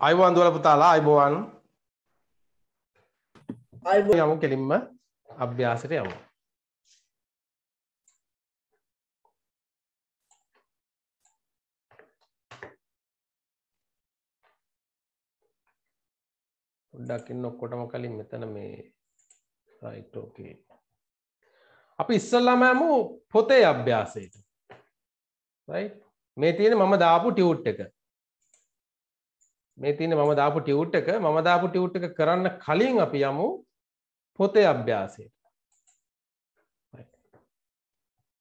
අයිබෝන් දුවල පුතාලා අයිබෝවන් යමු කෙලින්ම අභ්‍යාසයට යමු පොඩ්ඩක් ඉන්න ඔක්කොටම කලින් මෙතන මේ රයිට් ඕකේ අපි ඉස්සල්ලාම යමු පොතේ අභ්‍යාසයට රයිට් මේ තියෙන මම දාපු ටියුට් එක මේ තියෙන මම දාපු ටියුට් එක මම දාපු ටියුට් එක කරන්න කලින් අපි යමු පොතේ අභ්‍යාසයට.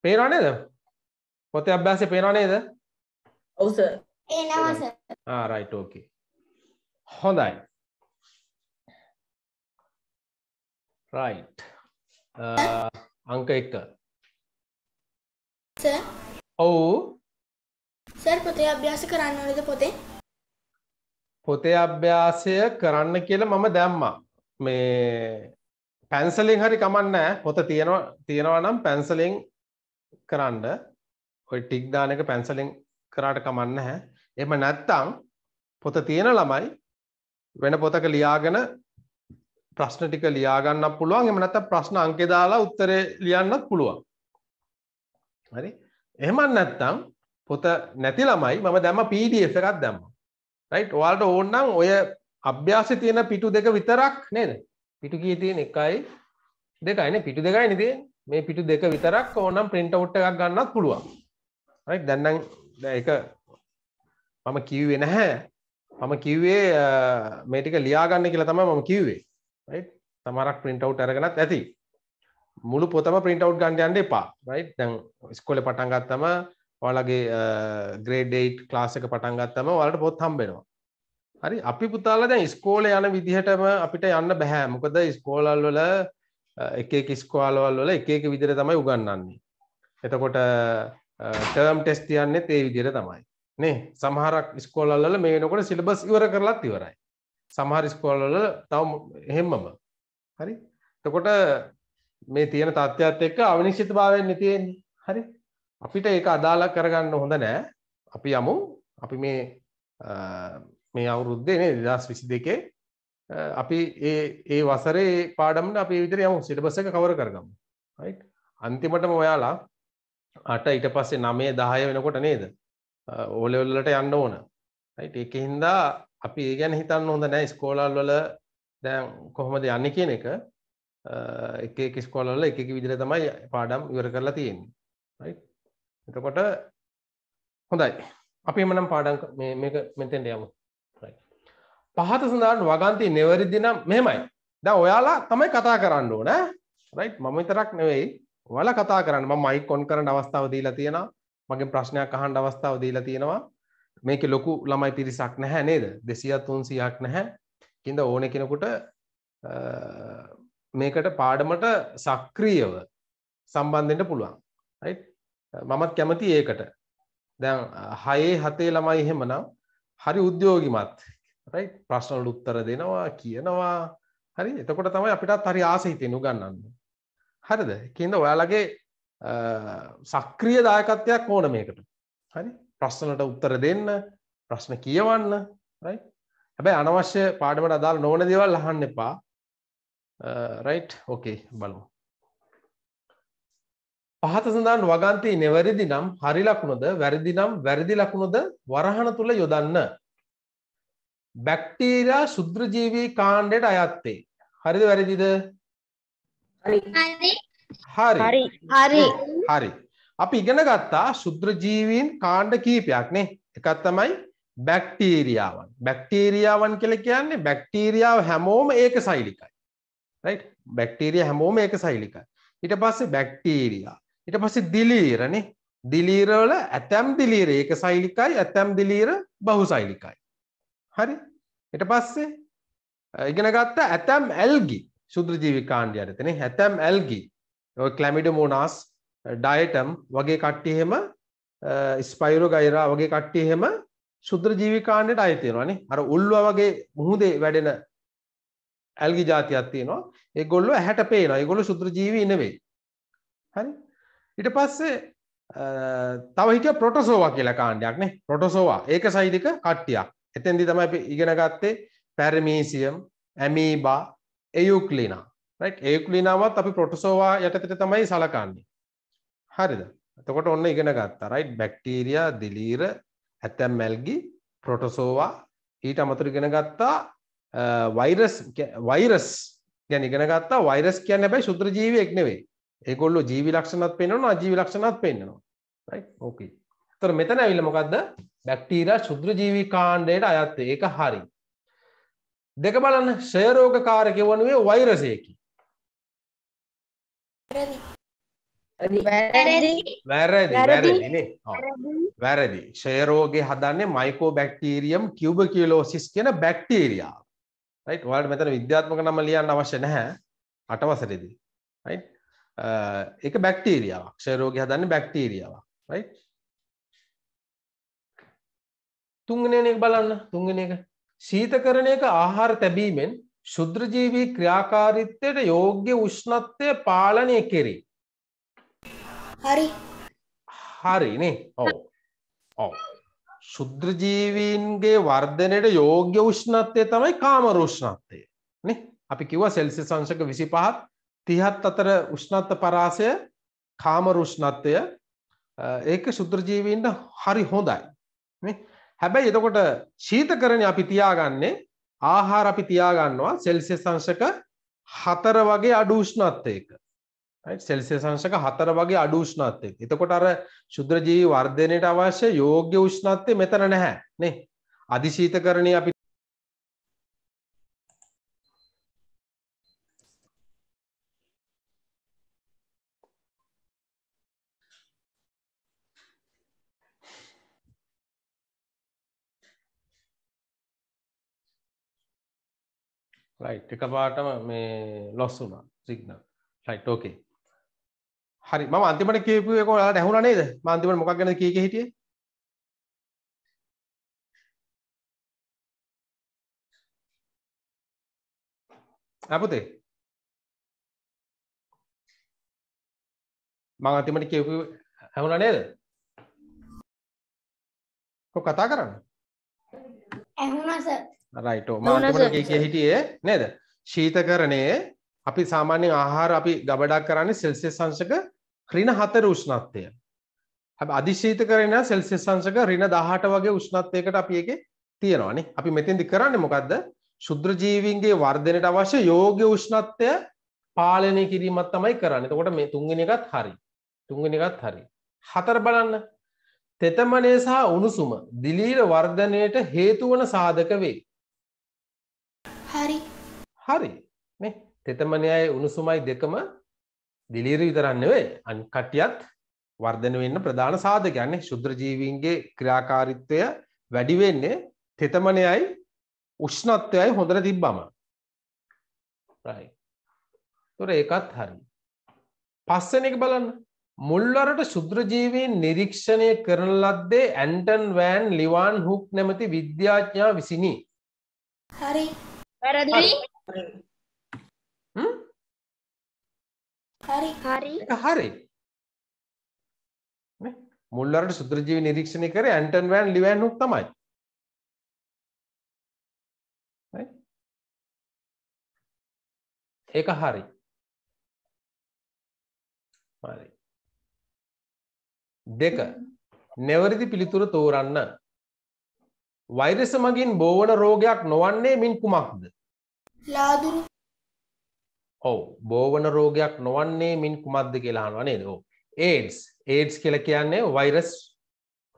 පේනව නේද? පොතේ අභ්‍යාසය පේනව නේද? ඔව් සර්. පේනවා සර්. ආ රයිට් ඕකේ. හොඳයි. රයිට්. Ah, අංක 1. සර්. ඔව්. සර් පොතේ අභ්‍යාස කරන්න ඕනේද පොතේ? පොතේ අභ්‍යාසය කරන්න කියලා මම දැම්මා මේ පැන්සලින් හරි කමන්නෑ පොත තියෙනවා තියෙනවා නම් පැන්සලින් කරන්න ඔයි ටික් දානක පැන්සලින් කරාට කමන්න හැ එම නැත්තං පොත තියෙන ළමයි වෙන පොතක ලියාගෙන ප්‍රශ්න ටික ලියාගන්න පුළුවන් එම නැත ප්‍රශ්න අංකෙ දාලා උත්තරේ ලියන්නත් පුළුවන් හරි එහෙමන් නැත්තම් පොත නැති ළමයි මම දැම පීඩ එකත් දැම්ම රයිට් ඔයාලට ඕන්නම් ඔය අභ්‍යාසය තියෙන පිටු දෙක විතරක් නේද පිටු කිය තියෙන එකයි දෙකයින පිටු දෙකයි නිදේ මේ පිටු දෙක විතරක් ඕනම් ප්‍රින්ට ඔට් එකක් ගන්නත් පුළුවන් රයිට් දැන්නම් එක මම කිව්වේ නැහැ මම කිව්වේ මේ ටික ලියාගන්න කියලා තමයි මම කිව්වේ රයිට් තමරක් ප්‍රින්ට අවුට් අරගෙනත් ඇති මුළු පොතම ප්‍රින්ට අවුට් ගන්න යන්න එපා රයිට් දැන් ඉස්කෝලේ පටන් ගත්තම ඔයාලගේ ග්‍රේඩ්ඩේට් ලාසක පටන්ගත්තම වලට පොත් හම්බෙනවා හරි අපි පුතාල දැන් ස්කෝල යන විදිහටම අපිට යන්න බැහැ මොකද ස්කෝලල් වල එකක ස්කවාලවල් වල එකක විදිර තමයි උගන්නන්නේ එතකොට ටර්ම් ටෙස් තියන්නේ ඒ විදිර තමයි නේ සමහරක් ස්කෝලල්ල මේ නොකොට සිලබස් ඉවර කරලත් ඉවරයි සමහර ස්කෝලල තව එහෙම්මම හරි එතකොට මේ තියෙන තත්ත්වත් එක්ක අවිනිශ්චිත භාවයෙන් නැතියෙන්නේ හරි අපිට ඒක අදාළ කරගන්න හොඳ නෑ අපි යමු අපි මේ මේ අවුරුද්දේ නේ 2022 අපි ඒ ඒ වසරේ පාඩමට අපි විතර යමු සිලබස් එක කවර කරගමු රයිට් අන්තිමටම ඔයාලා 8 ඊට පස්සේ 9 10 වෙනකොට නේද ඕ ලෙවල් වලට යන්න ඕන රයිට් ඒක හින්දා අපි ඒ ගැන හිතන්න හොඳ නෑ ස්කෝලල් වල දැන් කොහොමද යන්නේ කියන එක එක එක ස්කෝලල් වල එක එක විදිහට තමයි පාඩම් ඉවර කරලා තියෙන්නේ රයිට් එතකොට හොඳයි අපි එමනම් පාඩන් මේක මෙතෙන්ට යමු පහත සඳහන් වගන්ති නෙවරිදි නම් මෙහෙමයි ද ඔයාලා තමයි කතා කරන්න ඕන රයි් මම විතරක් නෙවෙයි වල කතා කරන්න ම මයි කොන් කරන අවස්ථාව දීලා තියෙන මගේ ප්‍රශ්නයක් අහන්ඩ අවස්ථාව දීලා තියෙනවා මේක ලොකු ළමයි පිරිසක් නැහැ නේද දෙසිය තුන්සියක් නැහැ කින්ද ඕන කෙනකුට මේකට පාඩමට සක්‍රියව සම්බන්ධෙන්ට පුළුවන් මමත් කැමති ඒකට දැන් හයේ හතේ ළමයි එහෙමනම් හරි උද්‍යෝගිමත් ප්‍රශ්නවල උත්තර දෙනවා කියනවා හරි එතකොට තමයි අපිටත් හරි ආස හිතෙන උගන්නන්න හරිද කියද ඔයාලගේ සක්‍රිය දායකත්වයක් ඕන මේකට හරි ප්‍රශ්නට උත්තර දෙන්න ප්‍රශ්න කියවන්න හැබැයි අනවශ්‍ය පාඩමට අදාල් නොවන දේවල් අහන්න එපා රයිට් ඕකේ බලමු පහත සඳහන් වගන්තී නෙවැරදි නම් හරි ලකුණද වැරදි නම් වැරදි ලකුණද වරහන තුළ යොදන්න. බැක්ටීරා සුද්‍රජීවී කාණ්ඩයට අයත්තේ. හරිද වැරදිද හරි හරි අපි ඉගෙන ගත්තා සුද්‍රජීවීන් කාණ්ඩ කීපයක් නේ එකත් තමයි බැක්ටීරියාවන් බැක්ටීරියාවන් කළ කියන්නේ බැක්ටීරියාව හැමෝම ඒක සෛලිකයි බැක්ටීරිය හැමෝම ඒක සෛලිකයි ඊට පස්සේ බැක්ටීරියා ඉට පසි දිලීරණේ දිලීරවල ඇතැම් දිලීර ඒක සෛලිකයි ඇතැම් දිලීර බහු සෛලිකයි. හරි එට පස්සේ ඉගෙන ගත්ත ඇතැම් ඇල්ගි ශුද්‍රජීවි කාණ්ඩ අරතනේ හැතැම් ඇල්ගි කලමිඩ මෝනාස් ඩයටම් වගේ කට්ටිහෙම ස්පයිරෝ ගයිරා වගේ කට්ටිහෙම ශුද්‍රජීවි කාණ්ඩට අයතියෙනවානේ අර උල්ව වගේ මුහුදේ වැඩෙන ඇල්ගි ජාතියක් තියෙනවා ඒ ගොල්ලො හැට පේන ගොලු ශුද්‍රජීවී නෙවෙයි හරි ඉට පස්සේ තව හිට පොටසෝවා කියලා කාණ්ඩයක් නේ පොටසෝවා ඒක සහිතික කට්ටියක් එතැදි තම අපි ඉගෙන ගත්තේ පැරමීසියම් ඇමීබා එයුක්ලිනා ඒක්ලිනාවත් අපි පොටසෝවා යටතට තමයි සලකන්නේ හරිද එතකොට ඔන්න ඉගෙන ගත්තා රයිට් බැක්ටීරිය දිලීර ඇතැම් මැල්ගි පොටසෝවා ඊට අමතුර ඉගෙන ගත්තා වෛරස් වෛරස් ගැන ඉගෙන ගත්තා වෛරස් කියන්න බැයි ශුද්‍රජීවයෙක් නෙවෙයි ඒගොල්ලෝ ජීවි ලක්ෂණත් පෙන්වනවා අජීවි ලක්ෂණත් පෙන්වනවා right okay එතකොට මෙතන ඇවිල්ලා මොකද්ද බැක්ටීරියා ශුද්‍ර ජීවි කාණ්ඩයට අයත් ඒක හරි දෙක බලන්න ක්ෂය රෝගකාරකය වනුවේ වෛරසයකි වැරදි වැරදි නේ වැරදි ක්ෂය රෝගේ හදන්නේ මයිකෝ බැක්ටීරියම් කියුබකියුලෝසිස් කියන බැක්ටීරියා right ඔයාලට මෙතන විද්‍යාත්මක නම ලියන්න අවශ්‍ය නැහැ අටවසරේදී right එක බැක්ටීරියාවක් ක්ෂයරෝග හදන්න බැක්ටීරියාවක් රයි තුංගනයනෙක් බලන්න තුංගෙන එක සීතකරණය එක ආහාර තැබීමෙන් ශුද්‍රජීවී ක්‍රියාකාරිත්වයට යෝග්‍ය උෂ්ණත්වය පාලනය කෙරී හරි හරිනේ ඔව ඔව ශුද්‍රජීවීන්ගේ වර්ධනයට යෝග්‍ය උෂ්ණත්වය තමයි කාම රෝෂ්ණත්වය අපි කිව සෙල්සි සංශක විසි පහත් තිහත් අතර උෂ්ණත්ත පරාසය කාමරුෂ්ණත්වය ඒක සුද්‍රජීවීන්ට හරි හොඳයි හැබැයි එතකොට ශීත කරන අපි තියාගන්නේ ආහාර අපි තියාගන්නවා සෙල්සිය සංශක හතර වගේ අඩූෂ්ණත්වයක සෙල්සිය සංශක හතර වගේ අඩූෂ්ණත්වයක එතකොට අර ශුද්‍රජීවී වර්ධනයට අවශ්‍ය යෝග්‍ය උෂ්ණත්වය මෙතන නැහැ නේ අධිශීත කරණය අපි රයි් එක පාටම මේ ලොස් වුනා සිගන ලයිට් ෝකේ හරි ම අන්තිමට කියපුයකො ඇහුණ නේද මන්තිමට මොක් ගැන කියක හිටිය ඇපතේ මං අන්තිමට කියපු ඇහුණ නේද කතා කරන්න ඇහුණස රයිටෝ මාතකට කිය හිටියේ නේද ශීතකරණය අපි සාමාන්‍යෙන් ආහාර අපි ගබඩක් කරන්නේ සෙල්සිය සංශක ක්‍රීණ හතර උෂ්ණත්වය අධිශීත කරන සෙල්සිය සංශක රින දහට වගේ උෂ්ණත්වයකට අපි එක තියෙනවානේ අපි මෙතෙන්දි කරන්න මොකක්ද ශුද්‍රජීවින්ගේ වර්ධනයට අවශ්‍ය යෝග්‍ය උෂ්ණත්වය පාලනය කිරීමත් තමයි කරන්න තකොට මේ තුන්ගෙන එකත් හරි තුන්ගෙන එකත් හරි හතර බලන්න තෙතමනේ සහ උණුසුම දිලීර වර්ධනයට හේතුවන සාධක වේ හරි. හරි. නේ තෙතමනයයි උණුසුමයි දෙකම දිලීර විතරක් නෙවෙයි අන් කටියත් වර්ධනය වෙන්න ප්‍රධාන සාධකයන්නේ ශුද්‍ර ජීවීන්ගේ ක්‍රියාකාරීත්වය වැඩි වෙන්නේ තෙතමනයයි උෂ්ණත්වයයි හොඳට තිබ්බම. right. ඒතොර ඒකත් හරි. පස්වෙනි එක බලන්න. මුල්වරට ශුද්‍රජීවීන් නිරීක්ෂණය කරන ලද්දේ ඇන්ටන් වෑන් ලිවාන් හුක් නැමති විද්‍යාඥා විසිනි. හරි වැරදි. හරි. හරි. හරි. මුල්ලරට සුද්‍රජීවි නිරීක්ෂණය කරේ ඇන්ටන් වෑන් ලිවෑන් හුක් තමයි. ඒක හරි. හරි. දෙක. නෙවරදි පිළිතුර තෝරන්න වෛරස මගින් බෝවන රෝගයක් නොවන්නේ මින් කුමක්ද ඔව බෝවන රෝගයක් නොවන්නේ මින් කුමක්ද කියලාහනවා නේද ඒඩස් ඒඩස් කියල කියන්නේ වෛරස්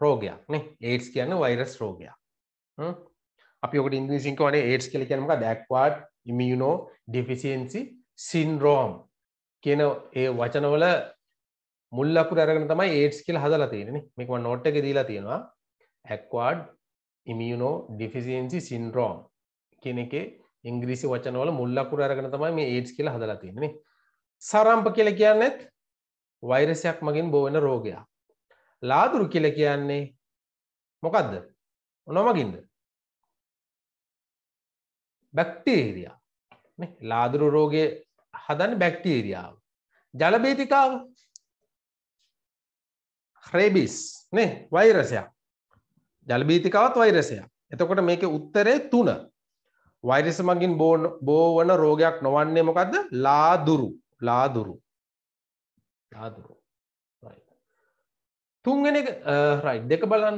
රෝගයක් නේ ඒඩස් කියන්න වෛරස් රෝගයක් අපිකට ඉංග්‍රීසිංක වනේ ඒඩස් කල කියනක දැක්වාඩ් ඉමියුනෝ ඩිෆිසින්සි සින්රෝම් කියන ඒ වචනවල මුල්ලකු රැරගෙන තමයි ඒඩස් කියල හදලා තියෙනෙ මේක නොට්ට එක දීලා තියෙනවා ඇක්වාඩ් ඉමියුනෝ ඩිෆිසින්සි සින්රෝම් කියන එක ඉංග්‍රීසි වචනවල මුල්ලකුර අරගෙන තමයි මේ ඒඩ්ස් කියලා හදලා තියෙන්නේ සරම්ප කියල කියන්නෙත් වෛරසයක් මගින් බෝවෙන රෝගයා ලාදුරු කියල කියන්නේ මොකක්ද නොමගින්ද බැක්ටේරියා ලාදුරු රෝගය හදන්න බැක්ටේරියාව ජලබේතිකාව ක්‍රේබිස් නේ වෛරසයක් ජලබීතිකාවත් වෛරසයක්. එතකොට මේක උත්තරේ තුන. වෛරස මගින් බෝවන රෝගයක් නොවන්නේ මොකක්ද ලාදුරු ලාදුරු ලාදුරු තුන්ගෙන රයි් දෙක බලන්න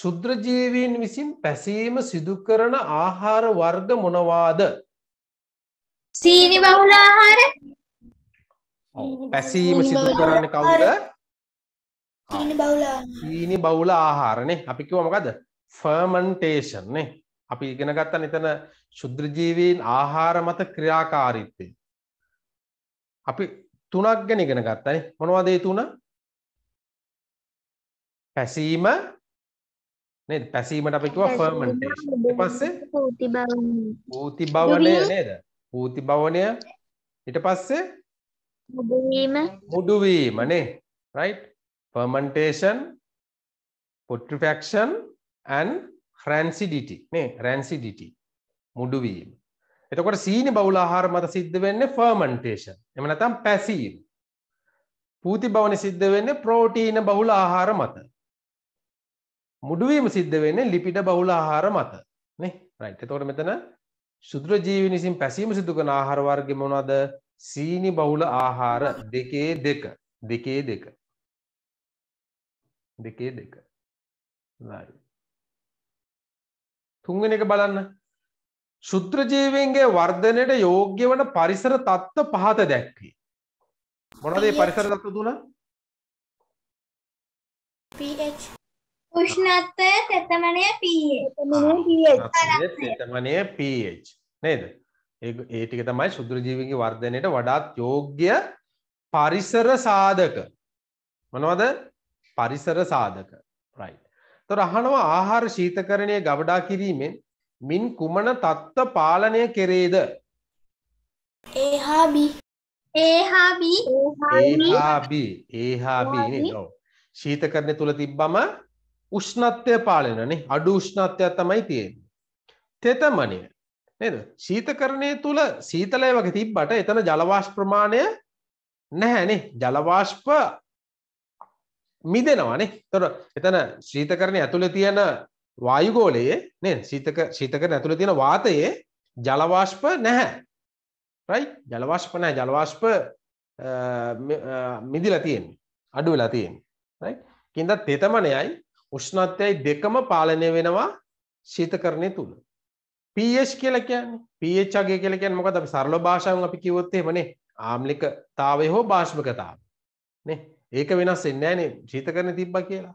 ශුද්‍රජීවීන් විසින් පැසීම සිදුකරන ආහාර වර්ග මොනවාද සීනි බහුලාහාර පැසීම සිදු කරන්න කවුද ඊනි බවුල ආහාරනේ අපිකිව මොකද ෆර්මන්ටේෂන්නේ අපි ඉගෙන ගත්තා නිතන ශුද්‍රජීවීන් ආහාර මත ක්‍රියාකාරීත්වය අපි තුනක් ගැන ඉගෙන ගත්තයි මොනවදේ තුන පැසීම පැසීමට අපිකිව ෆර්මන්ටේෂන් පස්සේ පූති බවනය නේද පූති බවනය ඊට පස්සේ මුඩුවීම නේ right fermentation putrefaction and rancidity නේ රැන්සිඩිටි මුඩුවීම එතකොට සීනි බවුල ආහාර මත සිද්ධ වෙන්න ෆර්මන්ටේෂන් එම නැතම් පැසීම් පූති බවන සිද්ධ වෙන්න ප්‍රෝටීන බහුල ආහාර මත මුඩුවීම සිද්ධ වෙන්න ලිපිට බහුල ආහාර මත නේ රයිට් එතකොට මෙතන සුදුර ජීවිනිසින් පැසීම සිදුකන ආහාර වර්ග මොනවද සීනි බහුල ආහාර දෙකේ දෙක දෙකේ දෙක දෙකේ දෙක තුන්වෙන එක බලන්න ශුද්‍රජීවන්ගේ වර්ධනයට යෝග්‍ය වන පරිසර තත්ත්ව පහත දැක්වී. මොනදේ පරිසර තත්ව තුළ උෂ්ණත්වය තෙතමනය තෙතමනය පH නේද ඒටික තමයි ශුද්‍රජීවිගේ වර්ධනයට වඩාත් යෝග්‍ය පරිසර සාධක මනවද පරිසර සාධක රයි. තො රහනවා ආහාර ශීතකරණය ගවඩා කිරීමෙන් මින් කුමන තත්ත්ව පාලනය කෙරේද ඒහාබී ඒහාබී ශීතකරණය තුළ තිබ්බම උෂ්ණත්වය පාලනන අඩු උෂ්ණත්වයක් තමයි තියෙන්. තෙතමනය නද ශීතකරණය තුළ සීතලය වගේ තිබ්බට එතන ජලවාශ් ප්‍රමාණය නැහැනේ ජලවාශ්ප මිදෙනවානේ තොර එතන ශීතකරණය ඇතුළ තියෙන වායුගෝලයේ නේ ශීතක ශීතකරණ ඇතුළ තියෙන වාතයේ ජලවාශ්ප නැහැ රයි ජලවාශ්ප නෑ ජලවාශ්ප මිදිලා තියෙන්නේ අඩු වෙලා තියෙන්නේ රයි කින්ද තෙතමනයයි උෂ්ණත්වයයි දෙකම පාලනය වෙනවා ශීතකරණය තුළ පH කියලා කියන්නේ pH අගේ කියලා කියන්නේ මොකද අපි සරල භාෂාවෙන් අපි කිව්වොත් එහෙමනේ ආම්ලිකතාවය හෝ භාෂ්මකතාවය නේ ඒක වෙනස් එන්නේ නෑනේ ශීත කරන තිබ්බා කියලා.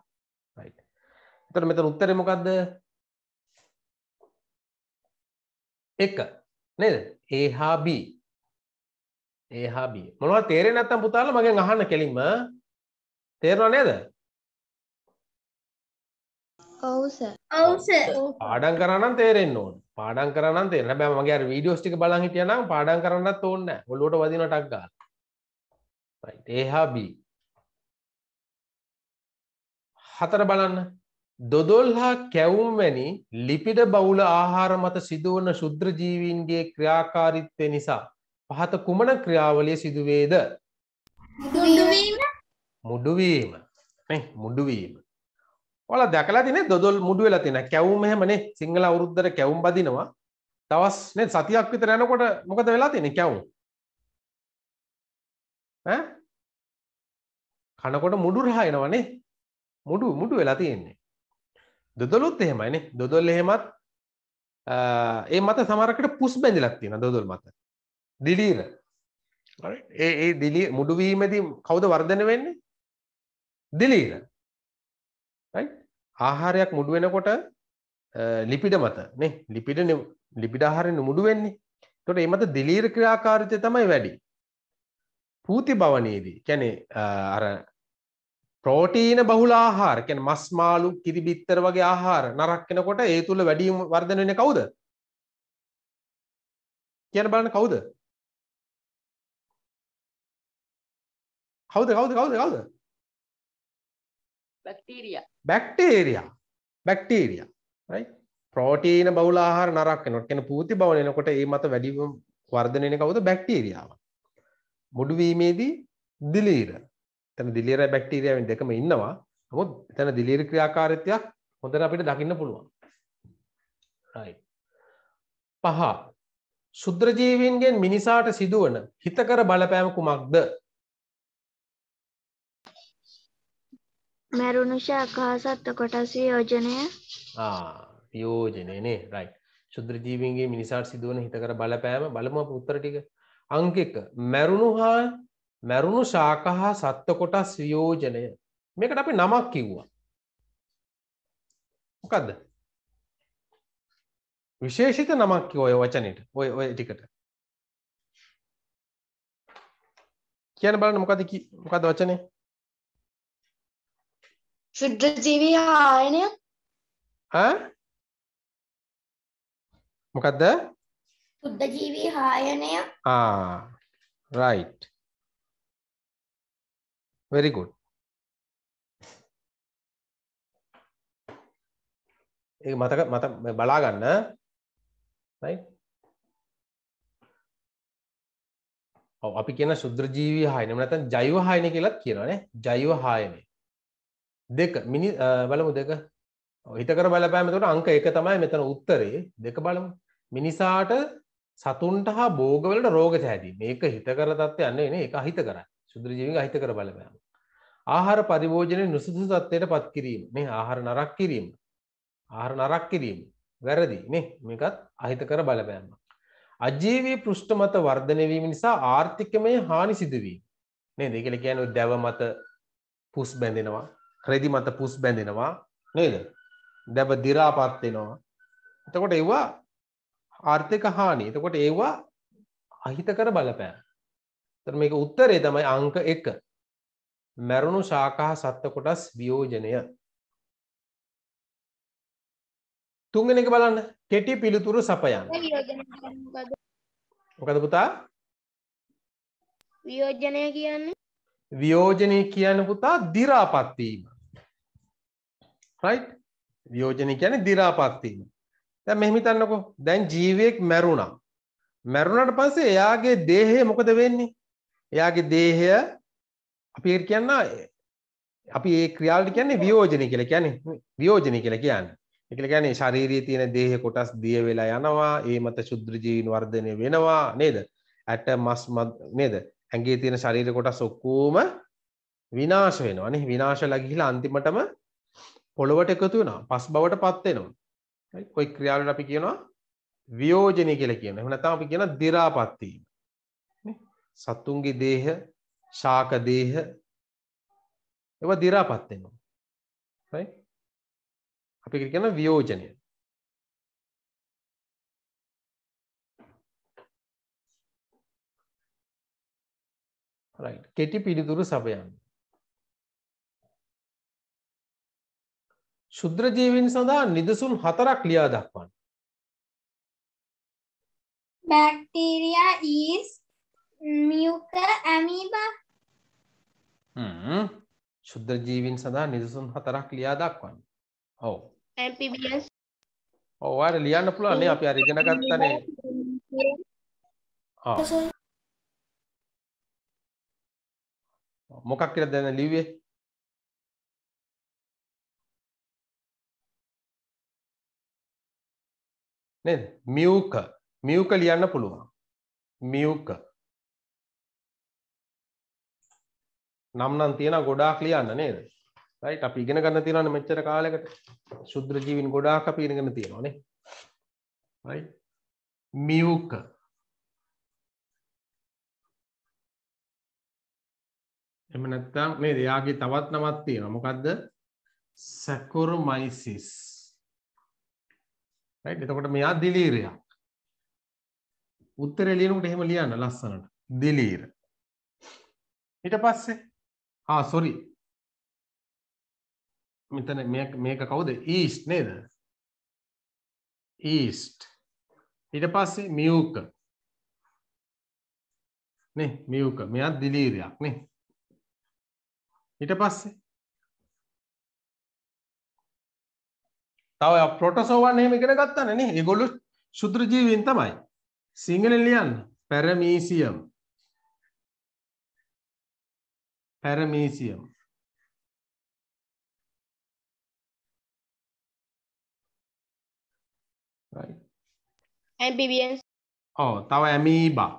right. එතකොට මෙතන උත්තරේ මොකද්ද? 1 නේද? A හා B. A හා B. මොනවද තේරෙන්නේ නැත්තම් පුතාලා මගෙන් අහන්න කෙලින්ම. තේරෙනව නේද? ඔව් සර්. ඔව් සර්. පාඩම් කරා නම් තේරෙන්න ඕන. පාඩම් කරා නම් තේරෙන්න. හැබැයි මගේ අර වීඩියෝස් ටික බලන් හිටියා නම් පාඩම් කරන්නත් ඕනේ නැහැ. ඔළුවට වදිනවා ටක් ගාලා. right. A හා B. හතර බලන්න දොදොල් හා කැවුම්වැනි ලිපිඩ බවුල ආහාර මත සිදුවන ශුද්‍රජීවීන්ගේ ක්‍රියාකාරිත්වය නිසා පහත කුමන ක්‍රියාවලිය සිදුවේද මුඩුවීම මුඩුවීම ඔල දැකලා තින දොල් මුඩුව වෙලා තින කැවුම් මෙහමනේ සිංහල අවුරුද්දර කැවුම් බදිනවා තවස් නේ සතියක් විතර යනකොට මොකද වෙලා තින කැවුම් කනකොට මුඩුරහා එනවනේ මුඩු මුඩු වෙලා තියෙන්නේ දොදලුත් එහෙමයින දොදොල් එහෙමත් ඒ මත සමරකට පුස් බැඳිලක් තියෙන දොදොල් මත දිලීර ඒ ඒ දිලි මුඩුවීමදී කවුද වර්ධන වෙන්නේ දිලීර ආහාරයක් මුඩු වෙනකොට ලිපිඩ මත නේ ලිපිඩ ලිපිඩ ආහාරෙන් මුඩු වෙන්නේ තොට ඒ මත දිලීර ක්‍රියාකාරිතය තමයි වැඩි පූති බවනයේදී කැනෙ අර ප්‍රෝටීන බහුල ආහාර කියන්නේ මස් මාළු කිරි බිත්තර වගේ ආහාර නරක් වෙනකොට ඒ තුල වැඩිම වර්ධනය වෙන්නේ කවුද? කියන බලන්න කවුද? කවුද කවුද කවුද කවුද? Bacteria. Bacteria. Bacteria. right? Protein බහුල ආහාර නරක් වෙනකොට කියන්නේ පූති බවන එනකොට ඒ මත වැඩිම වර්ධනය වෙන්නේ කවුද? බැක්ටීරියාව. මුඩු වීමේදී දිලීර එතන දිලියර බැක්ටීරියාවෙන් දෙකම ඉන්නවා. නමුත් එතන දිලියර ක්‍රියාකාරීත්වයක් හොඳට අපිට දකින්න පුළුවන්. right. පහ සුද්‍ර ජීවීන්ගෙන් මිනිසාට සිදුවන හිතකර බලපෑම කුමක්ද? මරුණු ශාකාසත්ත කොටස් වියෝජනය. ආ වියෝජනය නේ right. සුද්‍ර ජීවීන්ගෙන් මිනිසාට සිදුවන හිතකර බලපෑම බලමු අප උත්තර ටික. අංක 1 මරුණු හා මැරුණු ශාක හා සත්ව කොටස් වියෝජනය මේකට අපි නමක් කිව්වා මොකක්ද විශේෂිත නමක් කිව ඔය වචනයට ඔය ඔය ටිකට කියන බලන්න මොකද මොකද වචනේ ශුද්ධජීවී ආයනය මොකක්ද බුද්ධජීවී හායනය රයිට් very good ඒ මතක මත බලා ගන්න right ඔව් අපි කියන ශුද්‍රජීවී හායන එහෙම නැත්නම් ජෛව හායන කියලාත් කියනවා නේ ජෛව හායන දෙක මිනි බලමු දෙක හිත කර බලපෑම එතකොට අංක 1 තමයි මෙතන උත්තරේ දෙක බලමු මිනිසාට සතුන්ට හා භෝගවලට රෝග තැහැදී මේක හිත කර තත්ත්වයක් නෙවෙයි නේ ඒක අහිත කරයි ශුද්‍රජීවීන් අහිත කර බලපෑම ආහාර පරිභෝජනය නුසුදු තත්වයට පත් කිරීම මේ ආහාර නරක් කිරීම ආහාර නරක් කිරීම වැරදි මේ මේකත් අහිතකර බලපෑම. අජීවී පෘෂ්ඨ මත වර්ධනයවීම නිසා ආර්ථිකමය හානි සිදුවී නේ දෙකල කියන දැව මත පුස් බැඳෙනවා ක්‍රෙදි මත පුස් බැඳෙනවා නේද දැබ දිරාපත්වෙනවා එතකොට ඒවා ආර්ථික හානි එතකොට ඒවා අහිතකර බලපෑ ත මේක උත්තරේ තමයි අංක එක මැරුණු ශාකහ සත්ත කොටස් වියෝජනය තුන්ගෙන එක බලන්න කෙටි පිළිතුරු සපයන් මොකද පුතා වියෝජනය කියන්නේ වියෝජනය කියන පුතා දිරාපත්වීම වියෝජනය කියන දිරාපත්වීම දැ මෙහමිතන්නකෝ දැන් ජීවයෙක් මැරුණා මැරුණට පස්සේ එයාගේ දේහය මොකද වෙන්නේ එයාගේ දේහය අපි කියන්න අපි ඒ ක්‍රියාලට කියන්නේ වියෝජනය කියලා කියන්නේ වියෝජනය කියලා කියන්නේ. ඒ කියලා කියන්නේ ශාරීරියේ තියෙන දේහ කොටස් දිය වෙලා යනවා, ඒ මත ශුද්ධ ජීවීන් වර්ධනය වෙනවා නේද? ඇට මස් නේද? ඇඟේ තියෙන ශරීර කොටස් ඔක්කොම විනාශ වෙනවා නේ. විනාශලා ගිහිලා අන්තිමටම පොළොවට එකතු වෙනවා. පස් බවටපත් වෙනවා. හරි. ওই ක්‍රියාවලට අපි කියනවා වියෝජනය කියලා කියනවා. එහෙම නැත්නම් අපි කියනවා දි รา පත් වීම. නේ? සත්තුන්ගේ දේහ ශාකදේහ එව දිරාපත්වෙනවා අපි කියන වියෝජනය කෙටි පිළිතුරු සපයන්න ශුද්‍රජීවින් සඳහා නිදසුන් හතරක් ලියා දක්වන්න bacteria is mucoamoeba ශුද්ධ ජීවින් සඳහා නිදසුන් හතරක් ලියා දක්වන්න. ඔව්. amphibians ඔව් ඔයාලට ලියන්න පුළුවන් නේ අපි අර ඉගෙන ගත්තනේ. ආ. මොකක් කියලා දැන් ලිව්වේ? නේද? මියුක. මියුක ලියන්න පුළුවන්. මියුක. නම් නම් තියෙන ගොඩාක් ලියන්න නේද රයිට් අපි ඉගෙන ගන්න තියෙනවානේ මෙච්චර කාලයකට ශුද්‍ර ජීවීන් ගොඩාක් අපි ඉගෙනගෙන තියෙනවානේ රයිට් මියුක එහෙම නැත්නම් නේද එයාගේ තවත් නමක් තියෙනවා මොකද්ද සැකොරොමයිසිස් රයිට් එතකොට මෙයා දිලීරයක් උත්තරේ ලියනකොට එහෙම ලියන්න ලස්සනට දිලීර ඊට පස්සේ ආ ah, සොරි මෙතන මේක කවුද ඊස්ට් නේද ඊස්ට් ඊට පස්සේ මියුක නේ මියුක මෙයත් දිලීරයක් නේ ඊට පස්සේ තව ප්‍රොටසෝවන් එහෙම ඉගෙන ගත්තානේ නේ ඒගොල්ලෝ ශුද්‍ර ජීවීන් තමයි සිංහලෙන් ලියන්න පැරමීසියම් paramecium. Right. amphibians ඔව් තව ඇමීබා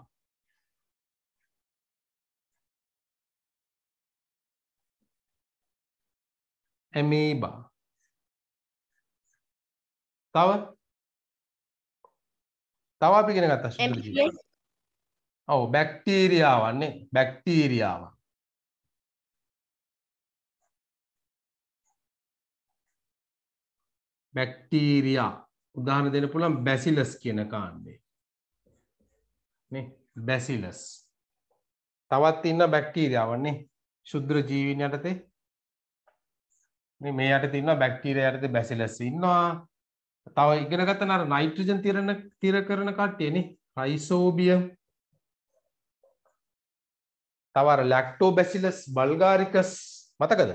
ඇමීබා තව තව අපි ඉගෙන ගත්තා ඔව් බැක්ටීරියා වන්නේ බැක්ටීරියාව බැක්ටීරයා උදාහන දෙන පුළන් බැසිලස් කියන කාණ්ඩේ බැසිලස් තවත් ඉන්න බැක්ටීරයාවන්නේ ශුද්‍ර ජීවින් යටතේ මේ යට තින්න බැක්ටීර යටතේ බැසිලස් ඉන්නවා තව ඉගෙනගත නර නයිට්‍රජන් තිරණ තිර කරන කට්ටියනෙ රයිසෝබිය තවර ලැක්ටෝ බැසිලස් බල්ගාරිකස් මතකද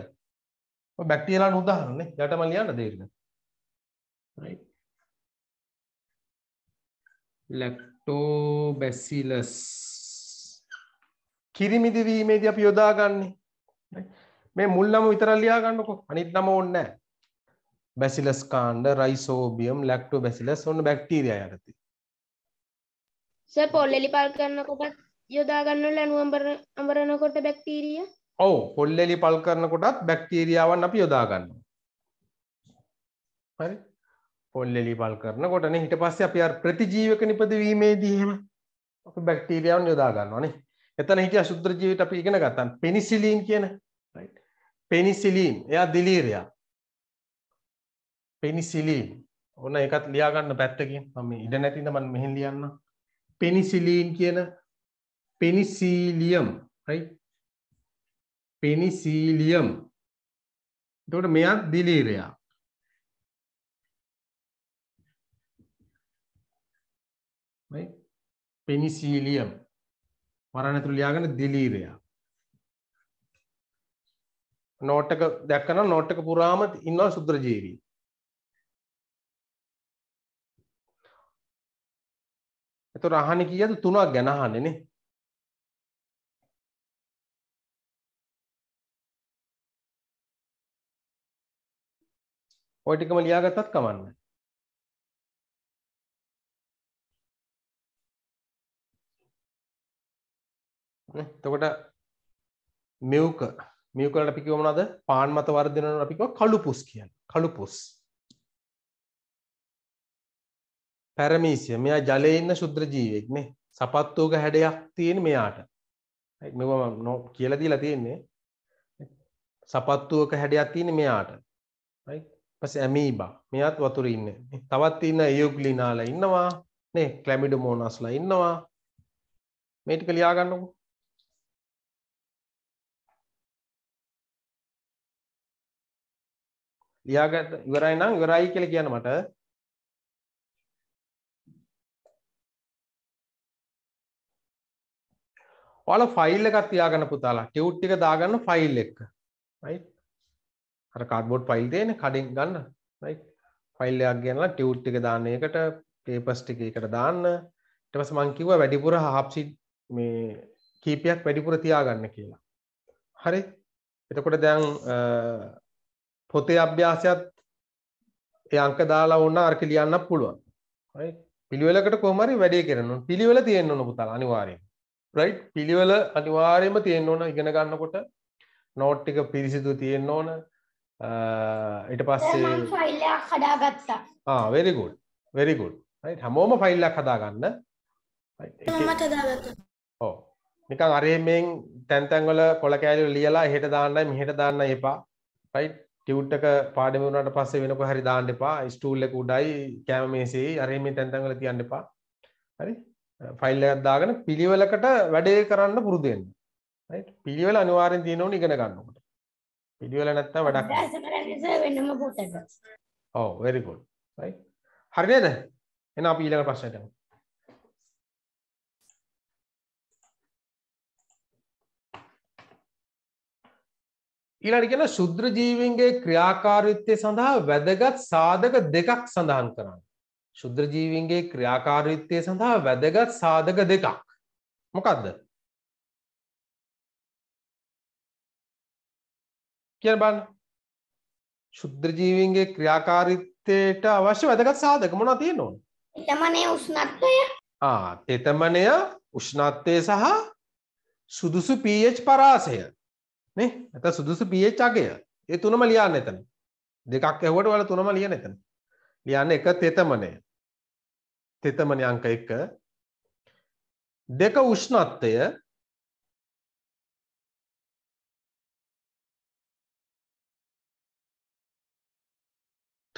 බැක්ටියලා උදාහරන්නේ යටම ලියන්න දේරන්න right? ලැක්ටෝබැසිලස් කිරිමිදිවීමේදී අපි යොදාගන්නේ මේ මුල් නම විතරක් ලියා ගන්නකො අනිත් නම ඕනේ නැහැ බැසිලස් කාණ්ඩ රයිසෝබියම් ලැක්ටෝබැසිලස් ඔන්න බැක්ටීරියා යටතේ සර් පොල්ලෙලි පල් කරනකොටත් යොදා ගන්නවල නුවඹර අඹරනකොට බැක්ටීරියා ඔව් පොල්ලෙලි පල් කරනකොටත් බැක්ටීරියාවන් අපි යොදා ගන්නවා හරි පොල්ලෙලි පල් කරන කොටන හිට පස්සේ අපි අර ප්‍රතිජීවක නිපදවීමේදීම අප බැක්ටීරියාවන් යොදා ගන්නවානේ එතන හිටිය සුද්‍ර ජීවිත අපි ඉගෙන ගත්තා පෙනිසිලීන් කියන පෙනිසිලීන් එයා දිලීරයා පෙනිසිලීන් ඔන්න එකත් ලියාගන්න පැත්තකින් මම ඉඩ නැතිද මම මෙහෙන් ලියන්න පෙනිසිලීන් කියන පෙනිසීලියම් right පෙනිසීලියම් එතකොට මෙයත් දිලීරයා පෙනිසීලියම් මරණතුරු ලියාගෙන දිලීරයා නෝට්ටක දැක්කන නෝට්ටක පුරාම ඉන්නවා සුද්‍රජීවී එතු රහණ කියද තුනක් ගැනහන්නනේ ඔයටිකම ලියාගත්තත් කමන්න තකොට මියවක මියකලට අපිකිවමනද පාන් මත වර්ධනන අපිකව කළුපුස් කියන්න කළුපුස් පැරමීසිය මෙයා ජලයඉන්න ශුද්‍ර ජීවෙක්නේ සපත්වෝක හැඩයක් තියෙන මෙයාට මෙම නො කියලදී ලතියෙන්නේ සපත්තුවක හැඩයක් තියෙන මෙයාට පස ඇමීබා මෙයත් වතුර ඉන්න තවත් ඉන්න යුග්ලිනාල ඉන්නවා නේ කලැමිඩ මෝනස්ලා ඉන්නවා මේටික ලියාගන්නකු ලියාගත් ඉවරයි නම් ඉවරයි කියලා කියන්න මට ඔයාලා ෆයිල් එකක් තියාගන්න පුතාලා ටියුට් එක දාගන්න ෆයිල් එක රයිට් අර කාඩ්බෝඩ් ෆයිල් තියෙන කඩින් ගන්න රයිට් ෆයිල් එකක් ගන්නලා ටියුට් එක දාන්න එකට පේපර්ස් ටික එකට දාන්න ඊට පස්සේ මං කිව්වා වැඩිපුර හාෆ් සීට් මේ කීපයක් වැඩිපුර තියාගන්න කියලා හරි එතකොට දැන් පොතේ අභ්‍යාසයත් ඒ අංක දාලා ඕන අරක ලියන්න පුළුවන් right පිළිවෙලකට කොහොම හරි වැඩේ කරන්න ඕන පිළිවෙල තියෙන්න ඕන පුතා අනිවාර්යයෙන් right පිළිවෙල අනිවාර්යයෙන්ම තියෙන්න ඕන ඉගෙන ගන්නකොට නෝට් ටික පිරිසිදු තියෙන්න ඕන ඊට පස්සේ ෆයිල් එකක් හදාගත්තා ආ very good very good right හැමෝම ෆයිල් එකක් හදාගන්න ඔව් නිකන් අරේ මෙන් තැන් තැන් වල කොළ කෑලි ලියලා එහෙට දාන්නයි මෙහෙට දාන්න එපා right ටියුට් එක පාඩම වුණාට පස්සේ වෙනකො හරි දාන්න එපා ස්ටූල් එක උඩයි කෑම මේසෙයි අර මේ තැන් තැන් වල තියන්න එපා හරි ෆයිල් එකක් දාගෙන පිළිවෙලකට වැඩේ කරන්න පුරුදු වෙන්න රයිට් පිළිවෙල අනිවාර්යෙන් තියෙන ඕනේ ඉගෙන ගන්නකොට පිළිවෙල නැත්තම් වැඩක් නැහැ ඔව් වෙරි ගුඩ් රයිට් හරි නේද එහෙනම් අපි ඊළඟ ප්‍රශ්නයට යමු ඊළඟට කියන ශුද්‍ර ජීවීන්ගේ ක්‍රියාකාරීත්වය සඳහා වැදගත් සාධක දෙකක් සඳහන් කරන්න. ශුද්‍ර ජීවීන්ගේ ක්‍රියාකාරීත්වය සඳහා වැදගත් සාධක දෙකක්. මොකක්ද? කියන බලන්න. ශුද්‍ර ජීවීන්ගේ ක්‍රියාකාරීත්වයට අවශ්‍ය වැදගත් සාධක මොනවද තියෙන්නේ? තෙතමනය උෂ්ණත්වය. ආ, තෙතමනය උෂ්ණත්වය සහ සුදුසු pH පරාසය. නේ නැත සුදුසු pH අගය ඒ තුනම ලියන්න එතන දෙකක් ඇහුවට ඔයාලා තුනම ලියන්න එතන ලියන්න එක තෙතමනය තෙතමනය අංක 1 දෙක උෂ්ණත්වය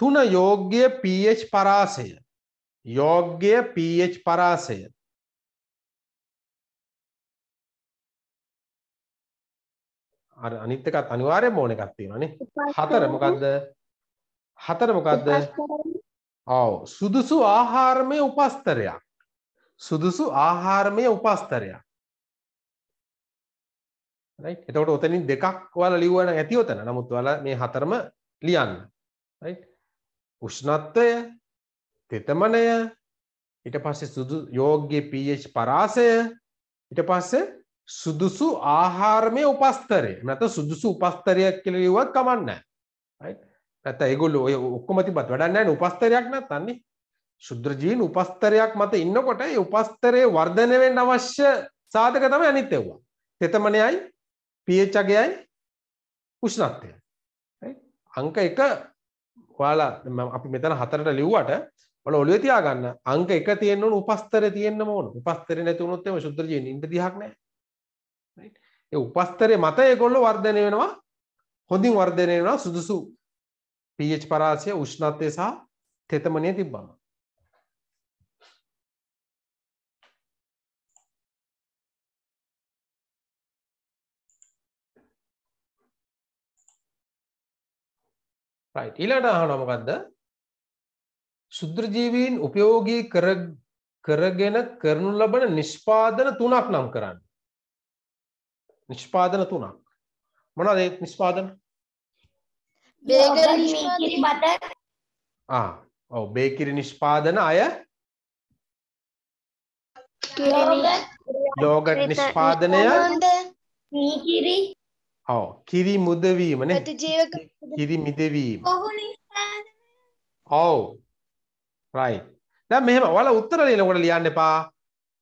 තුන යෝග්‍ය pH පරාසය යෝග්‍ය pH පරාසය අර අනිත් එකත් අනිවාර්යයෙන්ම ඕන එකක් තියෙනවානේ. හතර මොකද්ද? හතර මොකද්ද? ඔව් සුදුසු ආහාරමය උපස්තරයක්. සුදුසු ආහාරමය උපස්තරයක්. right එතකොට ඔතනින් දෙකක් ඔයාලා ලියවන ඇති ඔතන. නමුත් ඔයාලා මේ හතරම ලියන්න. right උෂ්ණත්වය, තෙතමනය, ඊට පස්සේ සුදු යෝග්‍ය pH පරාසය, ඊට පස්සේ සුදුසු ආහාරමය උපස්තරය නැත සුදුසු උපස්තරයක් කලවත් කමන්න නැත ඒගොල්ල ඔය ඔක්කොමති බත් වඩන්නෑ උපස්තරයක් නැ තන්නේ ශුද්‍රජීන් උපස්තරයක් මත ඉන්නකොට උපස්තරය වර්ධනවෙන් අවශ්‍ය සාධක තම ඇනිත් එව්වා තෙතමනයයි පියචගයයි උෂ්ණත්වය අංක එක ඔයාලා අපි මෙතන හතරට ලිව්වට වල ඔලුව තියාගන්න අංක එක තියෙන්න්නවන උපස්තර තියෙන්න්න ඕන උපස්තර නැතිවුණොත්තම ශුද්‍රජීන් ඉට දිහක් නෑ ඒ උපස්තරය මත ඒගොල්ලෝ වර්ධනය වෙනවා හොඳින් වර්ධනය වෙනවා සුදුසු pH පරාසය උෂ්ණත්වය සහ තෙතමනය තිබ්බම right ඊළඟට අහනවා මොකද්ද ශුද්‍රජීවීන් උපයෝගී කර කරගෙන කරනු ලබන නිෂ්පාදන තුනක් නම් කරන්න නිෂ්පාදන තුනක් මොනවද ඒ නිෂ්පාදන බේකරි නිෂ්පාදන බටර් ආ ඔව් බේකරි නිෂ්පාදන අය යෝගට් නිෂ්පාදනය කිරි ඔව් කිරි මුදවීම නේ කිරි මිදවීම ඔව් right දැන් මෙහෙම ඔයාලා උත්තර ලියනකොට ලියන්න එපා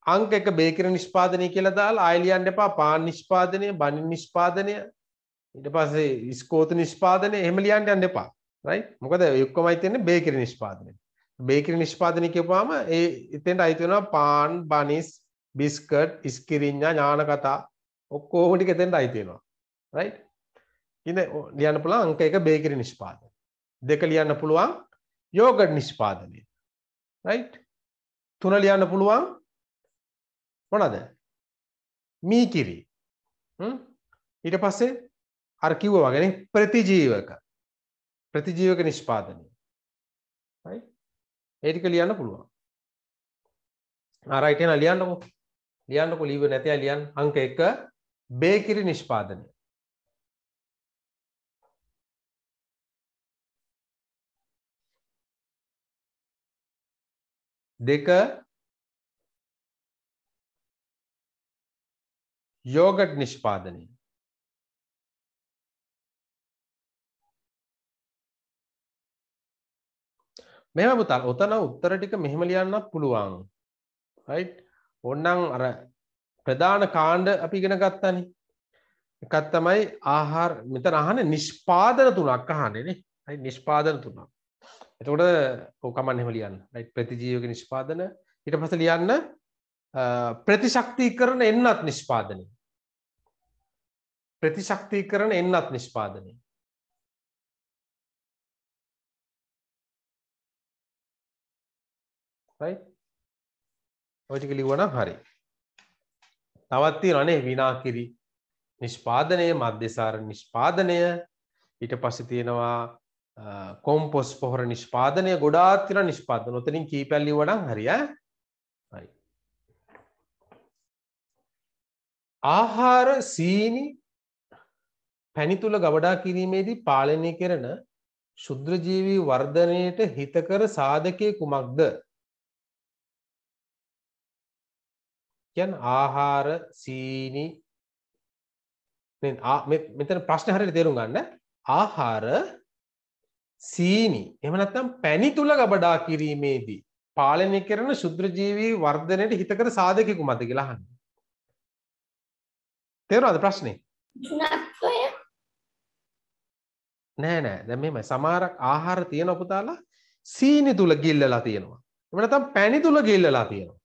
අංක එක බේකර නිෂ්පාදනය කියලා දාලා අයිලියන් එපා පාන් නිෂ්පාදනය බනින් නිෂ්පාදනය ඉට පස්සේ ස්කෝත නිෂ්පාදනය එහමලියන්ට අන්න එපා රයි මොකද යුක්කොමයිතයන බේකර නිෂ්පාදනය බේකර නිෂ්පාදනය කියපාම ඒ එතෙන්ට අයිතිවෙනවා පාන් බනිස් බිස්කට් ඉස්කිරිං්ඥා ඥාන කතා ඔක්කෝමටි එතෙන්ට අයිතියෙනවා රයි ඉන්න ලියන්න පුළා අංක එක බේකර නිෂ්පාදන දෙක ලියන්න පුළුවන් යෝගඩ් නිෂ්පාදනය රයි තුන ලියන්න පුළුවන් මොනද මී කිරි ඊට පස්සේ අර කිව්ව වගෙන ප්‍රතිජීවක ප්‍රතිජීවක නිෂ්පාදනය ඒටික ලියන්න පුළුවන් ආරයිටන ලියන්නකු ලියන්නකු ලීව නැතිය ලියන් අංක එක බේකිරි නිෂ්පාදනය දෙක යෝගට් නිෂ්පාදනය මෙම පුතල් ඔතන උත්තර ටික මෙහෙම ලියන්න පුළුවන් ඔන්නන් අර ප්‍රධාන කාණ්ඩ අපි ඉගෙන ගත්තන එකත් තමයි ආහාර මෙත අහන නිෂ්පාදන තුනක් අහනෙන නිෂ්පාදන තුනා එතකොට ඕකමන් එහෙම ලියන්න ප්‍රතිජීවක නිෂ්පාදන ඉට පස ලියන්න ප්‍රතිශක්ති කරන එන්නත් නිෂ්පාදනය ප්‍රතිශක්තිකරන එන්නත් නිෂ්පාදනය ඔටික ලිවනම් හරි තවත්ති රනේ විනාකිරි නිෂ්පාදනය මධ්‍යසාර නිෂ්පාදනය ඊට පසි තියෙනවා කොම්පොස් පොහොර නිෂ්පාදනය ගොඩාත්තිර නිෂ්පාද නොතනින් කීපැල්ලි වඩන් හරිය හරි ආහාර සීනි පැණි තුළ ගවඩා කිරීමේදී පාලනය කරන ශුද්‍රජීවී වර්ධනයට හිතකර සාධකය කුමක්ද යන් ආහාර සීනි මෙතන ප්‍රශ්න හරියට තේරුම් ගන්න ආහාර සීනි එමනත්තම් පැණි තුළ ගබඩා කිරීමේදී පාලනය කරන ශුද්‍රජීවී වර්ධනයට හිතකර සාධකය කුමද කියලාහන්න තේරවාද ප්‍රශ්නේ නෑ නෑ දැන් මෙහෙමයි සමහරක් ආහාර තියෙන පුතාලා සීනි තුල ගිල්ලලා තියෙනවා. එහෙම නැත්නම් පැණි තුල ගිල්ලලා තියෙනවා.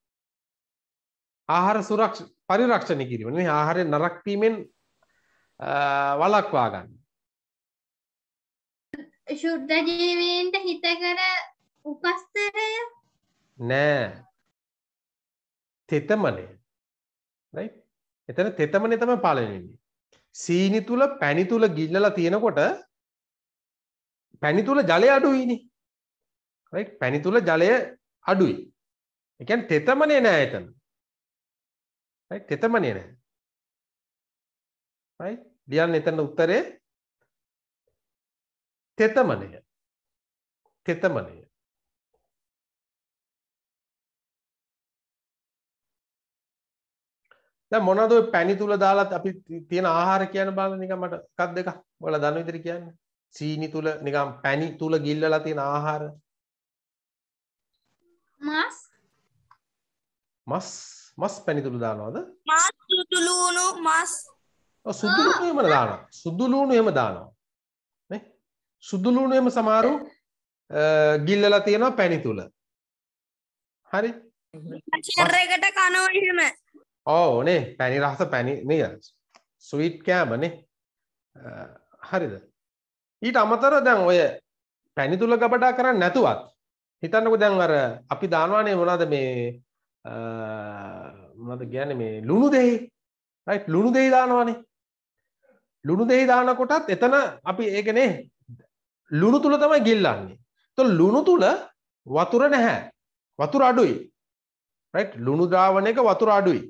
ආහාර සුරක්ෂ පරිරක්ෂණය කිරීම නෙවෙයි ආහාරය නරක් වීමෙන් වළක්වා ගන්න. ශුද්ධ ජීවීන්ට හිතකර උපස්තරය නෑ. තෙතමනේ. right? එතන තෙතමනේ තමයි පළවෙනි වෙන්නේ. සීනි තුල පැණි තුල ගිල්ලලා තියෙනකොට පැණි තුල ජලය අඩුයිනේ. right පැණි තුල ජලය අඩුයි. ඒ කියන්නේ තෙතමනේ නෑ එතන. right තෙතමනේ නෑ. right ලියන්න එතන උත්තරේ තෙතමනය. තෙතමනය. දැන් මොනවද ඔය පැණි තුල දාලත් අපි තියෙන ආහාර කියන බලන එක මට එකක් දෙකක් ඔයාලා දන්න විදිහට කියන්නේ. සීනි තුල නිකම් පැණි තුල ගිල්ලලා තියෙන ආහාර මස් මස් මස් පැණි තුල දානවද මස් සුදුලූණු මස් සුදුලූණු එහෙම දානවා සුදුලූණු එහෙම දානවා නේ සුදුලූණු එහෙම සමහරු ගිල්ලලා තියෙනවා පැණි තුල හරි චර්රයකට කනවා එහෙම ඕ නේ පැණි රස පැණි නේද ස්වීට් කෑම නේ හරිද ඊට අමතර දැන් ඔය පැණි තුල ගබඩා කරන්න නැතුවත් හිතන්නකෝ දැන් අර අපි දානවානේ මොනවද මේ මොනවද කියන්නේ මේ ලුණු දෙහි රයිට් ලුණු දෙහි දානවානේ ලුණු දෙහි දානකොටත් එතන අපි ඒකනේ ලුණු තුල තමයි ගිල්ලන්නේ. તો ලුණු තුල වතුර නැහැ. වතුර අඩුයි. රයිට් ලුණු ද්‍රාවණයක වතුර අඩුයි.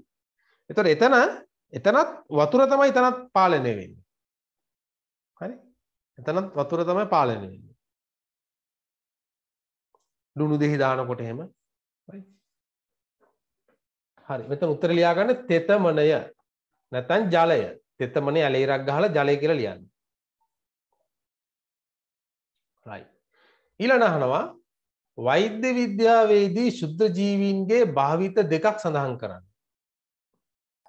එතකොට එතන එතනත් වතුර තමයි එතනත් පාලනය වෙන්නේ. එතනත් වතුර තමයි පාලනය වෙන්නේ. ලුණු දෙහි දානකොට එහෙම. හරි. මෙතන උත්තර ලියාගන්න තෙතමනය නැත්නම් ජලය. තෙතමනය ඇලේ ඉරක් ගහලා ජලය කියලා ලියන්න. right. ඊළඟ අහනවා වෛද්‍ය විද්‍යාවේදී ශුද්ධ ජීවීන්ගේ භාවිත දෙකක් සඳහන් කරන්න.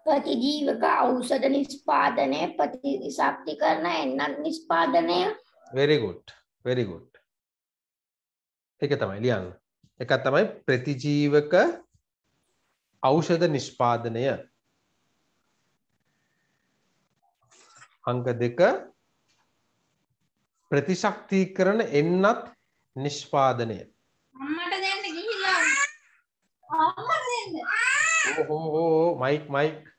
ප්‍රතිජීවක ඖෂධ නිෂ්පාදනය ප්‍රතිශක්තිකරණ එන්නත් නිෂ්පාදනය very good very good ඒක තමයි ලියන්න එක තමයි ප්‍රතිජීවක ඖෂධ නිෂ්පාදනය අංක දෙක ප්‍රතිශක්තිකරණ එන්නත් නිෂ්පාදනය අම්මට දෙන්න ගිහිල්ලා අම්මට දෙන්න ඕ හෝ හෝ මයික් මයික්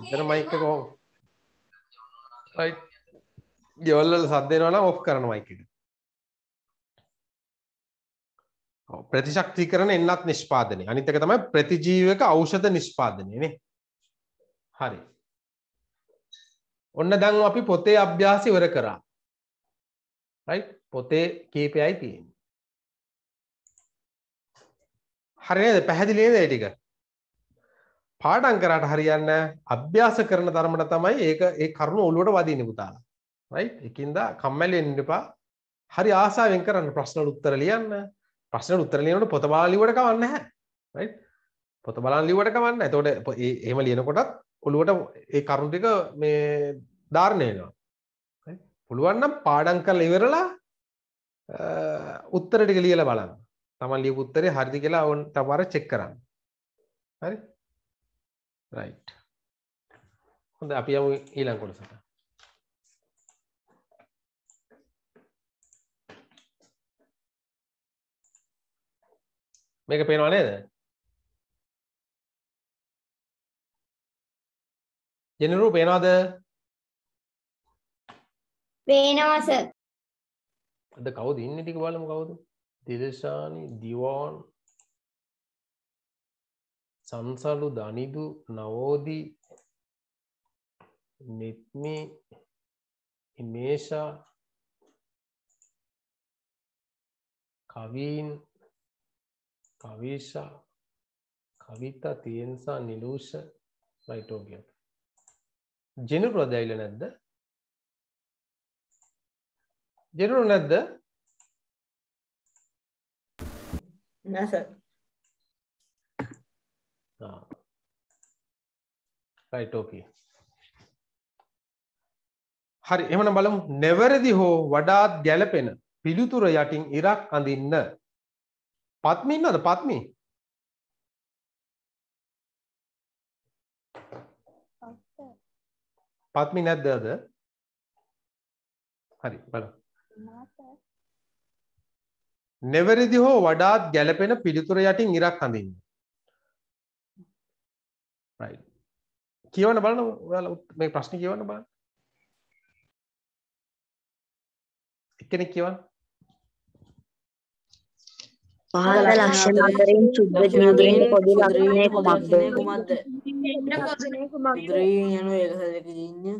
එතන මයික් එක ඔන් රයිට් ගෙවල් වල සද්ද එනවා නම් ඔෆ් කරන මයික් එක ඔව් ප්‍රතිශක්තිකරණ එන්නත් නිෂ්පාදනය අනිත් එක තමයි ප්‍රතිජීවක ඖෂධ නිෂ්පාදනය නේ හරි ඔන්න දැන් අපි පොතේ අභ්‍යාස ඉවර කරා රයිට් පොතේ කීපයයි තියෙන්නේ හරි නේද පැහැදිලි නේද ඒ ටික පාඩන් කරට හරියන්න අභ්‍යාස කරන තරමට තමයි ඒක ඒ කරුණු ඔලුවට වදීන පුතාලා රයි එකින්ද කම්මැලි එන්නපා හරි ආසාවෙන් කරන්න ප්‍රශ්න උත්තර ලියන්න ප්‍රශ්න උත්තර ලියනට පොතබාලිවට කවන්න හැ පොත බලන් ලිවට කවන්න ඇතෝට එහෙම ලියනකොටත් ඔළුවට ඒ කරුණටික මේ ධාරණයනවා පුළුවන්නම් පාඩන් කල් ඉවරලා උත්තර ටික ලියල බලන්න තමන් ලිය උත්තරේ හරිදි කියලා ඔවන් තවර චෙක් කරන්න හරි රයි් හොඳ අපි යමු ඊළං කොටසට මේක පේනවා නේද ජනරු පේනවාද පේනවාස අද කවුද ඉන්න ටික බලමු කවුද දිලශානි දිවාන් සම්සලු දනිදු නවෝදි නෙත්මි ඉමේෂා කවීන් කවේෂා කවිතා තියන්සා නිලූෂ රයිටෝගිය ජනු ප්‍රදයිල නැද්ද ජනු නැද්ද නැස Uh, right, okay. හරි එමන බලමු නැවරදි හෝ වඩාත් ගැලපෙන පිළිතුර යටින් ඉරක් අඳන්න පත්මින්නද පත්මි පත්මි නැද්දද හරි බල නැවරදි හෝ වඩාත් ගැලපෙන පිළිතුර යටින් ඉරක් අඳන්න කියවන බලන ඔයාල මේ ප්‍රශ්න කියවන්න බා එකනෙක් කියවන්න පහළ ලක්ෂණ අතරින් සුද්ධ ද්‍රව්‍යයේ පොදු ලක්ෂණය කුමක්ද? ද්‍රව්‍යය යනු ඒකසලකදීන්නේ.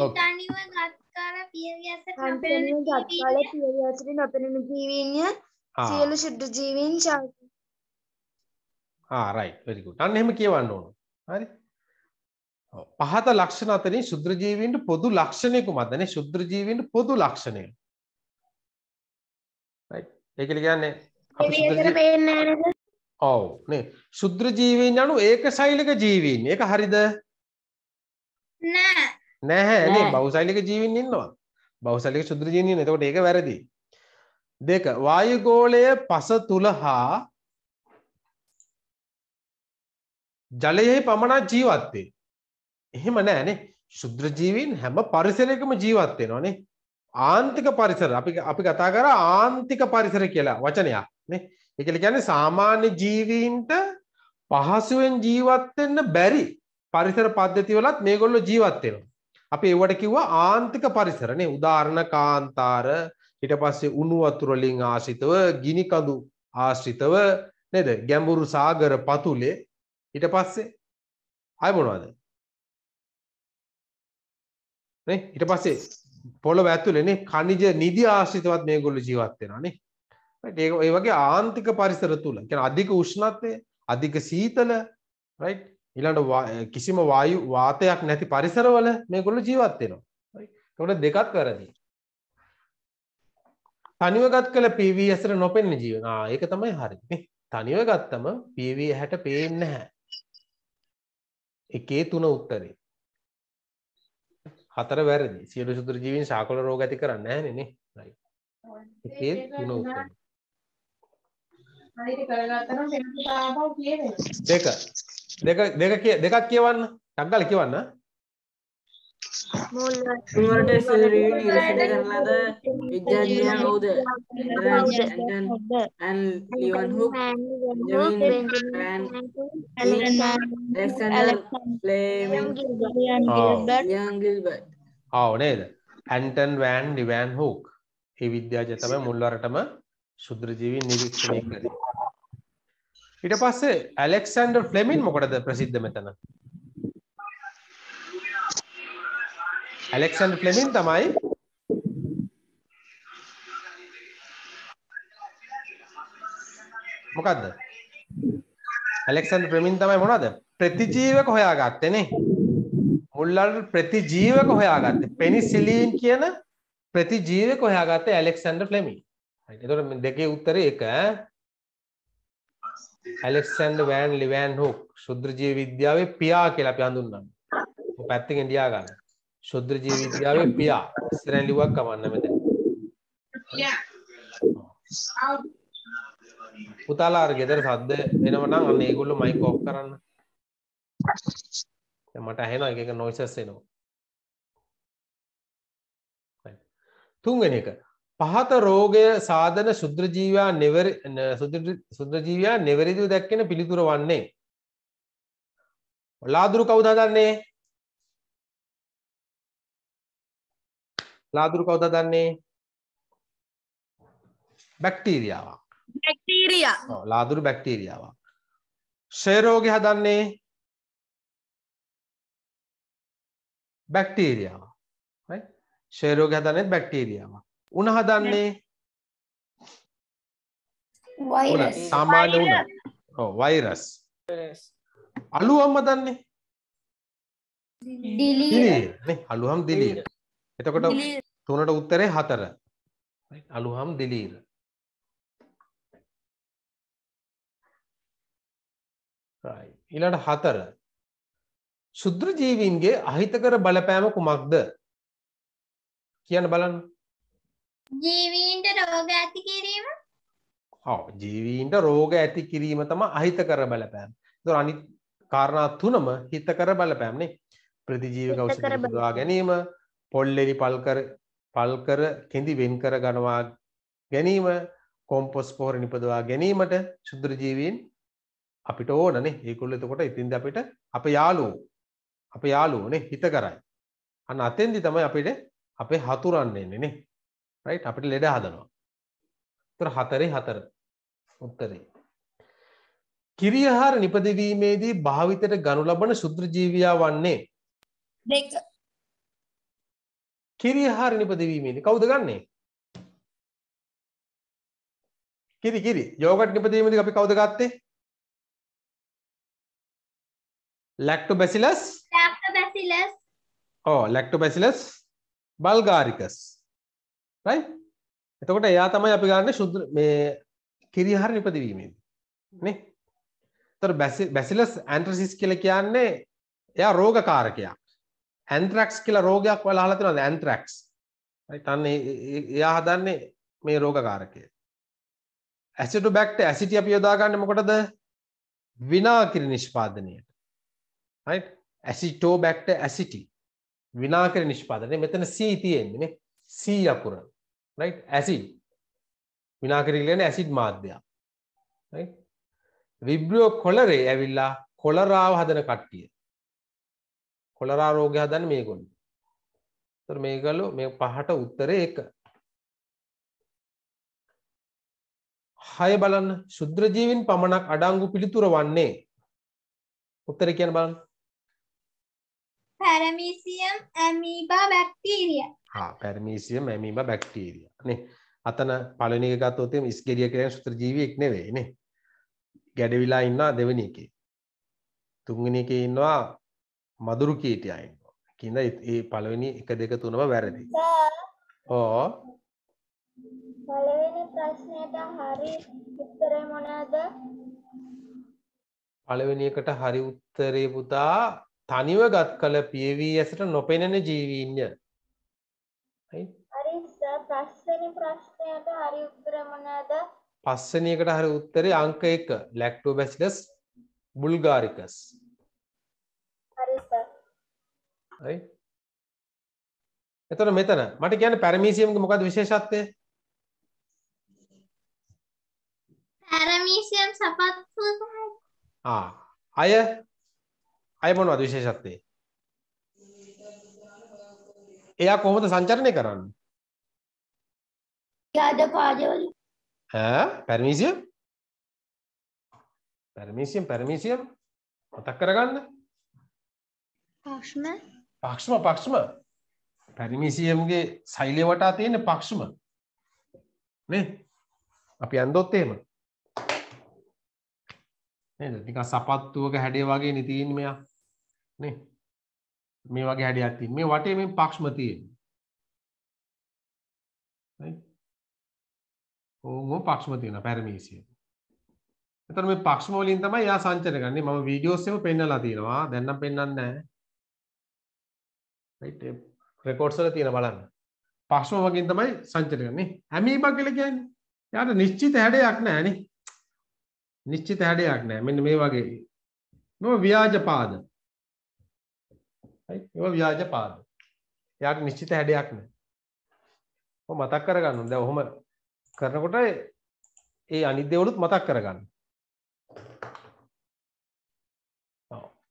තනිව ගත්කාල පියවියස කම්පැනි ගත්කාල පියවියසට නොපෙනෙන ජීවීන්ය සියලු සුද්ධ ජීවීන් ආ රයිට් වෙරි ගුඩ්. අන්න එහෙම කියවන්න ඕන. හරි. පහත ලක්ෂණ අතරින් ශුද්‍රජීවීන්ට පොදු ලක්ෂණයකු මතනේ ශුද්‍රජීවීන්ට පොදු ලක්ෂණය ඒකල කියන්නේ ඔව නේ ශුද්‍රජීවීන් යනු ඒක සෛලික ජීවීන් ඒක හරිද නැහැ නේ බෞසෛලික ජීවීන් ඉන්නවා බෞසෛලික ශුද්‍රජීවීන් එතකොට ඒක වැරදි දෙක වායුගෝලය පස තුල හා ජලයෙහි පමණක් ජීවත් වේ එහෙම නෑනේ ශුද්‍රජීවීන් හැම පරිසරයකම ජීවත් වෙනවානේ ආන්තික පරිසර අපි අපි කතා කරා ආන්තික පරිසර කියලා වචනයක් නේ ඒකල කියන්නේ සාමාන්‍ය ජීවීන්ට පහසුවෙන් ජීවත් වෙන්න බැරි පරිසර පද්ධති වලත් මේගොල්ලෝ ජීවත් වෙනවා අපි ඒවට කිව්වා ආන්තික පරිසර නේ උදාහරණ කාන්තාර ඊට පස්සේ උණු වතුර වලින් ආශ්‍රිතව ගිනි කඳු ආශ්‍රිතව නේද ගැඹුරු සාගර පතුලේ ඊට පස්සේ අය මොනවද නේ ඊට පස්සේ පොළොව ඇතුළේනේ කනිජ නිදි ආශ්‍රිතවත් මේගොල්ලෝ ජීවත් වෙනවා නේ. right ඒක ඒ වගේ ආන්තික පරිසර තුල කියන්නේ අධික උෂ්ණත්වය, අධික සීතල right ඊළඟට කිසිම වායු වාතයක් නැති පරිසරවල මේගොල්ලෝ ජීවත් වෙනවා. right ඒකට දෙකක් වැරදි. තනිව ගත් කළ PV ඇසර නොපෙනෙන ජීවන. ආ ඒක තමයි හරි. නේ තනිව ගත්තම PV ඇහැට පේන්නේ නැහැ. එකේ තුන උත්තරේ. හතර වැරදි සියලු සුදුර ජීවින් සාකොල රෝග ඇති කරන්න නෑනනේ ඒ තුන දෙක දෙක දෙක දෙකක් කියවන්න ටක්ගල කියවන්න නුවරට කරලාද විද්‍යාඥය හවුද ඇන් ලිවන් හුක් ගිල්බට් ඔව නේද ඇන්ටන් වෑන් ඩිවෑන් හුක් ඒ විද්‍යාජ තමයි මුල්වරටම ශුද්‍රජීවී නිරීක්ෂණය කර ඊට පස්සේ ඇලෙක්සන්ඩර් ෆ්ලෙමින් මොකටද ප්‍රසිද්ධ මෙතන ඇලෙක්සන් ෆ්ලෙමින් තමයි මොකක්ද ඇලෙක්සන් ෆ්ලෙමින් තමයි මොනවද ප්‍රතිජීවක හොයාගත්තනේ මුල්ලල් ප්‍රතිජීවක හොයාගත්තේ පෙනිසිලින් කියන ප්‍රතිජීවක හොයාගත්තේ ඇලෙක්සැන්ඩර් ෆ්ලෙමින් එතකොට දෙකේ උත්තරේ එක ඇලෙක්සැන්ඩර් වෑන් ලිවෑන් හුක් ශුද්‍ර ජීව විද්‍යාවේ පියා කියලා අපි හඳුන්වන්නේ. ඔය පැත්තකින් ලියා ගන්න. ශුද්‍ර ජීව විද්‍යාවේ පියා ඉස්සරහින් ලිව්වක් කමන්න මෙතන. පුතාලා අර ගෙදර සද්ද එනව නම් අන්න ඒගොල්ලෝ මයික් ඔෆ් කරන්න. දැන් මට ඇහෙනවා එක එක නොයිසස් එනවා. තුන්වෙනි එක පහත රෝගය සාධන ශුද්‍ර ජීවයා නෙවරි ශුද්‍ර ජීවයා නෙවරිදිව දැක්කෙන පිළිතුර වන්නේ. ඔලාදුරු කවුද හදන්නේ? ලාදුරු කවුද දන්නේ? බැක්ටීරියාවක්. බැක්ටීරියා. ඔව් ලාදුරු බැක්ටීරියාවක්. ක්ෂය රෝගය හදන්නේ බැක්ටීරියාව. right? ක්ෂය රෝගය හදන්නේ බැක්ටීරියාව. උණ හදන්නේ වෛරස්. සාමාන්‍ය උණ. ඔව් වෛරස්. අලුවම් හදන්නේ දිලීර. නේ අලුවම් දිලීර. එතකොට තුනට උත්තරේ හතර අලුහම් දිලීර ඊළට හතර සුද්‍ර ජීවීන්ගේ අහිතකර බලපෑම කුමක්ද කියන්න බලන්න ජීවීන්ට රෝග ඇති කිරීම ජීවීන්ට රෝග ඇති කිරීම තම අහිතකර බලපෑම් දොර අනි කාරණා තුනම හිතකර බලපෑම්නේ ප්‍රතිජීවක ෞෂධ ගැනීම පොල්ලෙරි පල්කර පල්කර කෙඳි වෙන් කර ගනවා ගැනීම කොම්පොස් පොහොර නිපදවා ගැනීමට ශුද්‍රජීවීන් අපිට ඕනනේ ඒකුල්ල එතකොට ඉතින්ද අපිට අප යාලුවෝ අප යාලුවනේ හිත කරයි අන්න අතෙන්දි තමයි අපිට අපේ හතුරන්න එන්නේ නේ රයිට් අපිට ලෙඩ හදනවා තොර හතරේ හතර උත්තරේ කිරියහාර නිපදවීමේදී භාවිතයට ගනු ලබන ශුද්‍රජීවියා වන්නේ කිරිය හාර නිපදවීමේදී කවුද ගන්නෙ? කිරි කිරි යෝගට් නිපදවීමේදී අපි කවුද ගත්තේ? Lactobacillus Lactobacillus ඕ oh, Lactobacillus bulgaricus right එතකොට එයා තමයි අපි ගන්න ශුද්ධ මේ කිරිහාර නිපදවීමේදී නේ එතකොට Bacillus anthracis කියලා කියන්නේ එයා රෝගකාරකයා ඇන්ත්‍රක්ස් කියලා රෝගයක් වල අහලා තියෙනවද ඇන්ත්‍රක්ස් තන්නේ එයා හදන්නේ මේ රෝගකාරකය ඇසිටෝබැක්ටර් ඇසිටි අපි යොදා ගන්න මොකටද විනාකිරි නිෂ්පාදනයට right ඇසිටෝබැක්ටර් ඇසිටි විනාකිරි නිෂ්පාදනය මෙතන C තියෙන්නේ නේ C අකුර right ඇසිඩ් විනාකිරි කියන්නේ ඇසිඩ් මාධ්‍යයක් right විබ්‍රියෝ කොලරේ ඇවිල්ලා කොලරාව හදන කට්ටිය කොලරා රෝගය හදන්න මේගොල්ලු. ඒතර මේගොල්ලෝ මේ පහට උත්තරේ එක. හය බලන්න ශුද්‍ර ජීවීන් පමණක් අඩංගු පිළිතුර වන්නේ උත්තරේ කියන බලන්න. Paramecium amoeba bacteria. හා පැරමීසියම් ඇමීබා බැක්ටීරියා නේ. අතන පළවෙනි එක ගත්තොත් එම් ඉස්ගෙරිය කියන්නේ ශුද්‍ර ජීවියෙක් නෙවෙයි නේ. ගැඩවිලා ඉන්නවා දෙවෙනි එකේ. තුන්වෙනි එකේ ඉන්නවා මදුරු කීටි අයින්න කියන්න ඒ පළවෙනි එක දෙක තුනම වැරදි ඕ ප්‍රශ්නයට හරි උත්තර මොනද පළවෙනිකට හරි උත්තරේ පුතා තනිව ගත් කළ පියවී ඇසට නොපෙනෙන ජීවීන්ය ප්‍රශ්නයට හරි උත්තර මොනද පස්සනයකට හරි උත්තරේ අංක එක ලැක්ටෝ බැසිලස් බුල්ගාරිකස් හරි එතන මෙතන මට කියන්න පැරමීසියම්ගේ මොකද විශේෂත්වය පැරමීසියම් සපත්තු ආ අය අය මොනවද විශේෂත්වය එයා කොහොමද සංචරණය කරන්නේ යාදපාදවල ඈ පැරමීසියම් පැරමීසියම් පැරමීසියම් මතක් කරගන්න ප්‍රශ්න පක්ෂම පක්ෂම පැරිමිසියමගේ සෛලය වටා තියෙන පක්ෂම නේ අපි ඇන්දොත් එහෙම නේද නිකන් සපත්තුවක හැඩය වගේ නේ තියෙන්නේ මෙයා නේ මේ වගේ හැඩයක් තියෙන මේ වටේ මේ පක්ෂම තියෙන්නේ right ඕංගෝ පක්ෂම තියෙන පැරමීසිය එතකොට මේ පක්ෂම වලින් තමයි එයා සංචරය කරන්නේ මම වීඩියෝස් එහෙම පෙන්නලා තියෙනවා දැන් නම් පෙන්නන්නේ නැහැ රෙකෝඩ්සල තියෙන බලන්න පස්ම වගේ තමයි සංචර කරන්නේ ඇමීමක් කල කියන්නේ යාට නිශ්චිත හැඩයක් නෑන නිශ්චිත හැඩයක් නෑ මෙන්න මේ වගේ නො ව්‍යාජ පාද ව්‍යාජ පාද යාට නිශ්චිත හැඩයක් නෑ මතක් කරගන්න ද ඔහොම කරනකොට ඒ අනිදවලුත් මතක් කරගන්න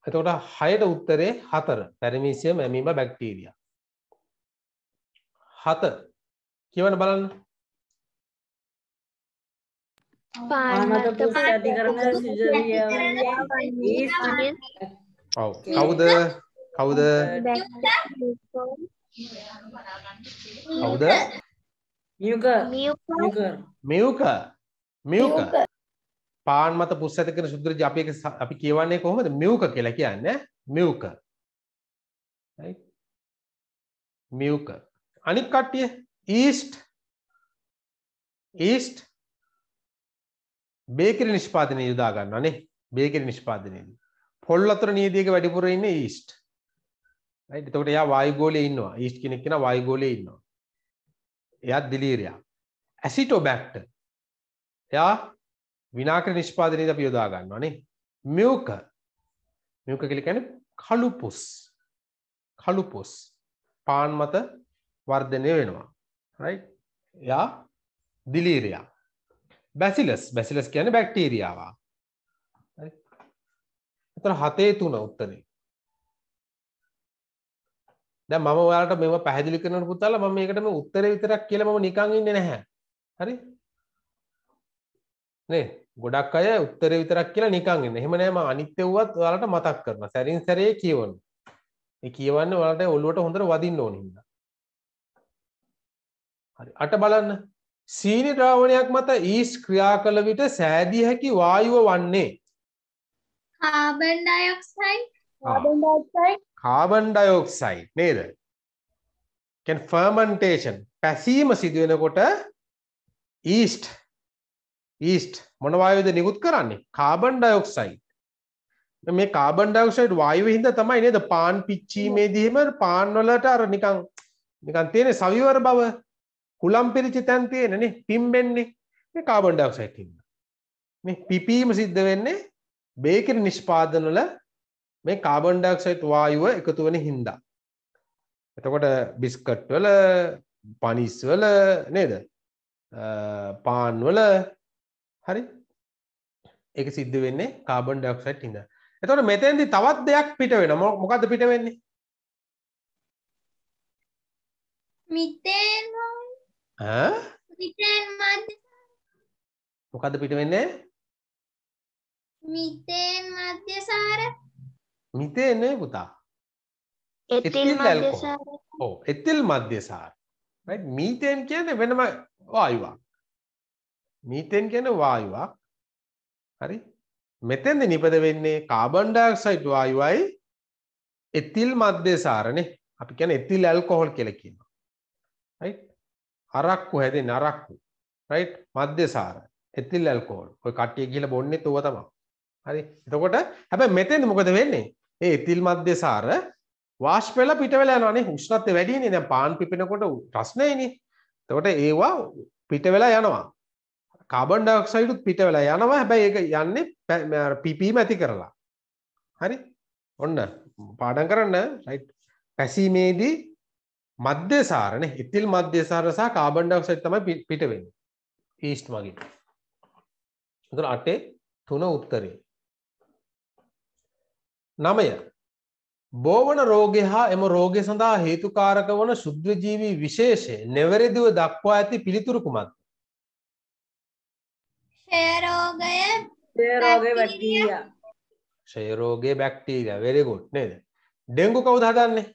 එතකොට හයට උත්තරේ හතර පැරමිසිය මැමීම බැක්ටීරිය හත කියවන බලන්න ඔව කවුද කවුද කවුද මියක මියක මියක පාන් මත පුස් ඇති කරන සුද්‍රජ අපි අපි කියවන්නේ කොහොමද මියුක කියලා කියන්නේ මියුක මියුක අනිත් කට්ටිය ඊස්ට් ඊස්ට් බේකරි නිෂ්පාදනය යොදා ගන්නනේ බේකරි නිෂ්පාදනයේදී පොල් අතර නියදියක වැඩිපුර ඉන්නේ ඊස්ට් රයිට් එතකොට එයා වායුගෝලයේ ඉන්නවා ඊස්ට් කෙනෙක් කෙනා වායුගෝලයේ ඉන්නවා එයාත් දිලීරියා ඇසිටෝබැක්ටර් එයා විනාකර නිෂ්පාදනයට අපි යොදා ගන්නවානේ මියෝක මියෝක කියලා කියන්නේ කළු පොස් කළු පොස් පාන් මත වර්ධනය වෙනවා right යා දිලීරියා බැසිලස් බැසිලස් කියන්නේ බැක්ටීරියාවා හරි එතන හතේ තුන උත්තරේ දැන් මම ඔයාලට මේව පැහැදිලි කරනකොට පුතාලා මම මේකට මේ උත්තරේ විතරක් කියලා මම නිකන් ඉන්නේ නැහැ හරි නේ ගොඩක් අය උත්තර විතරක් කියලා නිකන් ඉන්න. එහෙම නෑ මම අනිත්‍යවත් ඔයාලට මතක් කරනවා. සැරින් සැරේ කියවනවා. මේ කියවන්නේ ඔයාලට ඔළුවට හොඳට වදින්න ඕන හින්දා. හරි. අට බලන්න. සීනි ද්‍රාවණයක් මත ඊස් ක්‍රියා කළ විට සෑදී හැකි වායුව වන්නේ carbon dioxide carbon dioxide carbon dioxide නේද? can fermentation පැසීම සිදුවෙනකොට ඊස්ට් ඊස්ට් මොන වායුද නිකුත් කරන්නේ කාබන් ඩයොක්සයිඩ් මේ කාබන් ඩයොක්සයිඩ් වායුව හින්ද තමයි නේද පාන් පිච්චීමේදීම පාන්වලට අර නිකං නිකන් තියෙන සවිවර බව කුළම් පිරිචි තැන් තියෙනනේ පිම්බෙන්නේ මේ කාබන් ඩයොක්සයිඩ් හින්ද මේ පිපීම සිද්ධ වෙන්නේ බේකරි නිෂ්පාදනවල මේ කාබන් ඩයොක්සයිඩ් වායුව එකතු වෙන හින්දා එතකොට බිස්කට් වල පනිස් වල නේද පාන් වල හරි එක සිද්ධ වෙන්නේ කාබන් ඩක්සයිට් හිද එතොට මෙතැන්දි තවත් දෙයක් පිට වෙන මොකක්ද පිට වෙන්නේ මොකද පිට වෙන්නේ මිතෙන් මධ්‍යසාර මිතේනේ පුතා එතිල් මධ්‍යසාර මීතයෙන් කියන්නේ වෙනම වායුවක් මීතෙන් කියන්නේ වායුවක්. හරි? මෙතෙන්ද නිපද වෙන්නේ කාබන් ඩයොක්සයිඩ් වායුවයි එතිල් මධ්‍යසාරනේ. අපි කියන්නේ එතිල් ඇල්කොහොල් කියලා කියනවා. right? අරක්කු හැදෙන අරක්කු. right? මධ්‍යසාර. Ethyl alcohol. ඔය කට්ටිය ගිහලා බොන්නේ තෝව තමයි. හරි? එතකොට හැබැයි මෙතෙන්ද මොකද වෙන්නේ? ඒ එතිල් මධ්‍යසාර වාෂ්ප වෙලා පිට වෙලා යනවානේ. උෂ්ණත්වය වැඩි නේ. දැන් පාන් පිපෙනකොට ප්‍රශ්නයිනේ. එතකොට ඒවා පිට වෙලා යනවා. කාබන් ඩක්සයිඩුත් පිට වෙලා යනවා හැබැයි ඒක යන්නේ පිපීම ඇති කරලා හරි ඔන්න පාඩන් කරන්න රයි් පැසීමේදී මධ්‍යසාරන ඉතිල් මධ්‍යසාරසා කාබන් ඩක්සයිඩ් තමයි පිටවෙන්න ඊස්ට් මගින් තුර අටේ තුන උත්තරේ නමය බෝවන රෝගය හා එම රෝගය සඳහා හේතුකාරක වන ශුද්‍රජීවී විශේෂය නෙවරදිව දක්වා ඇති පිළිතුරු කුමත් ෂයරෝගය ෂයරෝගේ බැක්ටීරිය ෂයරෝගේ බැක්ටීරිය වෙරිගුට් නේද ඩෙංගු කවුද හදන්නේ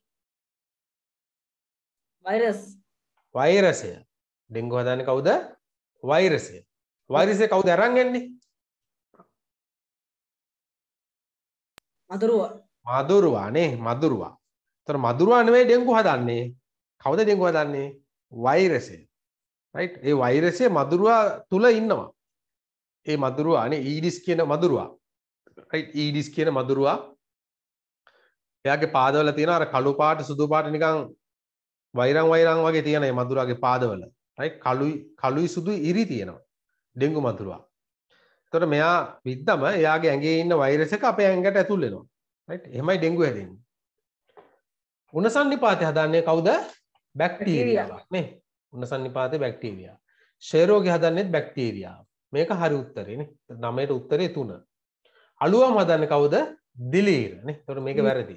වෛරස් වෛරසය ඩෙංගු හදන්නේ කවුද වෛරසය වෛරසය කවුද අරන් එන්නේ මදුරුවා මදුරුවා නේ මදුරුවා තර මදුරුවා නෙවෙයි ඩෙංගු හදන්නේ කවුද ඩෙංගු හදන්නේ වෛරසය රයිට් ඒ වෛරසය මදුරුවා තුල ඉන්නවා ඒ මදුරුවානේ ඊඩිස් කියන මදුරුවා ඊඩිස් කියන මදුරුවා එයාගේ පාදවල තියෙන අර කළු පාට සුදු පාට නිකන් වෛරං වෛරං වගේ තියෙන මේ මදුරුවාගේ පාදවල right කළුයි කළුයි සුදුයි ඉරි තියෙනවා ඩෙන්ගු මදුරුවා එතකොට මෙයා විද්දම එයාගේ ඇඟේ ඉන්න වෛරස් එක අපේ ඇඟට ඇතුල් වෙනවා right එහෙමයි ඩෙන්ගු හැදෙන්නේ උණසන්නිපාතය හදන්නේ කවුද බැක්ටීරියා නේ උණසන්නිපාතේ බැක්ටීරියා ෂේරෝගේ හදන්නේත් බැක්ටීරියා මේක හරි උත්තරෙන නමයට උත්තරේ තුන අලුවම් හදන්න කවුද දිලීරන තොට මේක වැරදි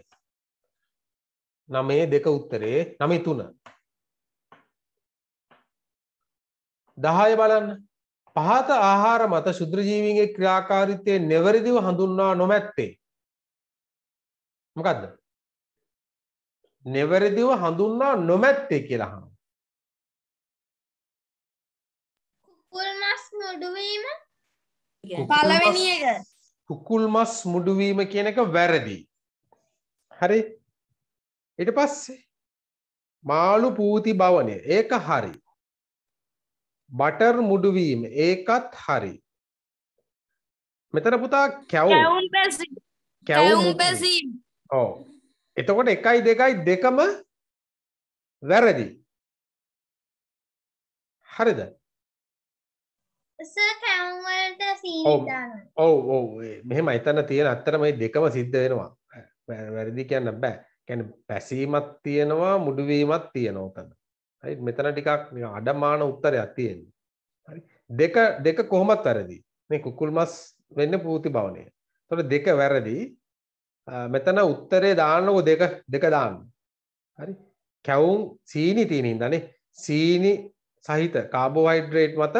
නමේ දෙක උත්තරේ නමේ තුන දහය බලන්න පහත ආහාර මත ශුද්‍රජීවීන්ගේ ක්‍රියාකාරිතය නෙවරදිව හඳුන්වා නොමැත්තේ මොකක්ද නෙවරදිව හඳුන්නා නොමැත්තේ කියලා හා මුඩුවීම පළවෙනි එක කුකුල් මස් මුඩුවීම කියන එක වැරදි. හරි. ඊට පස්සේ මාළු පූති භවනය ඒක හරි. බටර් මුඩුවීම ඒකත් හරි. මෙතන පුතා කැවුම් කැවුම් පැසීම්. ඔව්. එතකොට එකයි දෙකයි දෙකම වැරදි. හරිද? ඔව් ඔව් මෙහෙම හිතන්න තියෙන ඇත්තට මේ දෙකම සිද්ධ වෙනවා. වැරදි කියන්න බෑ. කියන්නේ පැසීමක් තියෙනවා මුඩු වීමක් තියෙනවා උතන. හරි මෙතන ටිකක් අඩමාන උත්තරයක් තියෙනවා. හරි දෙක දෙක කොහොමත් වැරදි. මේ කුකුල් මස් වෙන්නේ පූති භවණය. ඒතකොට දෙක වැරදි. මෙතන උත්තරේ දාන්නකො දෙක දෙක දාන්න. හරි කැවුම් සීනි තියෙන ඉඳනේ සීනි සහිත කාබෝහයිඩ්‍රේට් මත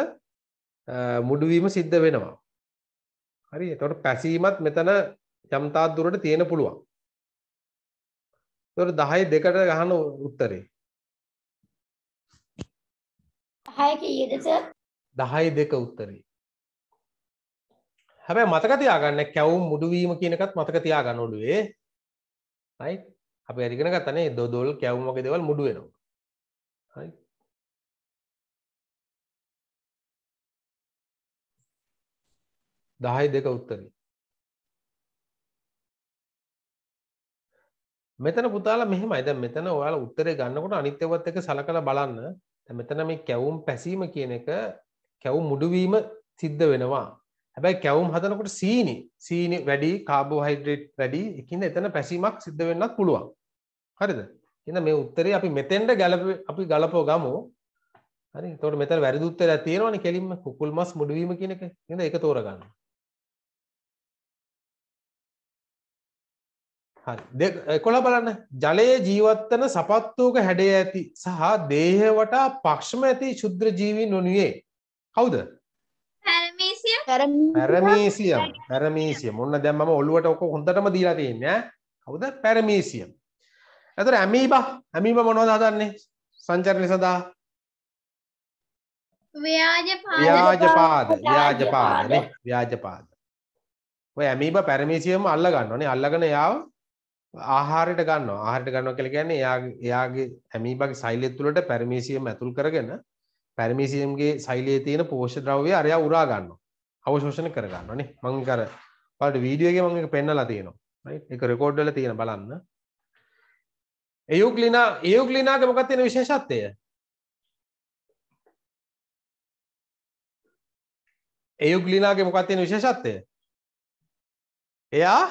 මුඩුවීම සිද්ධ වෙනවා. හරි එතකොට පැසීමත් මෙතන යම්තාත් දුරට තියෙන පුළුවන්. එතකොට 10 දෙකට ගහන උත්තරේ. 10 කීයද සර්? 10 දෙක උත්තරේ. හැබැයි මතක තියාගන්න කැවුම් මුඩුවීම කියන එකත් මතක තියාගන්න ඔළුවේ. right? අපි හරි ඉගෙන ගත්තනේ දොදොල් කැවුම් වගේ දේවල් මුඩු වෙනවා. right? දහයි දෙක උත්තරී. මෙතන පුතාල මෙහමයි දැ මෙතන ඔයාල උත්තරේ ගන්නකොට අනිත්‍යවත් එක සලකළ බලන්න මෙතන මේ කැවුම් පැසීම කියන එක කැවුම් මුඩුවීම සිද්ධ වෙනවා හැබැයි කැවුම් හදනකොට සීනි සීනි වැඩි කාබෝ හයිඩ්‍රේට් වැඩි එකන්න එතන පැසීමක් සිද්ධ වෙන්නත් පුළුවන් හරිද එන්න මේ උත්තරේ අපි මෙතෙන්ට ගැලප අපි ගලපෝ ගමු හරි තොට මෙත වැරදුත්තර තියෙනවන කෙලින්ම කුකුල් මස් මුඩුවීම කියනක එ එක තෝරගන්න කොළ බලන්න ජලයේ ජීවත්වන සපත්වූක හැඩේ ඇති සහ දේහවටා පක්ෂම ඇති ශුද්‍ර ජීවී නොනුයේ කවුද පැරමීසියම් පැරමීසිය මුන්න දැම්ම ඔල්ලුවට ඔක හොඳටම දීලා තියන්න කවුද පැරමීසියම් ඇතර ඇමීබ ඇමීම මොනොද හදන්නේ සංචරණය සඳහා ව්‍යාජපාද ව්‍යාජපාද ව්‍යාජපාද ඔය ඇමීබ පැරමිසියම අල්ලගන්නනේ අල්ලගන යාව ආහාරයට ගන්න ආහාරයට ගන්නවා කියලා කියන්නේ එයා එයාගේ ඇමීබාගේ සෛලය තුළට පැරමීසියම් ඇතුල් කරගෙන පැරමීසියම්ගේ සෛලයේ තියෙන පෝෂ්‍ය ද්‍රව්‍ය අරයා උරා ගන්නවා. අවශෝෂණය කර ගන්නවා නේ. මම අර ඔයාලට වීඩියෝ එකේ මම ඒක පෙන්නලා තියෙනවා. රයිට්? ඒක රෙකෝඩ් වෙලා තියෙන බලන්න. එයුග්ලිනා එයුග්ලිනාගේ මොකක්ද තියෙන විශේෂත්වය? එයුග්ලිනාගේ මොකක්ද තියෙන විශේෂත්වය? එයා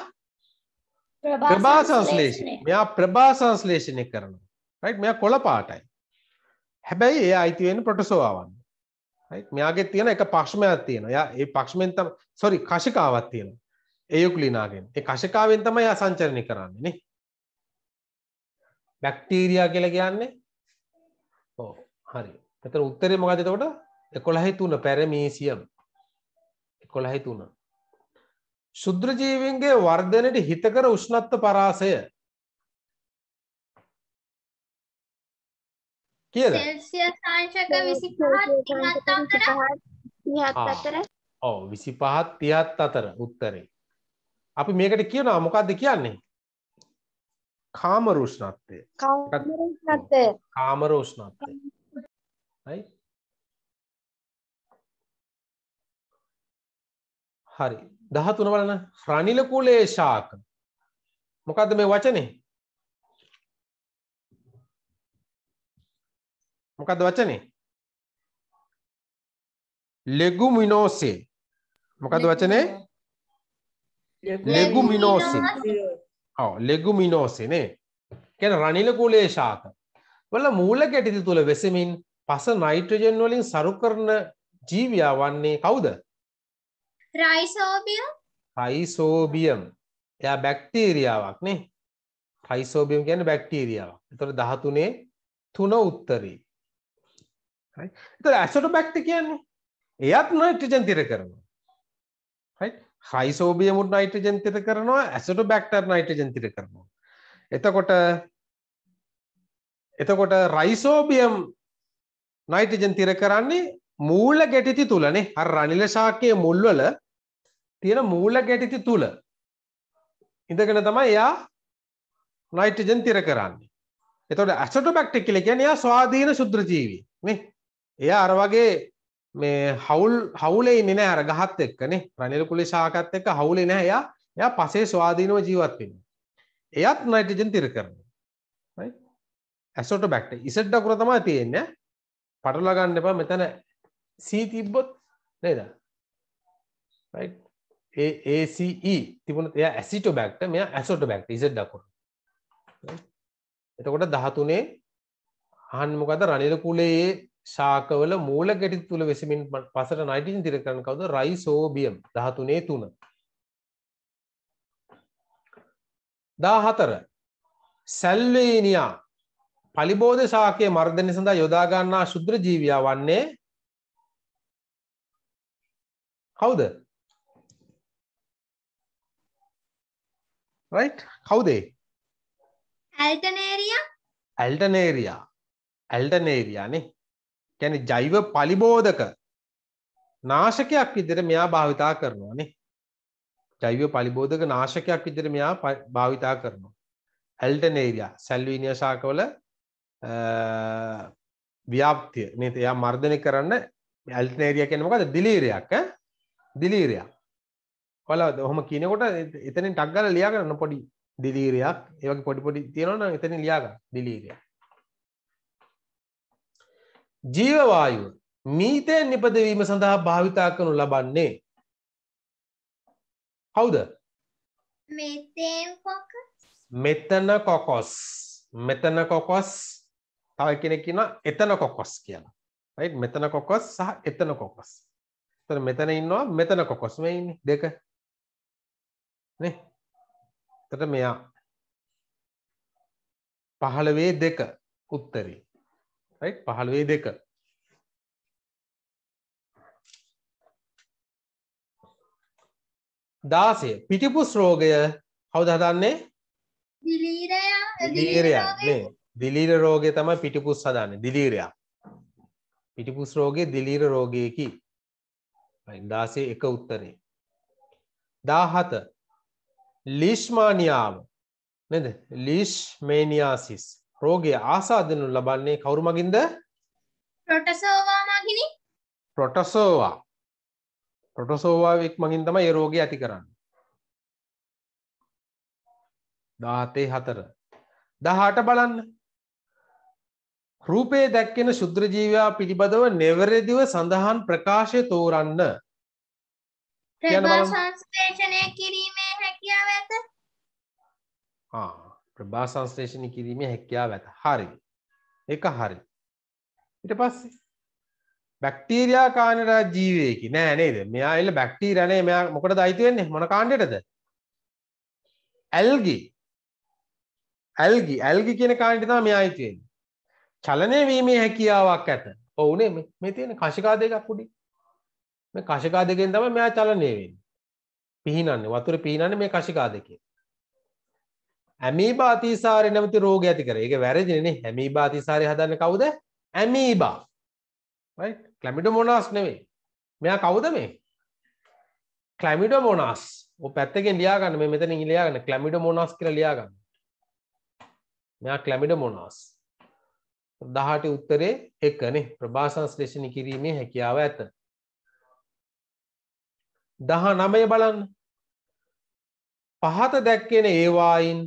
ප්‍රභා සංශ්ලේෂණය. මෙයා ප්‍රභා සංශ්ලේෂණය කරනවා. රයිට් මෙයා කොළ පාටයි. හැබැයි එයා අයිති වෙන්නේ ප්‍රොටෝසෝවාවන්. රයිට් මෙයාගේ තියෙන එක පක්ෂමයක් තියෙනවා. එයා ඒ පක්ෂමෙන් තමයි සෝරි කශිකාවක් තියෙනවා. ඒ යුක්ලිනාගෙන්. ඒ කශිකාවෙන් තමයි එයා සංචරණය කරන්නේ නේ. බැක්ටීරියා කියලා කියන්නේ ඔව් හරි. එතන උත්තරේ මොකද්ද එතකොට? 11 3 පැරමීසියම් 11 3 ශුද්‍ර ජීවීන්ගේ වර්ධනයට හිතකර උෂ්ණත්ව පරාසය කියද ඔව විසි පහත් තියත් අතර උත්තරේ අපි මේකට කියනවා මොකක්ද කියන්නේ කාම රෂ්ණත්වය කාම රෝෂ්ණත්වය හරි දහතුන බලන රනිලකුලේ ශාක මොකක්ද මේ වචනේ මොකක්ද වචනේ ලෙගු මිනෝසේ මොකද වචනේ ලෙගු මිනෝසේ ලෙගු මිනෝසනේ කැන රනිලකුලේ ශාක වල මූල ගැටිති තුළ වෙසමින් පස නයිට්‍රජන් වලින් සරු කරන ජීවයා වන්නේ කවුද රයිසෝබියම් රයිසෝබියම් එයා බැක්ටීරියාවක් නේ රයිසෝබියම් කියන්නේ බැක්ටීරියාවක්. එතකොට 13 තුන උත්තරී. හරි. එතකොට ඇසටොබැක්ට කියන්නේ එයත් නයිට්‍රජන් තිර කරනවා. හරි. රයිසෝබියම් උත් නයිට්‍රජන් තිර කරනවා ඇසටොබැක්ටර් නයිට්‍රජන් තිර කරනවා. එතකොට එතකොට රයිසෝබියම් නයිට්‍රජන් තිර කරන්නේ මූල ගැටිති තුලනේ අර රනිල ශාකයේ මුල්වල තියෙන මූල ගැටිති තුල ඉඳගෙන තමයි එයා නයිට්‍රජන් තිර කරන්නේ. එතකොට ඇසටොබැක්ටර් කියලා කියන්නේ එයා ස්වාධීන ශුද්‍ර ජීවි නේ. එයා අර වගේ මේ හවුල් හවුලේ ඉන්නේ නැහැ අර ගහත් එක්කනේ. රනිල කුලේ ශාකත් එක්ක හවුලේ නැහැ එයා. එයා පසේ ස්වාධීනව ජීවත් වෙන්නේ. එයත් නයිට්‍රජන් තිර කරනවා. right? ඇසටොබැක්ටර් ඉසඩ් අකුර තමයි තියෙන්නේ. පටලවා ගන්න එපා මෙතන සී තිබ්බොත් නේද ACE තිබුණ එය ඇසිටෝ බැක්ට මෙය ඇසෝට බැක්ට ඉසට දකුණ එතකොට දහතුනේ හන්මොකද රනිර කුලයේ ශාකවල මූල ගැටි තුළ වෙසමින් පසට නයිටින් තිර කරන කවද රයි සෝබියම් දහතුනේ තුන දාහතර සැල්වේනියා පලිබෝධ ශාකය මර්ධනය සඳහා යොදාගන්නා ශුද්‍ර ජීවයා වන්නේ කවුද රයිට් කවුදේ ඇල්ටනේරියා ඇල්ටනේරියා ඇල්ටනේරියානේ කැන ජෛව පලිබෝධක නාශකයක් විදිර මෙයා භාවිතා කරනවානේ ජෛව පලිබෝධක නාශකයක් විදිර මෙයා භාවිතා කරනවා ඇල්ටනේරියා සැල්වීනිය ශාකවල ව්‍යාප්තිය නත එයා මර්ධනය කරන්න ඇල්ටනේරිය කෙනමකද දිලීරයක් දිලීරයක් ඔල හොම කියනකොට එතනින් ටක්ගල ලියා කරන්න පොඩි දිලීරයක් ඒවගේ පොඩිපොඩි තියෙනවන එතන ලියාග දිලීරය ජීවවායුව මීතයෙන් නිපදවීම සඳහා භාවිතා කරනු ලබන්නේ හවුද මෙතන කොකොස් මෙතන කොකොස් තව කෙනෙ කියන එතන කොකොස් කියලා මෙතන කොකොස් සහ එතන කොකොස් තර මෙතන ඉන්නවා මෙතන කොකොස්මයින් දෙක තට මෙයා පහළවේ දෙක උත්තරී පහළවේ දෙක දාසේ පිටිපුස් රෝගය කවුද හදන්නේ දිලීරයා දිලීර රෝගය තමයි පිටිපුස් හදන්නේ දිලීරයා පිටිපුස් රෝගේ දිලීර රෝගයකි දාසේ එක උත්තරේ දාහත ලිෂ්මානියාව නද ලිෂ්මේනියාසිස් රෝගය ආසාධනු ලබන්නේ කවුරු මගින්ද ප්‍රොටසෝවාමාගිනි ප්‍රොටසෝවා ප්‍රොටසෝවාවෙක් මගින් තම ඒ රෝගය ඇති කරන්න දාතේ හතර දහට බලන්න රූපේ දැක්කෙන ශුද්‍ර ජීවයා පිළිබඳව නෙවරදිව සඳහන් ප්‍රකාශය තෝරන්න. සංස්ලේෂණය කිරීමේ හැකියාව ඇත. ප්‍රභා සංස්ලේෂණ කිරීමේ හැකියාව ඇත. හරි. එක හරි. ඊට පස්සේ බැක්ටීරයා කානරා ජීවයකි නෑ නේද මෙයා එල්ල බැක්ටීරණේ මෙයා මොකට දයිති වෙන්නේ මොන කාණ්ඩයටද ඇල්ගි ඇල්ගි ඇල්ගි කියන කාණ්ඩ තමයි මෙයා අයිති වෙන්නේ චලනය වීමේ හැකියාවක් ඇත ඔවුනේ මේ තියෙන කශිකා දෙකක් උඩි මේ කශිකා දෙකෙන් තම මෙයා චලනය වෙන්න පිහිනන්න වතුර පිහිනන්න මේ කශිකා දෙකේ ඇමී බාතිසාරය නැමති රෝග ඇති කර එක වැරදිනේ හැමී බාතිසාරය හදන්න කවුද ඇමී බා කලමිඩ මොනස් නෙවේ මෙයා කවුද මේ කලමිඩ මොනස් පැත්තකෙන් ලියාගන්න මෙතන ඉලියාගන්න කලමිඩ මොනස් කර ලියාගන්න මෙයා කලමිඩ මොනස් දහට උත්තරේ එකනේ ප්‍රභාසංස්ලේෂණ කිරීමේ හැකියාව ඇත. දහ නමය බලන්න පහත දැක්කෙන ඒවායින්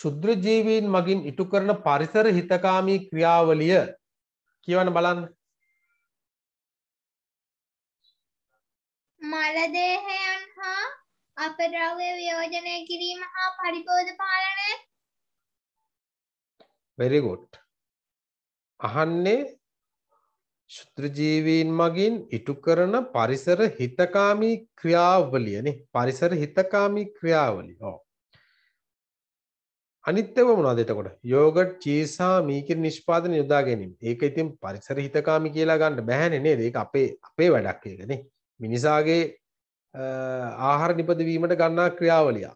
ශුද්‍රජීවීන් මගින් ඉටු කරන පරිසර හිතකාමී ක්‍රියාවලිය කියවන බලන්න මලදේහයන් හා අපද්‍රව්‍ය ව්‍යෝජනය කිරීම හා පරිබෝධ පාලනය වෙරිගොට් අහන්නේ ශුත්‍ර ජීවීන් මගින් ඉටු කරන පරිසර හිතකාමී ක්‍රියාවලියනේ පරිසර හිතකාමී ක්‍රියාවලිය. ඔව්. අනිත් ඒවා මොනවද එතකොට? යෝගට් චීස් හා මී කියන නිෂ්පාදන යොදා ගැනීම. ඒක ඉතින් පරිසර හිතකාමී කියලා ගන්න බෑනේ නේද? ඒක අපේ අපේ වැඩක් ඒක නේ. මිනිසාගේ ආහාර නිපදවීමට ගන්නා ක්‍රියාවලිය.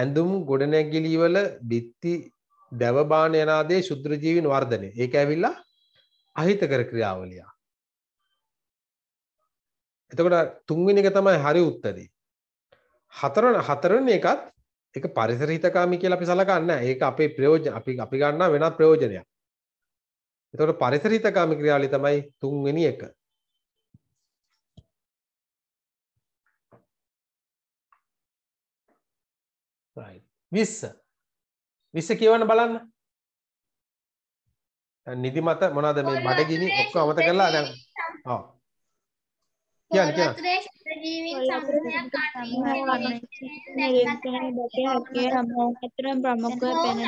ඇඳුම් ගොඩනැගිලි වල බිත්ති දැවබාන යනාදේ ශුද්‍ර ජීවින් වර්ධනය. ඒක ඇවිල්ලා අහිතකර ක්‍රියාවලිය. එතකොට තුන්වෙනි එක තමයි හරි උත්තරේ. හතරන හතරවෙනි එකත් ඒක පරිසර හිතකාමී කියලා අපි සලකන්නේ නැහැ. ඒක අපේ ප්‍රයෝජන අපි අපි ගන්නා වෙනත් ප්‍රයෝජනයක්. එතකොට පරිසර හිතකාමී ක්‍රියාවලිය තමයි තුන්වෙනි එක. right 20 විස්ස කියවන්න බලන්න නිදි මත මොනාද මේ බඩගිනි ඔක්කො අමත කරලා දැන් ඔව් කියන්න කියන්න ප්‍රමුඛව පැන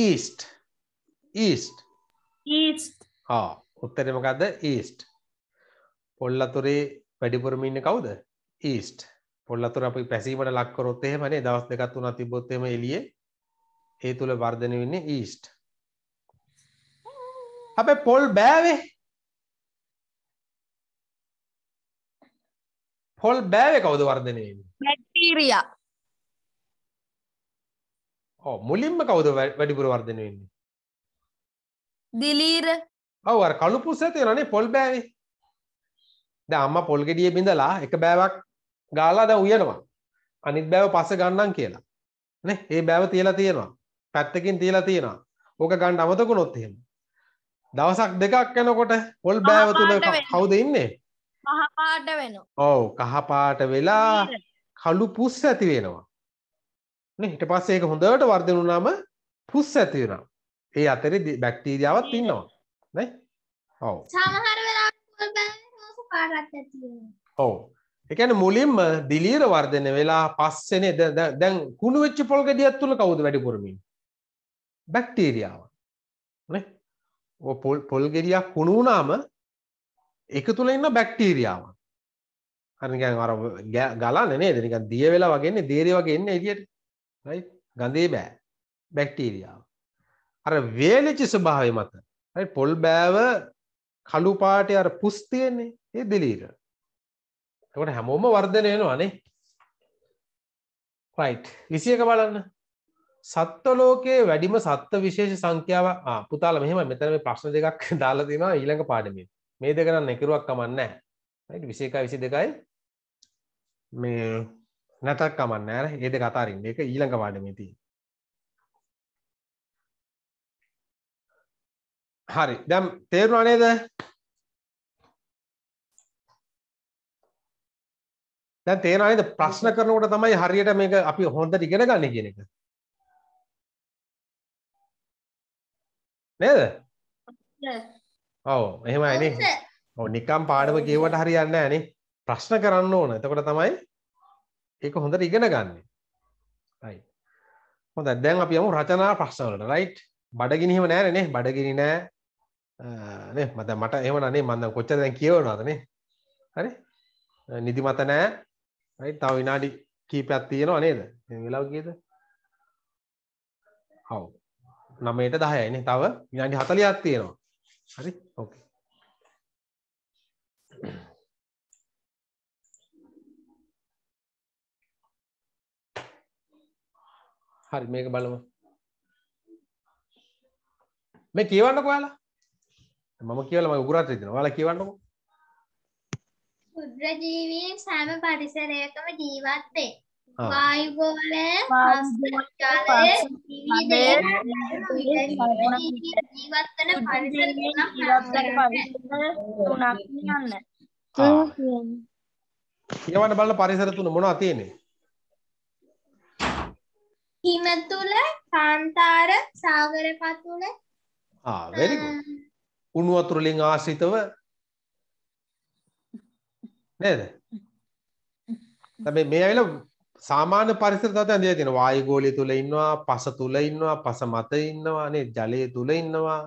ඊස්ට් ඊස්ට් ඊස්ට් ආ උත්තරේ මොකද්ද ඊස්ට් පොල් අතුරේ වැඩිපුරම ඉන්නේ කවුද ඊස්ට් පොල්ලතුර අපි පැසීමට ලක්කරොත් එහෙමනේ දවස් දෙකක් තුනක් තිබ්බොත් එහෙම එළියේ ඒ තුල වර්ධනය වෙන්නේ ඊස්ට්. හැබැයි පොල් බෑවේ. පොල් බෑවේ කවුද වර්ධනය වෙන්නේ? බැක්ටීරියා. ඔව් මුලින්ම කවුද වැඩිපුර වර්ධනය වෙන්නේ? දිලීර. ඔව් අර කළු පුස්සේ තියෙනනේ පොල් බෑවේ. දැන් අම්මා පොල් ගෙඩිය බිඳලා එක බෑවක් ගාලා දැ උයනවා අනිත් බැව පස ගන්නන් කියලා නේ ඒ බැව තියලා තියෙනවා පැත්තකින් තියලා තියෙනවා ඕක ගණ්ඩ අමතකු නොත්තියෙන දවසක් දෙකක් යනකොට පොල් බෑව තුළ කවුද ඉන්නේ කහපාට වෙන ඔව කහපාට වෙලා කලු පුස් ඇති වෙනවා හිට පස්සේ ඒක හොඳට වර්ධනුනාම පුස් ඇති වෙන ඒ අතරි බැක්ටීරියාවත් ඉන්නවා නැ ඔව සමහර වෙලා ඔව එකන මුලින්ම දිලීර වර්ධන වෙලා පස්සනේ දැන් කුණු වෙච්ච පොල් ගෙඩියත් තුළ කවුද වැඩිපුරමින් බැක්ටීරියාව පොල් පොල් ගෙඩියක් කුණුනාම එක තුළ ඉන්න බැක්ටීරියාව හරිගැන් අර ගලන්න නේ දෙනික දිය වෙලා වගේන්නේ දේරේ වගේ එන්න එලියට ගඳේ බෑ බැක්ටීරියාව අර වේලචි ස්වභාවය මත පොල් බෑව කළුපාට අර පුස්තියන්නේ ඒ දිලීර එකට හැමෝම වර්ධනයනවානේ රයිට් විසියක බලන්න සත්ව ලෝකයේ වැඩිම සත්ව විශේෂ සංඛ්‍යාව පුතාල මෙහම මෙතන ප්‍රශ්න දෙකක් දාලා තිනවා ඊළඟ පාඩමින් මේ දෙ කරන්න එකරුවක් කමන්න විසේකයි විසි දෙකයි මේ නැතක් කමන්න ඇර ඒද කතාරින් එක ඊළඟ පාඩමිති හරි දැම් තේරුණනේද දැන් තේනවා නේද ප්‍රශ්න කරනකොට තමයි හරියට මේක අපි හොඳට ඉගෙන ගන්න කියන එක නේද ඔව් එහෙමයි නේ ඔව් නිකම් පාඩම කියවට හරියන්නේ නැහැ නේ ප්‍රශ්න කරන්න ඕන එතකොට තමයි ඒක හොඳට ඉගෙන ගන්න right හොඳයි දැන් අපි යමු රචනා ප්‍රශ්න වලට right බඩගිනි හිම නැහැ නේ බඩගිනි නැහැ නේ මට එහෙම නනේ මම කොච්චර දැන් කියවනවද නේ හරි නිදිමත නැහැ රයිට් තව විනාඩි කීපයක් තියෙනවා නේද දැන් වෙලාව කීයද ඔව් 9ට 10යි නේ තව විනාඩි 40ක් තියෙනවා හරි ඕකේ හරි මේක බලමු මේ කියවන්නකෝ ඔයාලා මම කියවලා මගේ උගුරත් දෙනවා ඔයාලා කියවන්නකෝ කුද්‍ර ජීවීන් සෑම පරිසරයකම ජීවත් වේ. වායු ගෝලය, පස්ජාලය, ජීවත් වෙන පරිසර තුනක් යන්න. කියවන්න බලන පරිසර තුන මොනවද තියෙන්නේ? හිම තුල කාන්තාර සාගර පතුල ආ වෙරි ගුඩ් උණු වතුර වලින් ආශ්‍රිතව නේද? හැබැයි මේ ඇවිල්ලා සාමාන්‍ය පරිසර තත්ත්වයන් දිහා තියෙන වායු ගෝලය තුල ඉන්නවා, පස තුල ඉන්නවා, පස මත ඉන්නවා, නේ ජලය තුල ඉන්නවා,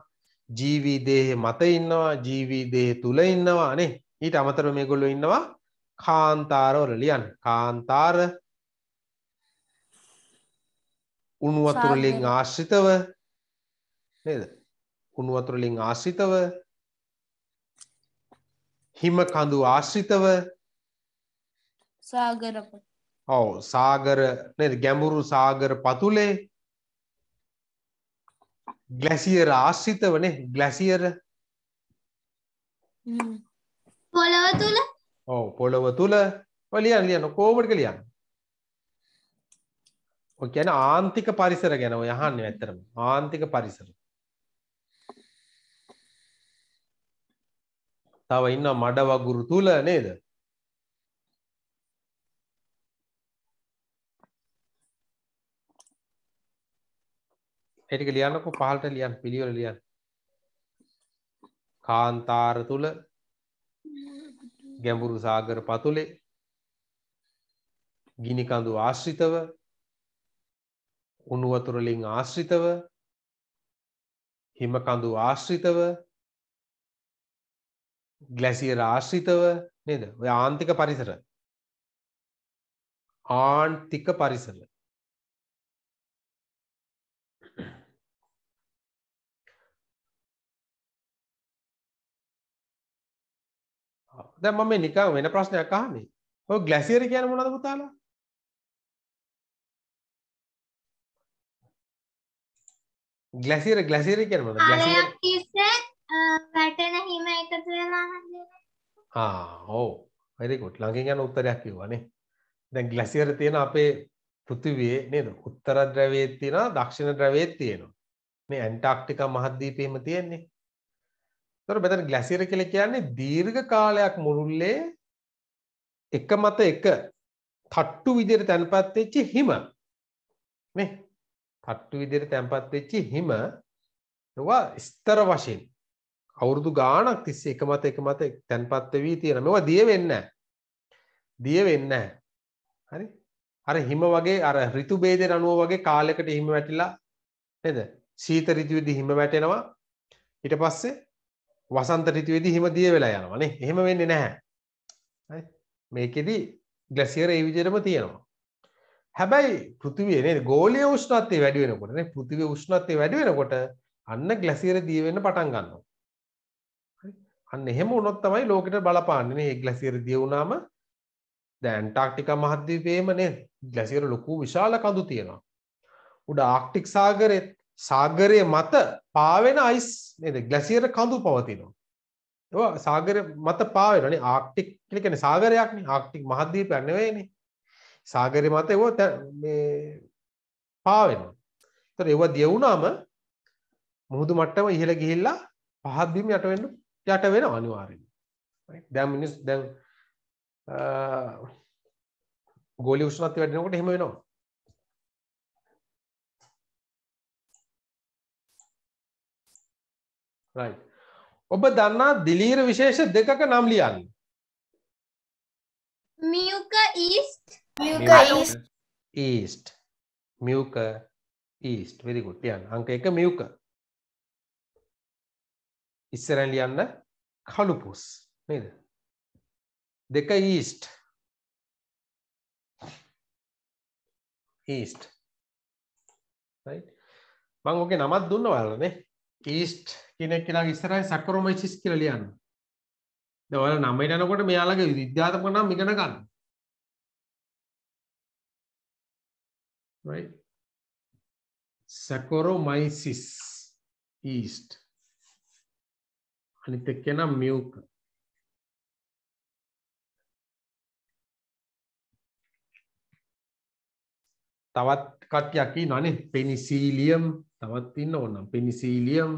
ජීවි දේහ මත ඉන්නවා, ජීවි දේහ තුල ඉන්නවා නේ. ඊට අමතරව මේගොල්ලෝ ඉන්නවා කාන්තාරවල ලියන්න. කාන්තාර උණු වතුර වලින් ආශ්‍රිතව නේද? උණු වතුර වලින් ආශ්‍රිතව හිම කඳු ආශ්‍රිතව සාගර ඔව් සාගර නේද ගැඹුරු සාගර පතුලේ ග්ලැසියර් ආශ්‍රිතවනේ ග්ලැසියර් පොළව තුල ඔව් පොළව තුල ඔය ලියන්න ලියන්න කොහොමද ලියන්න ඔය කියන්නේ ආන්තික පරිසර ගැන ඔය අහන්නේ ඇත්තටම ආන්තික පරිසර තව ඉන්න මඩ වගුරු තුල නේද? ඒ ටික ලියන්නකෝ පහළට ලියන්න පිළිවෙල ලියන්න. කාන්තාර තුල ගැඹුරු සාගර පතුලේ ගිනි කඳු ආශ්‍රිතව උණු වතුර වලින් ආශ්‍රිතව හිම කඳු ආශ්‍රිතව ග්ලැසියර ආශ්‍රිතව නේද ඔය ආන්තික පරිසර ආන්තික පරිසර දැන් මම මේ නිකන් වෙන ප්‍රශ්නයක් අහන්නේ. ඔය ග්ලැසියර් කියන්නේ මොනවද පුතාලා? ග්ලැසියර් ග්ලාසියර කියන මොනවද? ග්ලාසියර් වැටෙන හිම එකතු වෙලා ආ ඔව් very good ළඟින් යන උත්තරයක් කිව්වනේ දැන් ග්ලැසියර් තියෙන අපේ පෘථිවියේ නේද උත්තර ද්‍රවයේත් තියෙනවා දක්ෂිණ ද්‍රවයේත් තියෙනවා මේ ඇන්ටාක්ටිකා මහද්වීපයේම තියෙන්නේ ඒතර මෙතන ග්ලැසියර් කියලා කියන්නේ දීර්ඝ කාලයක් මුරුල්ලේ එක මත එක තට්ටු විදිහට තැන්පත් වෙච්ච හිම නේ තට්ටු විදිහට තැන්පත් වෙච්ච හිම ඒවා ස්තර වශයෙන් අවුරුදු ගානක් තිස්සේ එක මත එක මත තැන්පත් වෙවි තියෙන මේවා දිය වෙන්නේ නැහැ. දිය වෙන්නේ නැහැ. හරි? අර හිම වගේ අර ඍතු ભેදෙන අනුව වගේ කාලයකට හිම වැටිලා නේද? සීත ඍතුවේදී හිම වැටෙනවා. ඊට පස්සේ වසන්ත ඍතුවේදී හිම දිය වෙලා යනවා නේ. එහෙම වෙන්නේ නැහැ. හරි? මේකෙදි ග්ලැසියර් ඒ විදිහටම තියෙනවා. හැබැයි පෘථිවිය නේද ගෝලීය උෂ්ණත්වය වැඩි වෙනකොට නේ පෘථිවිය උෂ්ණත්වය වැඩි වෙනකොට අන්න ග්ලැසියර් දිය වෙන්න පටන් ගන්නවා. අන්න එහෙම වුණොත් තමයි ලෝකෙට බලපාන්නේ නේ ග්ලැසියර් දිය වුණාම දැන් ඇන්ටාක්ටිකා මහද්වීපයේම නේ ග්ලැසියර් ලොකු විශාල කඳු තියෙනවා. උඩ ආක්ටික් සාගරේ සාගරය මත පාවෙන අයිස් නේද ග්ලැසියර කඳු පවතිනවා. ඒවා සාගරය මත පාවෙනවා නේ ආක්ටික් කියලා කියන්නේ සාගරයක් නේ ආක්ටික් මහද්වීපයක් නෙවෙයිනේ. සාගරය මත ඒවා මේ පාවෙනවා. ඒතර ඒවා දිය වුණාම මුහුදු මට්ටම ඉහළ ගිහිල්ලා පහත් බිම් යට වෙන්න යට වෙන අනිවාරෙන් දැම් මිනිස් දැන් ගෝලි උෂ්නත් වැඩෙනකොට හෙම වෙනවා ඔබ දන්නා දිලීර විශේෂ දෙකක නම් ලියන්න මියක ඊස්ට මියක ඊස්ට වෙරිකුට්ටියන් අංක එක මියක ඉස්සරන් ලියන්න කළුපුස් නේද දෙක ඊස්ට් ඊස්ට් මං ඕකේ නමත් දුන්න ඔයාලනේ ඊස්ට් කෙනෙක් කියලා ඉස්සරහින් සැක්කරොමයිසිස් කියලා ලියන්න දැන් ඔයාලා නම ඉනනකොට මෙයාලගේ විද්‍යාත්මක නම් ඉගෙන ගන්න right saccharomyces yeast අනිත් එක්කෙනා මියුට් තවත් කට්ටියක් ඉන්නවනේ පෙනිසීලියම් තවත් ඉන්න ඕනම් පෙනිසීලියම්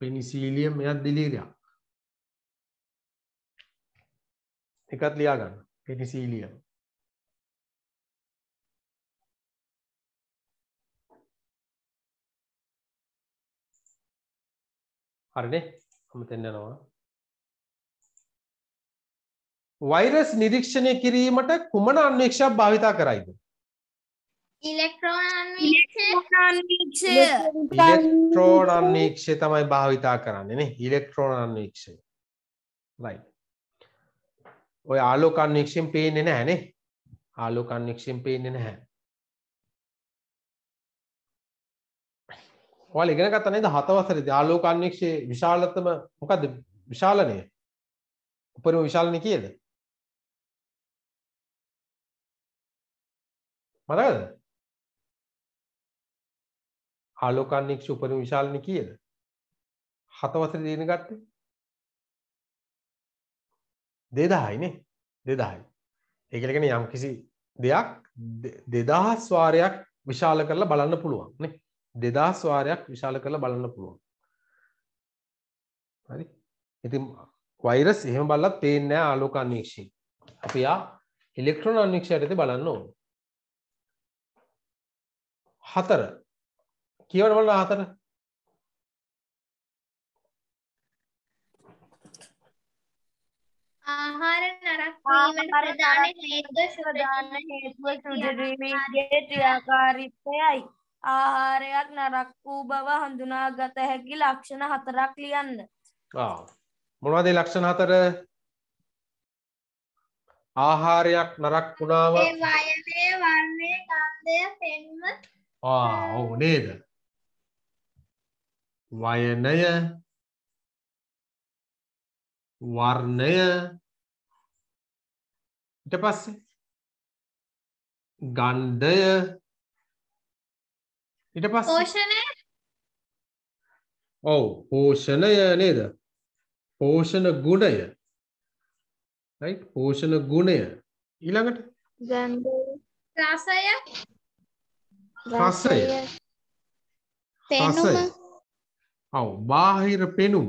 පෙනිසීලියම් එයත් දිලීරියක් එකත් ලියා ගන්න පෙනිසීලියම් හරිනේ අමතෙන්න්නනවා වෛරස් නිරීක්ෂණය කිරීමට කුමන අන්වේක්ෂක් භාවිතා කරයිද ඉලෙක්ට්‍රෝන අන්වේක්ෂය තමයි භාවිතා කරන්නේ ඉලෙක්ට්‍රෝන අන්වේක්ෂය රයි ඔය ආලෝක අන්වේක්ෂයෙන් පේන්නේ නෑනේ ආලෝක අන්වේක්ෂයෙන් පේන්නේ නැහැ ඔයාලා ඉගෙන ගත්තා නේද හත වසරේදී ආලෝක අන්වීක්ෂයේ විශාලතම මොකද්ද විශාලනය උපරිම විශාලනය කීයද මතකද ආලෝක අන්වීක්ෂ උපරිම විශාලනය කීයද හත වසරේදී ඉගෙන ගත්තේ 2000යි නේ 2000යි ඒ කියන්නේ යම්කිසි දෙයක් 2000 ස්වාරයක් විශාල කරලා බලන්න පුළුවන් නේ දෙදස් වාරයක් විශාල කරලා බලන්න පුළුවන් හරි ඉතින් වෛරස් එහෙම බලලත් පේන්නේ නැහැ ආලෝක අන්වීක්ෂයෙන් අපි ආ ඉලෙක්ට්‍රෝන අන්වීක්ෂයටදී බලන්න ඕන හතර කියවන බලන්න හතර ආහාර නරක් වීමට ප්‍රධාන හේතුව සුදාන හේතුව සුදරීමේ ක්‍රියාකාරීත්වයයි ආහාරයක් නරක් වූ බව හඳුනාගත හැකි ලක්ෂණ හතරක් ලියන්න. මොනවද ලක්ෂණ හතර? ආහාරයක් නරක් වුණාව. ඒ වයනේ වර්ණයේ ගන්ධය පෙන්ම. ආ ඔව් නේද? වයනය වර්ණය ඊට පස්සේ ගන්ධය ඊට පස්සේ පෝෂණය ඔව් පෝෂණය නේද? පෝෂණ ගුණය. right පෝෂණ ගුණය. ඊළඟට රසය රසය පෙනුම ඔව් බාහිර පෙනුම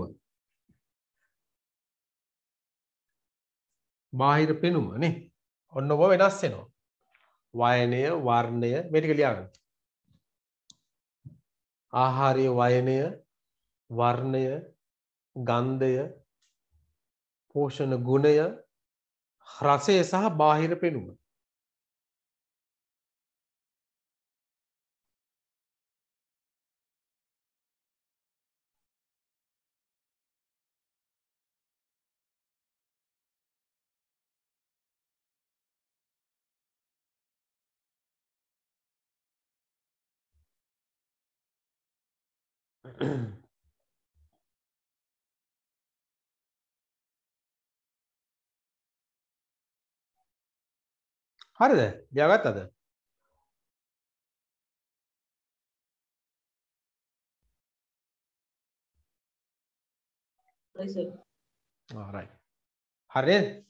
බාහිර පෙනුම නේ ඔන්න ඔබ වෙනස් වෙනවා වයනය වර්ණය මේ ටික ලියාගන්න ආහාරයේ වයනය වර්ණය ගන්ධය පෝෂණ ගුණය රසය සහ බාහිර පෙනුම हर दे जागत दे हरे right.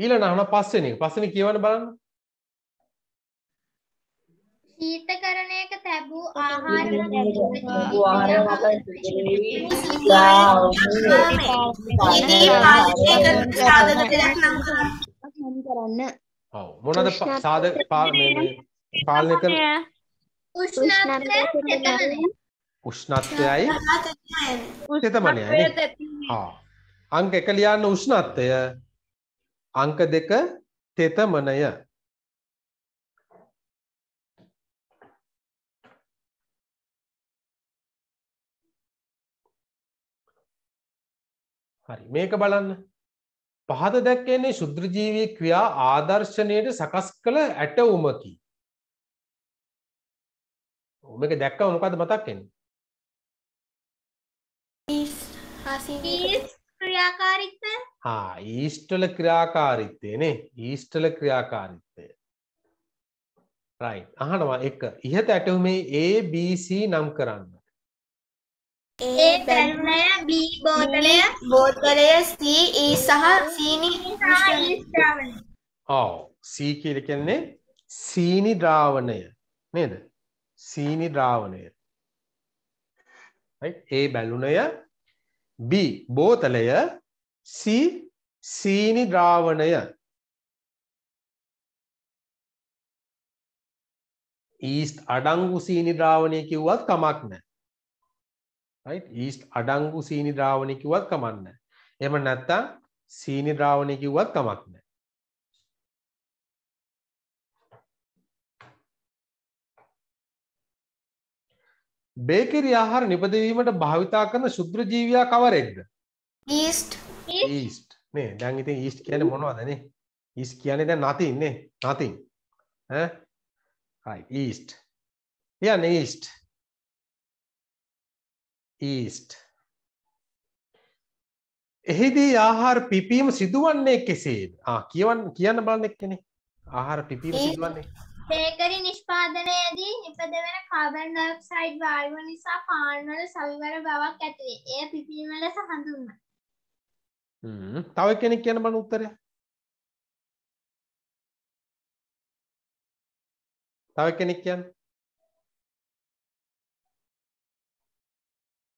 ඊළඟ අහන පස්වෙනි එක. පස්වෙනි කියවන්න බලන්න. ශීතකරණයක තැබූ ආහාර කරන්න. ඔව් මොනවාද සාධක පාලනය කරන උෂ්ණත්වය උෂ්ණත්වයයි තෙතමනයයි. හා. අංක එක ලියන්න උෂ්ණත්වය අංක දෙක තෙතමනය හරි මේක බලන්න පහත දැක්කන්නේ ශුද්‍රජීවී ක්‍රියා ආදර්ශනයට සකස් කළ ඇටවුමකි ඔමක දැක්ක මොකද මතක්කෙන්නේ ක්‍රියාකාරිත්ව ඊස්ටල ක්‍රියාකාරිත්තයනේ ඊස්ටල ක්‍රියාකාරිත්තය රයි අහනවා එක ඉහත ඇටවුමේ ඒ BC නම් කරන්න ඒ පැල්මය B බෝතලය බෝතලය C ඒ e සහ සීනි ඔව සී කියල කියන්නේ සීනි ද්‍රාවණය නේද සීනි ද්‍රාවණය ඒ බැලුණය B බෝතලය සී සීනි ද්‍රාවණය ඊස්ට් අඩංගු සීනි ද්‍රාවණය කිව්වත් කමක් නෑ ඊස්ට් අඩංගු සීනි ද්‍රාවණය කිව්වත් කමන්න එම නැත්තා සීනි ද්‍රාවණය කිව්වත් කමක් නෑ බේකරි ආහාර නිපදවීමට භාවිතා කරන ශුද්‍ර ජීවියා කවරෙක්ද ඊස්ට් ඊස්ට් නේ දැන් ඉතින් ඊස්ට් කියන්නේ මොනවද නේ ඊස්ට් කියන්නේ දැන් nothing නේ nothing ඈ right east කියන්නේ east east එහිදී ආහාර පිපීම සිදුවන්නේ කෙසේද? ආ කියවන්න කියන්න බලන්න එක්කනේ. ආහාර පිපීම සිදුවන්නේ සේකරි නිෂ්පාදනයේදී නිපදවන කාබන් ඩයොක්සයිඩ් වායුව නිසා පාන්වල සවිවර බවක් ඇතිවේ. එය පිපීම ලෙස හඳුන්වනවා. තව කෙනෙක් කියන බන උත්තරය තව කෙනෙක් කියන්න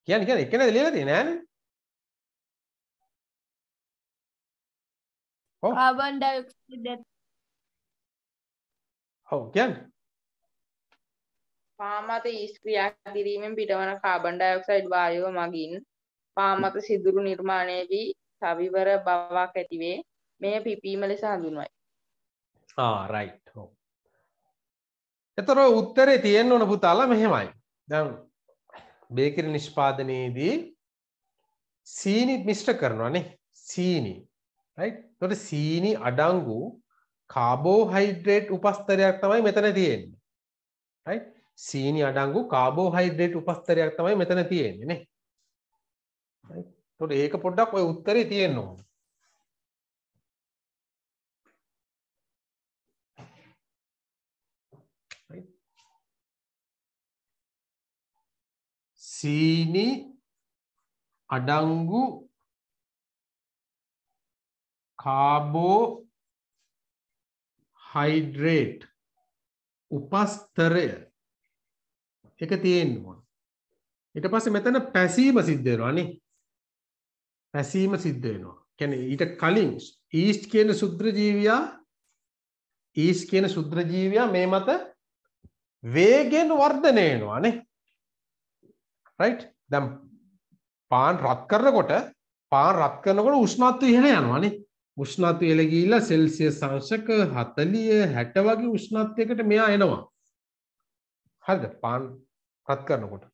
කියන්න කියන එකන ලියලදී නෑන කාබන් ඩයොක්සයිඩ් ඔව් කියන්න පාමත ඉස්ක්‍රියා කිරීමෙන් පිටවන කාබන් ඩයොක්සයිඩ් වායුව මගින් පාමත සිදුරු නිර්මාණය වී තවිවර බවක් ඇතිවේ මෙය පිපීම ලෙස හඳුන්වයි රයි් ah, oh. එතර උත්තරේ තියෙන් ඕන පුතාල මෙහෙමයි දැන් බේකර නිෂ්පාදනයේදී සීනි මිෂ්ට කරනවානේ සීනි තොට සීනි අඩංගු කාබෝ හයිඩ්‍රේට් උපස්තරයක් තමයි මෙතන තියෙන්නේ සීනි අඩංගු කාබෝ හයිඩ්‍රේට් උපස්තරයක් තමයි මෙතන තියෙන්නේ නේ එතකොට ඒක පොඩ්ඩක් ඔය උත්තරේ තියෙන්න ඕන. සීනි අඩංගු කාබෝ හයිඩ්‍රේට් උපස්තරය එක තියෙන්න ඕන. ඊට පස්සේ මෙතන පැසීම සිද්ධ වෙනවා නේ. රැසීම සිද්ධ වෙනවා. කියන්නේ ඊට කලින් ඊස්ට් කියන සුත්‍ර ජීවියා ඊස්ට් කියන සුත්‍ර ජීවියා මේ මත වේගෙන් වර්ධනය වෙනවා නේ. රයිට්? දැන් පාන් රත් කරනකොට පාන් රත් කරනකොට උෂ්ණත්වය ඉහළ යනවා නේ. උෂ්ණත්වය ඉහළ ගිහිල්ලා සෙල්සියස් අංශක 40 60 වගේ උෂ්ණත්වයකට මෙයා එනවා. හරිද? පාන් රත් කරනකොට.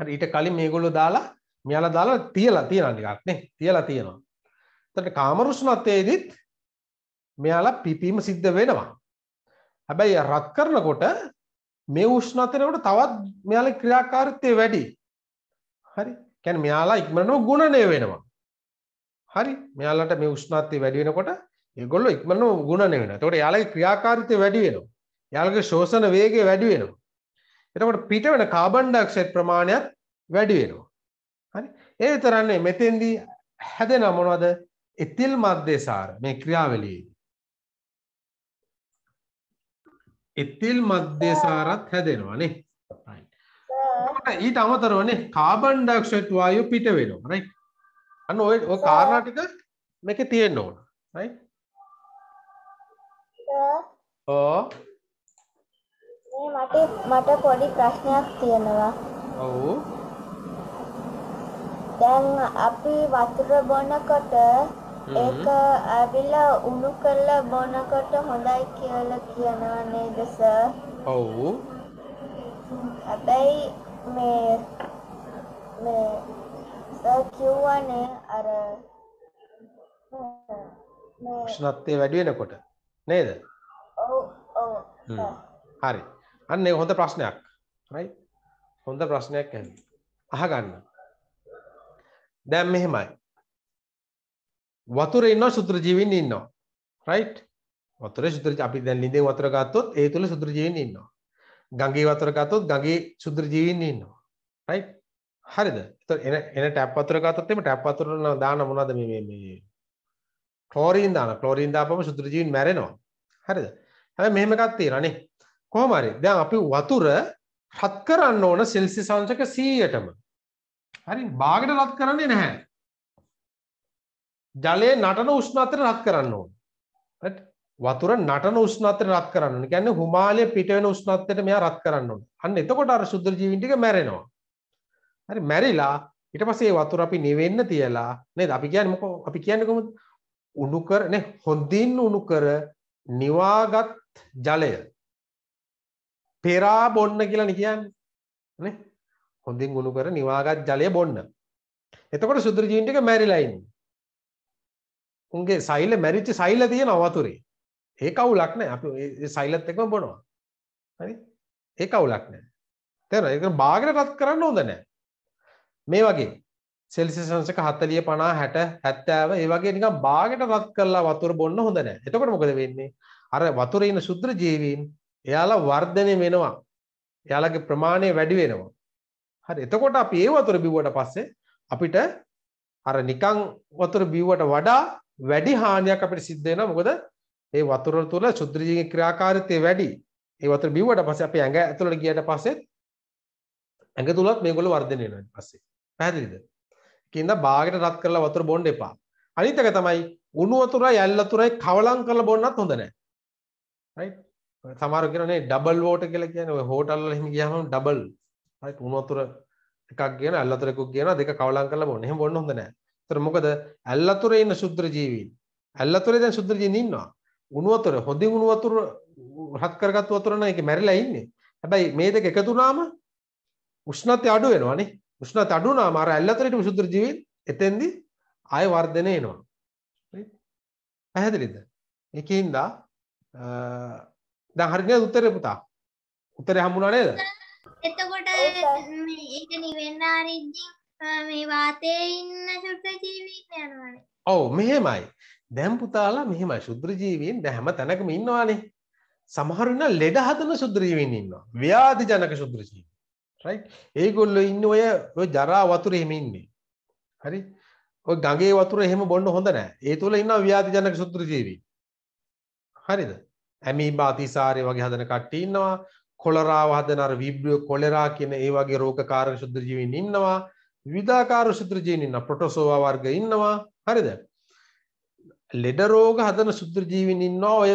හරි ඊට කලින් මේගොල්ලෝ දාලා මෙයාලා දාලා තියලා තියෙනවා ටිකක් නේ තියලා තියෙනවා. එතකොට කාමරුෂ්ණත්වයේදීත් මෙයාලා පිපීම සිද්ධ වෙනවා. හැබැයි රත් කරනකොට මේ උෂ්ණත්වයට තවත් මෙයාලේ ක්‍රියාකාරීත්වය වැඩි. හරි. කියන්නේ මෙයාලා ඉක්මනටම ගුණණය වෙනවා. හරි. මෙයාලට මේ උෂ්ණත්වය වැඩි වෙනකොට ඒගොල්ලෝ ඉක්මනටම ගුණණය වෙනවා. එතකොට එයාලගේ ක්‍රියාකාරීත්වය වැඩි වෙනවා. එයාලගේ ශෝෂණ වේගය වැඩි වෙනවා. එතකොට පිට වෙන කාබන් ඩයොක්සයිඩ් ප්‍රමාණයත් වැඩි වෙනවා. හරි ඒ විතරන්නේ මෙතෙන්දී හැදෙන මොනවද එතිල් මධ්‍යසාර මේ ක්‍රියාවලියේදී එතිල් මධ්‍යසාරත් හැදෙනවා නේ ඊට අමතරව නේ කාබන් ඩයොක්සයිඩ් වායුව පිට වෙනවා රයිට් අන්න ඔය ඔය කාරණා ටික මේකේ තියෙන්න ඕන රයිට් ඕ මේ මට මට පොඩි ප්‍රශ්නයක් තියෙනවා ඔව් දැන් අපි වතුර බොනකොට ඒක ඇවිලා උණු කරලා බොනකොට හොඳයි කියලා කියනවා නේද සර්? ඔව්. හැබැයි මේ මේ සර් කියවනේ අර උෂ්ණත්වය වැඩි වෙනකොට නේද? ඔව් ඔව්. හරි. අන්න ඒක හොඳ ප්‍රශ්නයක්. right? හොඳ ප්‍රශ්නයක් ඇහි. අහගන්න. දැන් මෙහෙමයි. වතුරේ ඉන්නවා සුත්‍ර ජීවීන් ඉන්නවා. රයිට්? වතුරේ සුත්‍ර අපි දැන් ලිඳෙන් වතුර ගත්තොත් ඒ තුල සුත්‍ර ජීවීන් ඉන්නවා. ගඟේ වතුර ගත්තොත් ගඟේ සුත්‍ර ජීවීන් ඉන්නවා. රයිට්? හරිද? එතකොට එන එන ටැප් වතුර ගත්තොත් එimhe ටැප් වතුර වල දාන මොනවද මේ මේ මේ ක්ලෝරින් දාන. ක්ලෝරින් දාපම සුත්‍ර ජීවීන් මැරෙනවා. හරිද? හැබැයි මෙහෙම එකක් තියෙනවා නේ. කොහොම හරි. දැන් අපි වතුර හත් කරන්න ඕන සෙල්සියස් අංශක 100ටම. හරි බාගට රත් කරන්නේ නැහැ. ජලයේ නටන උෂ්ණත්වයට රත් කරන්න ඕනේ. වතුර නටන උෂ්ණත්වයට රත් කරන්න ඕනේ. කියන්නේ හිමාලය පිට වෙන උෂ්ණත්වයට මෙයා රත් කරන්න ඕනේ. අන්න එතකොට අර සුද්ධ ජීවීන් ටික මැරෙනවා. හරි මැරිලා ඊට පස්සේ වතුර අපි නිවෙන්න තියලා නේද? අපි කියන්නේ මොකෝ අපි කියන්නේ කොහොමද? උණු කර නේ හොඳින් උණු කර නිවාගත් ජලය පෙරා බොන්න කියලා නේ කියන්නේ. නේ හොඳින් ගුණ කර නිවාගත් ජලය බොන්න. එතකොට සුදුර ජීන් ටික මැරිලා ඉන්නේ. උන්ගේ සෛල මැරිච්ච සෛල තියෙනවා වතුරේ. ඒක අවුලක් නෑ. අපි ඒ සෛලත් එක්කම බොනවා. හරි? ඒක අවුලක් නෑ. තේරෙනවද? ඒක බාගෙට රත් කරන්න හොඳ නෑ. මේ වගේ සෙල්සියස් අංශක 40 50 60 70 ඒ වගේ නිකන් බාගෙට රත් කරලා වතුර බොන්න හොඳ නැහැ. එතකොට මොකද වෙන්නේ? අර වතුරේ ඉන්න සුත්‍ර ජීවීන් එයාලා වර්ධනය වෙනවා. එයාලගේ ප්‍රමාණය වැඩි වෙනවා. හරි එතකොට අපි ඒ වතුර බිව්වට පස්සේ අපිට අර නිකං වතුර බිව්වට වඩා වැඩි හානියක් අපිට සිද්ධ වෙනවා මොකද ඒ වතුර තුළ ශුද්ධජීවී ක්‍රියාකාරීත්වය වැඩි. ඒ වතුර බිව්වට පස්සේ අපි ඇඟ ඇතුළට ගියට පස්සෙත් ඇඟ තුලත් මේගොල්ලෝ වර්ධනය වෙනවා ඊට පස්සේ. පැහැදිලිද? ඒකින්ද බාගෙට රත් කරලා වතුර බොන්න එපා. අනිත් එක තමයි උණු වතුරයි යැල් වතුරයි කවලම් කරලා බොන්නත් හොඳ නැහැ. right? සමහරව කියනනේ ඩබල් වෝටර් කියලා කියන්නේ ඔය හෝටල් වල එහෙම ගියාම ඩබල් හරි කුණු වතුර එකක් ගේන ඇල් වතුරෙකුක් ගේන දෙක කවලම් කරලා බොන්න. එහෙම බොන්න හොඳ නැහැ. ඒතර මොකද ඇල් වතුරේ ඉන්න ශුද්ධ ජීවීන් ඇල් වතුරේ දැන් ශුද්ධ ජීවීන් ඉන්නවා. උණු වතුර හොඳින් උණු වතුර රත් කරගත් වතුර නම් ඒක මැරිලා ඉන්නේ. හැබැයි මේ දෙක එකතු වුණාම උෂ්ණත්වය අඩු වෙනවා නේ. උෂ්ණත්වය අඩු වුණාම අර ඇල් වතුරේ ඉන්න ශුද්ධ ජීවීන් එතෙන්දී ආය වර්ධනය එනවා. පැහැදිලිද? ඒකින්ද දැන් හරියට උත්තරේ පුතා. උත්තරේ හම්බුණා නේද? එතකොට ඒක නිවෙන්නාරිද්දිින් මේ වාතය ඉන්න ශුද්‍ර ජීවීන් යනවානේ. ඔවු මෙහෙමයි. දැම් පුතාලා මෙහෙම ශුද්‍ර ජීවීන් දැහැම තැනකම ඉන්නවානේ. සමහරන්න ලෙඩ හදන සුද්‍රීවීන් ඉන්න. ව්‍යාධි ජනක සුද්‍රජීවී. ඒගොල්ල ඉන්න ඔය ඔය ජරා වතුර එහෙම ඉන්නේ. හරි ගගේ වතුර එහෙම බොන්න හොඳ නෑ ඒ තුළ ඉන්න ව්‍යාධි ජනක සුද්‍රජීවී. හරිද? ඇමී බාතිසාරය වගේ හදන කට්ටි ඉන්නවා කොලරාව හදන අර විබ්‍රියෝ කොලෙරා කියන ඒ වගේ රෝගකාරක ශුද්ධ ජීවීන් ඉන්නවා විවිධාකාර ශුද්ධ ජීවීන් ඉන්නවා ප්‍රොටෝසෝවා වර්ග ඉන්නවා හරිද ලෙඩ රෝග හදන ශුද්ධ ජීවීන් ඉන්නවා ඔය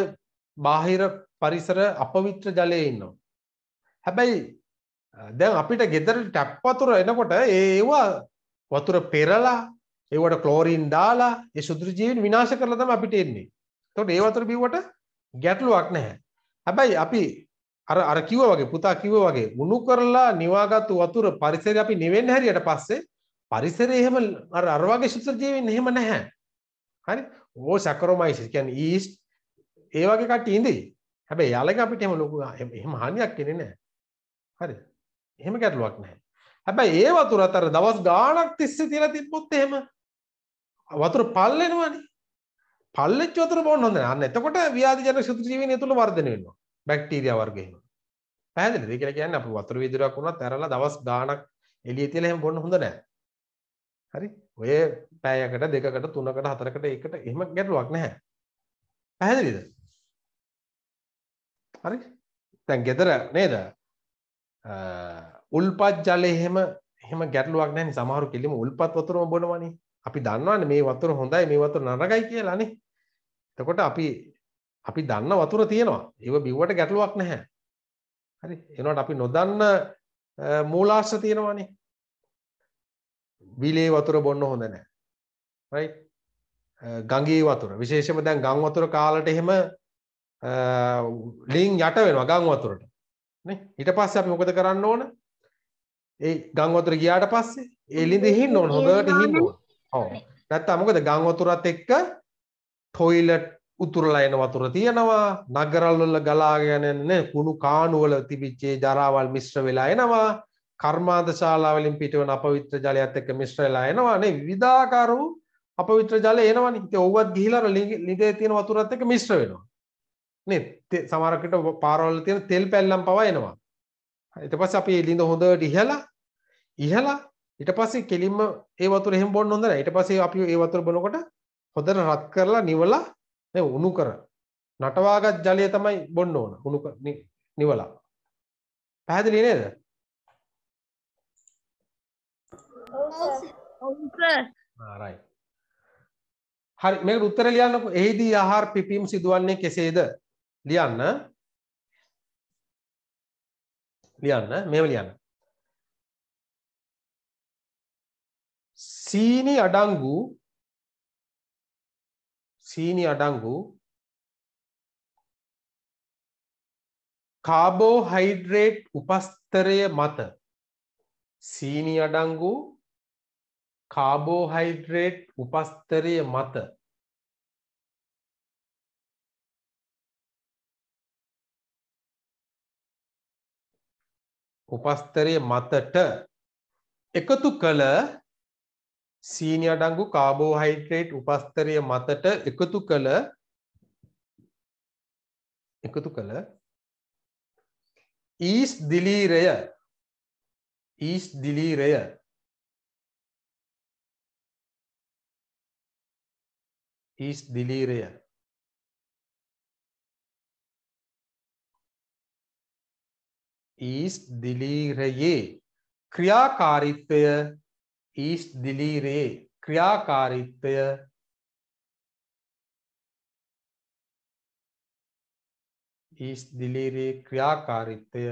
බාහිර පරිසර අපවිත්‍ර ජලයේ ඉන්නවා හැබැයි දැන් අපිට ගෙදර ටැප් වතුර එනකොට ඒවා වතුර පෙරලා ඒවට ක්ලෝරීන් දාලා ඒ ශුද්ධ ජීවීන් විනාශ කරලා තමයි අපිට එන්නේ එතකොට ඒ වතුර බිව්වට ගැටලුවක් නැහැ හැබැයි අපි අර අර කිව්වා වගේ පුතා කිව්වා වගේ උණු කරලා නිවාගත්තු වතුර පරිසරය අපි නිවෙන්න හැරියට පස්සේ පරිසරය එහෙම අර අර වගේ ශුද්ධ ජීවීන් එහෙම නැහැ. හරි? ඕ සැකරොමයිසිස් කියන්නේ ඊස්ට් ඒ වගේ කට්ටිය ඉඳී. හැබැයි යාලක අපිට එහෙම ලොකු එහෙම හානියක් වෙන්නේ නැහැ. හරි? එහෙම ගැටලුවක් නැහැ. හැබැයි ඒ වතුරත් අර දවස් ගාණක් තිස්සේ තියලා තිබ්බොත් එහෙම වතුර පල්ලෙනවනේ. පල්ලෙච්ච වතුර බොන්න හොඳ නැහැ. අන්න එතකොට ව්‍යාධිජනක ශුද්ධ ජීවීන් ඒ තුල වර්ධනය වෙනවා. බැක්ටීරියා වර්ගයම පැහැදිලිද කියලා කියන්නේ අපි වතුර විදුරක් වුණත් ඇරලා දවස් ගාණක් එළිය තියලා එහෙම බොන්න හොඳ නැහැ. හරි? ඔය පැයකට දෙකකට තුනකට හතරකට එකකට එහෙම ගැටලුවක් නැහැ. පැහැදිලිද? හරි? දැන් ගෙදර නේද? උල්පත් ජලය එහෙම එහෙම ගැටලුවක් නැහැ නේ. සමහරු කිලිම උල්පත් වතුරම බොනවනේ. අපි දන්නවනේ මේ වතුර හොඳයි මේ වතුර නරකයි කියලානේ. එතකොට අපි අපි දන්න වතුර තියෙනවා ඒව බිව්වට ගැටලුවක් නැහැ හරි එනවට අපි නොදන්න මූලාශ්‍ර තියෙනවානේ විලේ වතුර බොන්න හොඳ නෑ රයි ගඟේ වතුර විශේෂම දැන් ගං වතුර කාලට එහෙම ලිං යට වෙනවා ගං වතුරට ඊට පස්සේ අපි මොකද කරන්න ඕන ඒ ගං වතුර ගියාට පස්සේ ඒ ලිඳ හින්න ඕන හොඳට හින්න ඕන ඔව් නැත්නම් මොකද ගං වතුරත් එක්ක ටොයිලට් උතුරලා එන වතුර තියෙනවා නගරල්වල ගලාගෙන එන කුණු කාණුවල තිබිච්ච ජරාවල් මිශ්‍ර වෙලා එනවා කර්මාන්ත ශාලාවලින් පිටවන අපවිත්‍ර ජලයත් එක්ක මිශ්‍ර වෙලා එනවා නේ විවිධාකාර වූ අපවිත්‍ර ජලය එනවනේ ඉතින් ඕවත් ගිහිලා ළිඳේ තියෙන වතුරත් එක්ක මිශ්‍ර වෙනවා නේ සමහරකට පාරවල තියෙන තෙල් පැල්ලම් පවා එනවා ඊට පස්සේ අපි ළිඳ හොඳට ඉහලා ඉහලා ඊට පස්සේ කෙලින්ම ඒ වතුර එහෙම බොන්න හොඳ නැහැ ඊට පස්සේ අපි ඒ වතුර බොනකොට හොඳට රත් කරලා නිවලා දැන් උණු කර නටවාගත් ජලය තමයි බොන්න ඕන උණු නිවලා පැහැදිලි නේද හරි මේකට උත්තර ලියන්නකො එහිදී ආහාර පිපීම සිදුවන්නේ කෙසේද ලියන්න ලියන්න මේව ලියන්න සීනි අඩංගු සීනි අඩංගු කාබෝහයිඩ්‍රේට් උපස්තරය මත සීනි අඩංගු කාබෝහයිඩ්‍රේට් උපස්තරය මත උපස්තරය මතට එකතු කළ සීනි අඩංගු කාබෝහයිඩ්‍රේට් උපස්තරය මතට එකතු කළ එකතු කළ ඊස් දිලීරය ඊස් දිලීරය ඊස් දිලීරය ඊස් දිලීරයේ ක්‍රියාකාරීත්වය ඊස්ට් දිලීරයේ ක්‍රියාකාරීත්වය ඊස් දිලීරයේ ක්‍රියාකාරිත්වය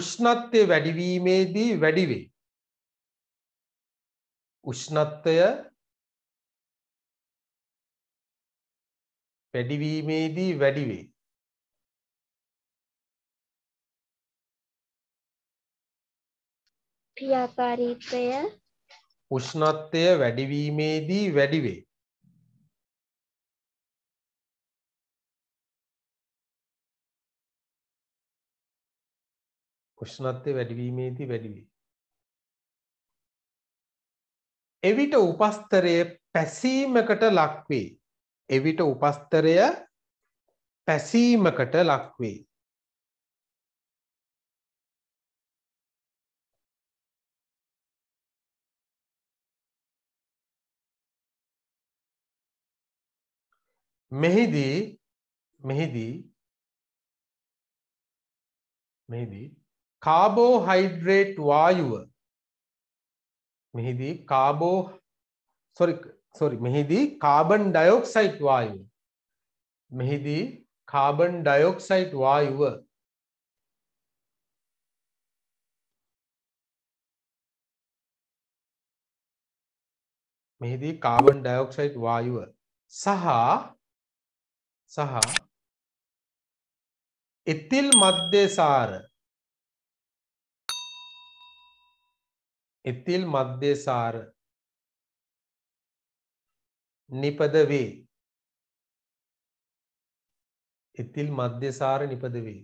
උෂ්ණත්වය වැඩිවීමේදී වැඩිවේ උෂ්ණත්වය වැඩිවීමේදී වැඩිවේ ක්‍රියාකාරීත්වය උෂ්ණත්වය වැඩිවීමේදී වැඩි වේ. උෂ්ණත්වය වැඩිවීමේදී වැඩි වේ. එවිට උපස්තරය පැසීමකට ලක්වේ. එවිට උපස්තරය පැසීමකට ලක්වේ. මෙහිදී මෙහිදී මෙහිදී කාබෝ හයිඩ්‍රේට් වායුව මෙහිදී කාබෝ සොරි සොරි මෙහිදී කාබන් ඩයොක්සයිට් වායුව මෙහිදී කාබන් ඩයොක්සයිට් වායුව මෙහිදී කාබන් ඩයොක්සයිට් වායුව සහ සහ එතිල් මධ්‍යසාර එතිල් මධ්‍යසාර නිපද වේ එතිල් මධ්‍යසාර නිපද වේ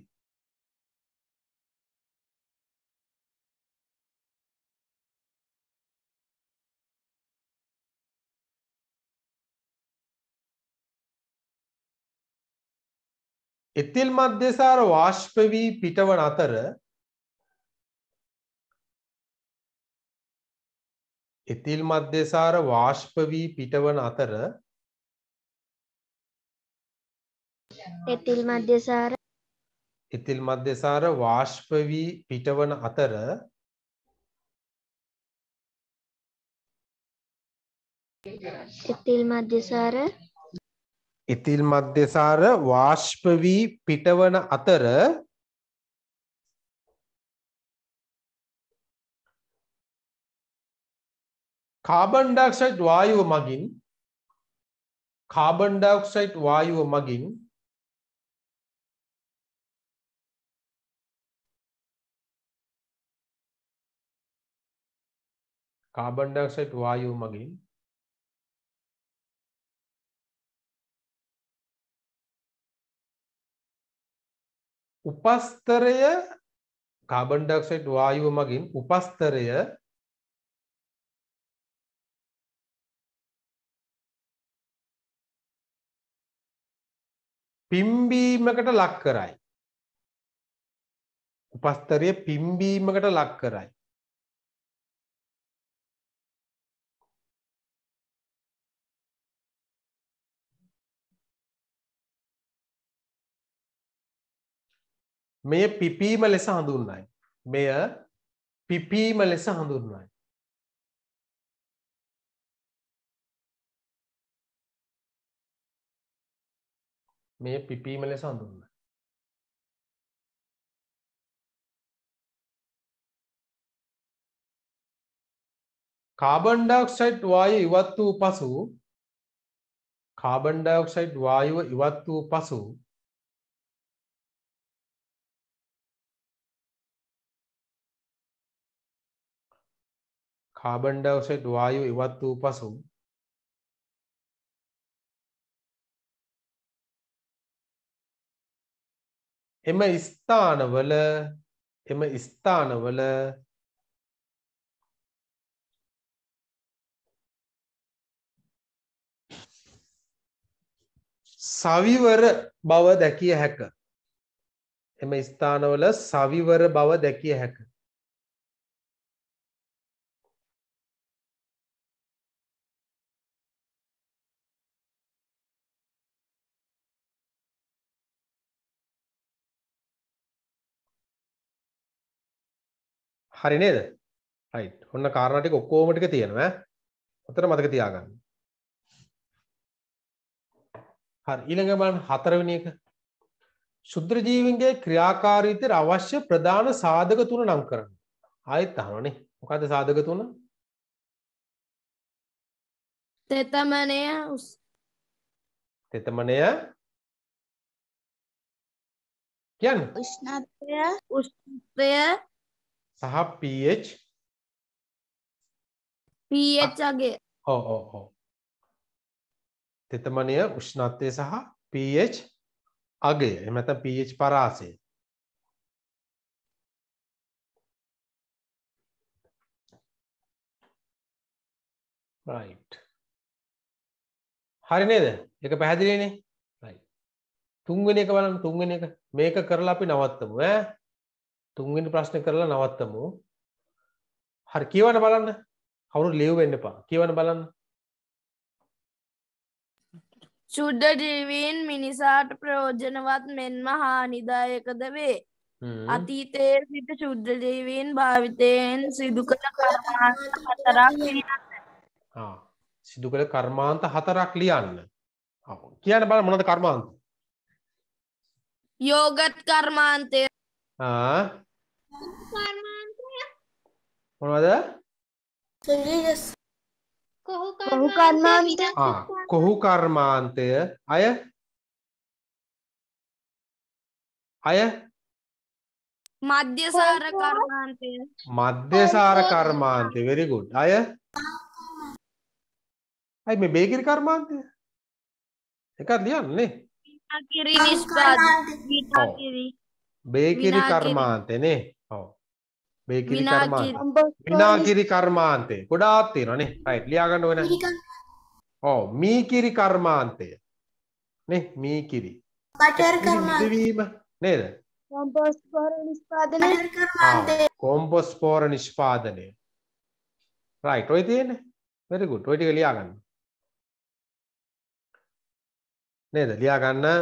එතිල් මධ්‍යසාර වාශ්ප වී පිටවන අතර එතිල් මධ්‍යසාර වාශ්ප වී පිටවන අතර එතිල් මධ්‍යසාර එතිල් මධ්‍යසාර වාශ්ප වී පිටවන අතර එතිල් මධ්‍යසාර ඉතිල් මධ්‍යසාර වාශ්ප වී පිටවන අතර කාබන් ඩක්සයිට් වායුව මගින් කාබන් ඩක්සයිට් වායුව මගින් කාබන් ඩක්සයිට් වායුව මගින් උපස්තරය කාබන් ඩක්සයිඩ් වායුව මගින් උපස්තරය පිම්බීමකට ලක් කරයි. උපස්තරය පිම්බීමකට ලක් කරයි. මෙය පිපීම ලෙස හඳුන්නයි. මෙය පිපීම ලෙස හඳුන්වයි. මෙය පිපීම ලෙස හඳුන්නයි. කාබන් ඩක්සයිට් වාය ඉවත් වූ පසු කාබන් ඩක්සයිට් වායුව ඉවත් වූ පසු කාබන් ඩයොක්සයිඩ් වායුව ඉවත් වූ පසු එම ස්ථානවල එම ස්ථානවල සවිවර බව දැකිය හැක එම ස්ථානවල සවිවර බව දැකිය හැක හරි නේද? රයිට්. ඔන්න කාරණා ටික ඔක්කොම ටික තියෙනවා ඈ. ඔතන මතක තියාගන්න. හරි ඊළඟ බලන්න හතරවෙනි එක. ශුද්‍ර ජීවීන්ගේ ක්‍රියාකාරීත්වයට අවශ්‍ය ප්‍රධාන සාධක තුන නම් කරන්න. ආයෙත් අහනවනේ. මොකද්ද සාධක තුන? තෙතමනය තෙතමනය කියන්නේ උෂ්ණත්වය උෂ්ණත්වය සහ pH pH වගේ ඔව් ඔව් ඔව් තෙතමනය උෂ්ණත්වය සහ pH අගය එහෙම නැත්නම් pH පරාසය right හරි නේද ඒක පැහැදිලිනේ right තුන්වෙනි එක බලන්න තුන්වෙනි එක මේක කරලා අපි නවත්තමු ඈ තුන්වෙනි ප්‍රශ්න කරලා නවත්තමු. හරි කියවන බලන්න. කවුරු ලියව වෙන්න එපා. කියවන බලන්න. ශුද්ධ ජීවීන් මිනිසාට ප්‍රයෝජනවත් මෙන්ම හානිදායකද වේ. අතීතයේ සිට ශුද්ධ ජීවීන් භාවිතයෙන් සිදු කළ කර්මාන්ත හතරක් ලියන්න. සිදු කළ කර්මාන්ත හතරක් ලියන්න. කියන්න බල මොනද කර්මාන්ත? යෝගත් කර්මාන්තය ආ මොනවද? කොහු කර්මාන්තය කොහු කර්මාන්තය අය අය මධ්‍යසාර කර්මාන්තය මධ්‍යසාර කර්මාන්තය very good අය අයි මේ බේකිරි කර්මාන්තය එකක් ලියන්නේ අකිරි නිෂ්පාදන බේකිරි කර්මාන්තේනේ ඔව් බේකිරි කර්මාන්තේ විනාකිරි කර්මාන්තේ ගොඩාක් තියෙනවානේ රයිට් ලියා ගන්න ඕනේ ඔව් මීකිරි කර්මාන්තය නේ මීකිරි බටර් කර්මාන්තය නේද කොම්පොස්පෝර නිෂ්පාදනය කර්මාන්තය කොම්පොස්පෝර නිෂ්පාදනය රයිට් ඔය තියෙන්නේ වෙරි ගුඩ් ඔය ටික ලියා ගන්න නේද ලියා ගන්න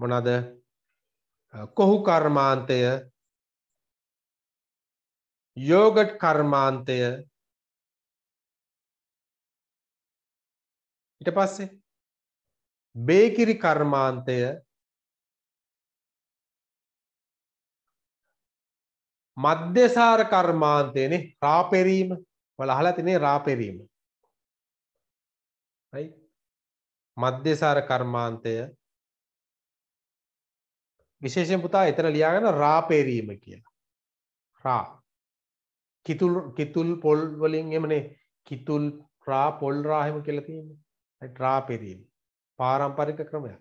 මොනවාද කොහු කර්මාන්තය යෝගට් කර්මාන්තය ඉට පස්සේ බේකිරි කර්මාන්තය මධ්‍යසාර කර්මාන්තයනේ රාපෙරීම වල අහලතිනේ රාපෙරීම මධ්‍යසාර කර්මාන්තය විශේෂෙන් පුතා එතන ලියාගෙන රාපේරීම කියලා රා කිතුල් කිතුල් පොල් වලින් එමනේ කිතුල් රා පොල් රාහෙම කියලා තියෙන්නේ රාපෙරීම පාරම්පරික ක්‍රමයක්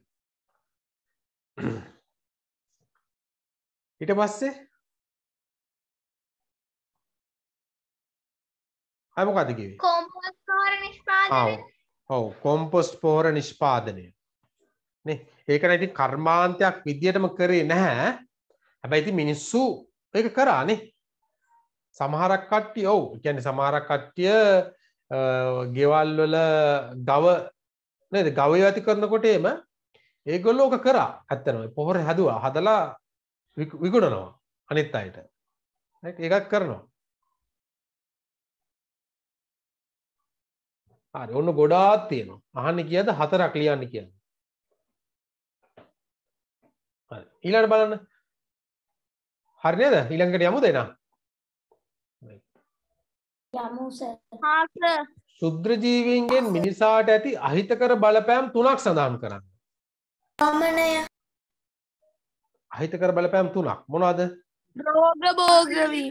ඊට පස්සේ අය මොකද කිව්වේ කොම්පොස්ට් පොහොර නිෂ්පාදනය ඔව් කොම්පොස්ට් පොහොර නිෂ්පාදනය නේ ඒකන ඉති කර්මාන්තයක් විදිහටම කරේ නැහැ හැබැයි ඉති මිනිස්සු ඒක කරානේ සමහරක් කට්ටිය ඔවු ගැන සමහරක් කට්ටිය ගෙවල්වල ගව නද ගවය ඇති කරනකොටේම ඒගොල්ලෝක කරා ඇත්තනවයි පොහොර හැදවා හදලා විගුණනවා අනිත් අයට ඒකත් කරනවා හරි ඔන්න ගොඩාත් තියෙනවා අහන්න කියද හතරක් ලියන්න කියන්න ඊළඟට බලන්න හරි නේද ඊළඟට යමුද එනම් යමු සර් ශුද්‍ර ජීවීන්ගෙන් මිනිසාට ඇති අහිතකර බලපෑම් තුනක් සඳහන් කරන්න පමණය අහිතකර බලපෑම් තුනක් මොනවාද රෝග භෝගවී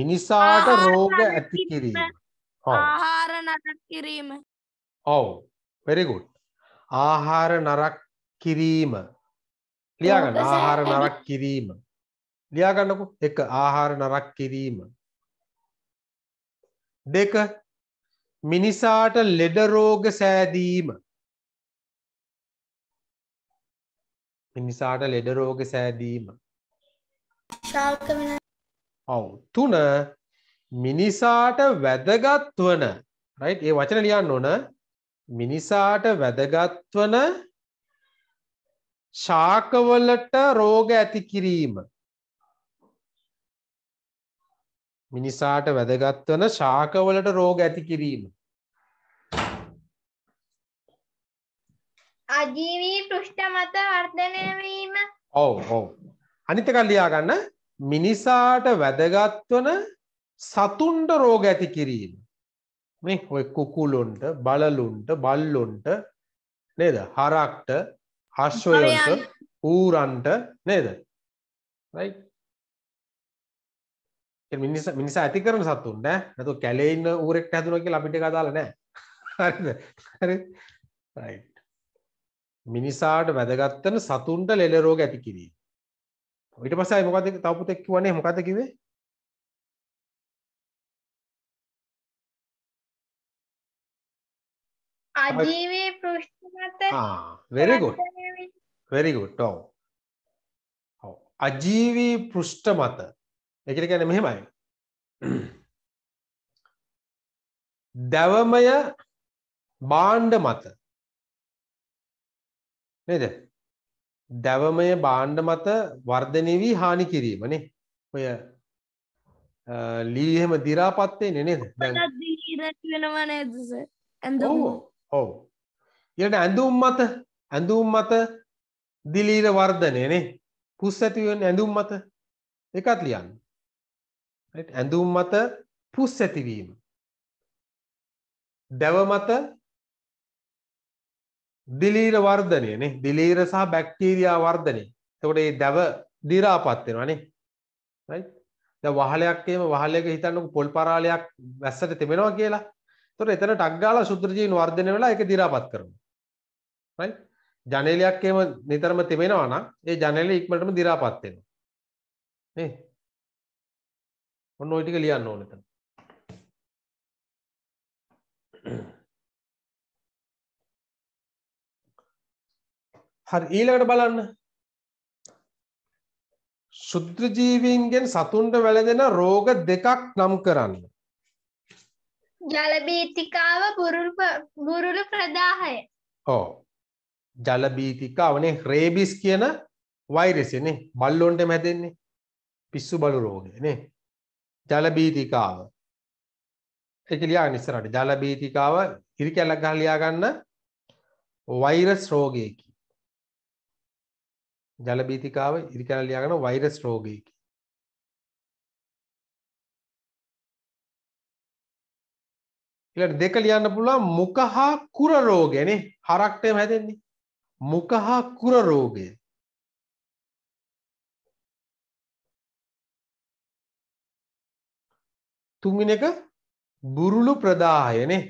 මිනිසාට රෝග ඇති කිරීම ආහාර නරක් කිරීම ඔව් very good ආහාර නරක් කිරීම ලියාගන්න ආහාර නරක් කිරීම ලියාගන්නකු එක ආහාර නරක් කිරීම දෙක මිනිසාට ලෙඩරෝග සෑදීම මිනිසාට ලෙඩරෝග සෑදීම ඔවු තුන මිනිසාට වැදගත්වන ඒ වචන ලියන්න ඕන මිනිසාට වැදගත්වන ශාකවලට රෝග ඇති කිරීම මිනිසාට වැදගත්වන ශාකවලට රෝග ඇති කිරීම අජීවී පෘෂ්ඨ මත වර්ධනයවීම ඔව ඔව අනිතක ලියාගන්න මිනිසාට වැදගත්වන සතුන්ට රෝග ඇති කිරීම මේ ඔය කුකුලුන්ට බලලුන්ට බල්ලුන්ට නේද හරක්ට හර්ෂවයන්ට ඌරන්ට නේද මිනිස මිනිස ඇති කරන සත්තුන් නෑ නැතු කැලෙඉන්න ඌරෙක් ඇතුනක ලපිට කතාල නෑ මිනිසාට වැදගත්තන සතුන්ට ලෙල රෝග ඇති කිරී ඊට පසයි මොකද තවපුතෙක් වනේ මොකද කිවේ අජීවී පෘෂ්ටි මත වෙරගොට වෙරිගුට් ඔව අජීවී පෘෂ්ඨ මත එකට ගැන මෙහෙමයි දැවමය බාණ්ඩ මත නේද දැවමය බාණ්ඩ මත වර්ධනය වී හානි කිරීමනේ ඔය ලීහෙම දිරාපත්තේ නනේ වෙනවා ඔවු ඔවු යට ඇඳුම් මත ඇඳුම් මත දිලීර වර්ධනයනේ පුස් ඇතිවෙන් ඇඳුම් මත එකත් ලියන්න ඇඳුම් මත පුස් ඇතිවීම දැව මත දිලීර වර්ධනයනේ දිලීර සහ බැක්ටීරයා වර්ධනය තකොට ඒ දැව දිරාපත්වෙනවානේ වහලයක්ේම වහලක හිතන්නක පොල් පරාලයක් වැස්සට තිබෙනවා කියලා තොට එතන ටක්ගාල සුද්‍රජීන් වර්ධනය වෙලා එක දිරාපත් කරන ජනේලයක් එහෙම නිතරම තිබෙනවා නම් ඒ ජනේලෙ ඉක්මනටම දි รา පත් වෙනවා. නේ? ඔන්න ওই ටික ලියන්න ඕනේ එතන. හරි ඊළඟට බලන්න. ශුද්‍ර ජීවීන්ගෙන් සතුන්ට වැළඳෙන රෝග දෙකක් නම් කරන්න. ජලබීතිකාව බුරුළු ප්‍රදාහය. ඔව්. ජලබීතික අවනේ රේබිස් කියන වෛරසනේ බල්ලොන්ට මැදෙන්නේ පිස්සු බලු රෝගයනේ ජලබීතිකාව එක ලියා නිස්සරට ජලබීතිකාව ඉරි කැල්ලක් ගහලා ලියා ගන්න වෛරස් රෝගයකි ජලබීතිකාව ඉරි කැල්ල ලියා ගන්න වෛරස් රෝගයකි ඊළඟ දෙක ලියන්න පුළුවන් මුඛ හා කුර රෝගයනේ හරක්ටම හැදෙන්නේ මුඛ හා කුර රෝගය තුන්වෙනි එක බුරුළු ප්‍රදායනේ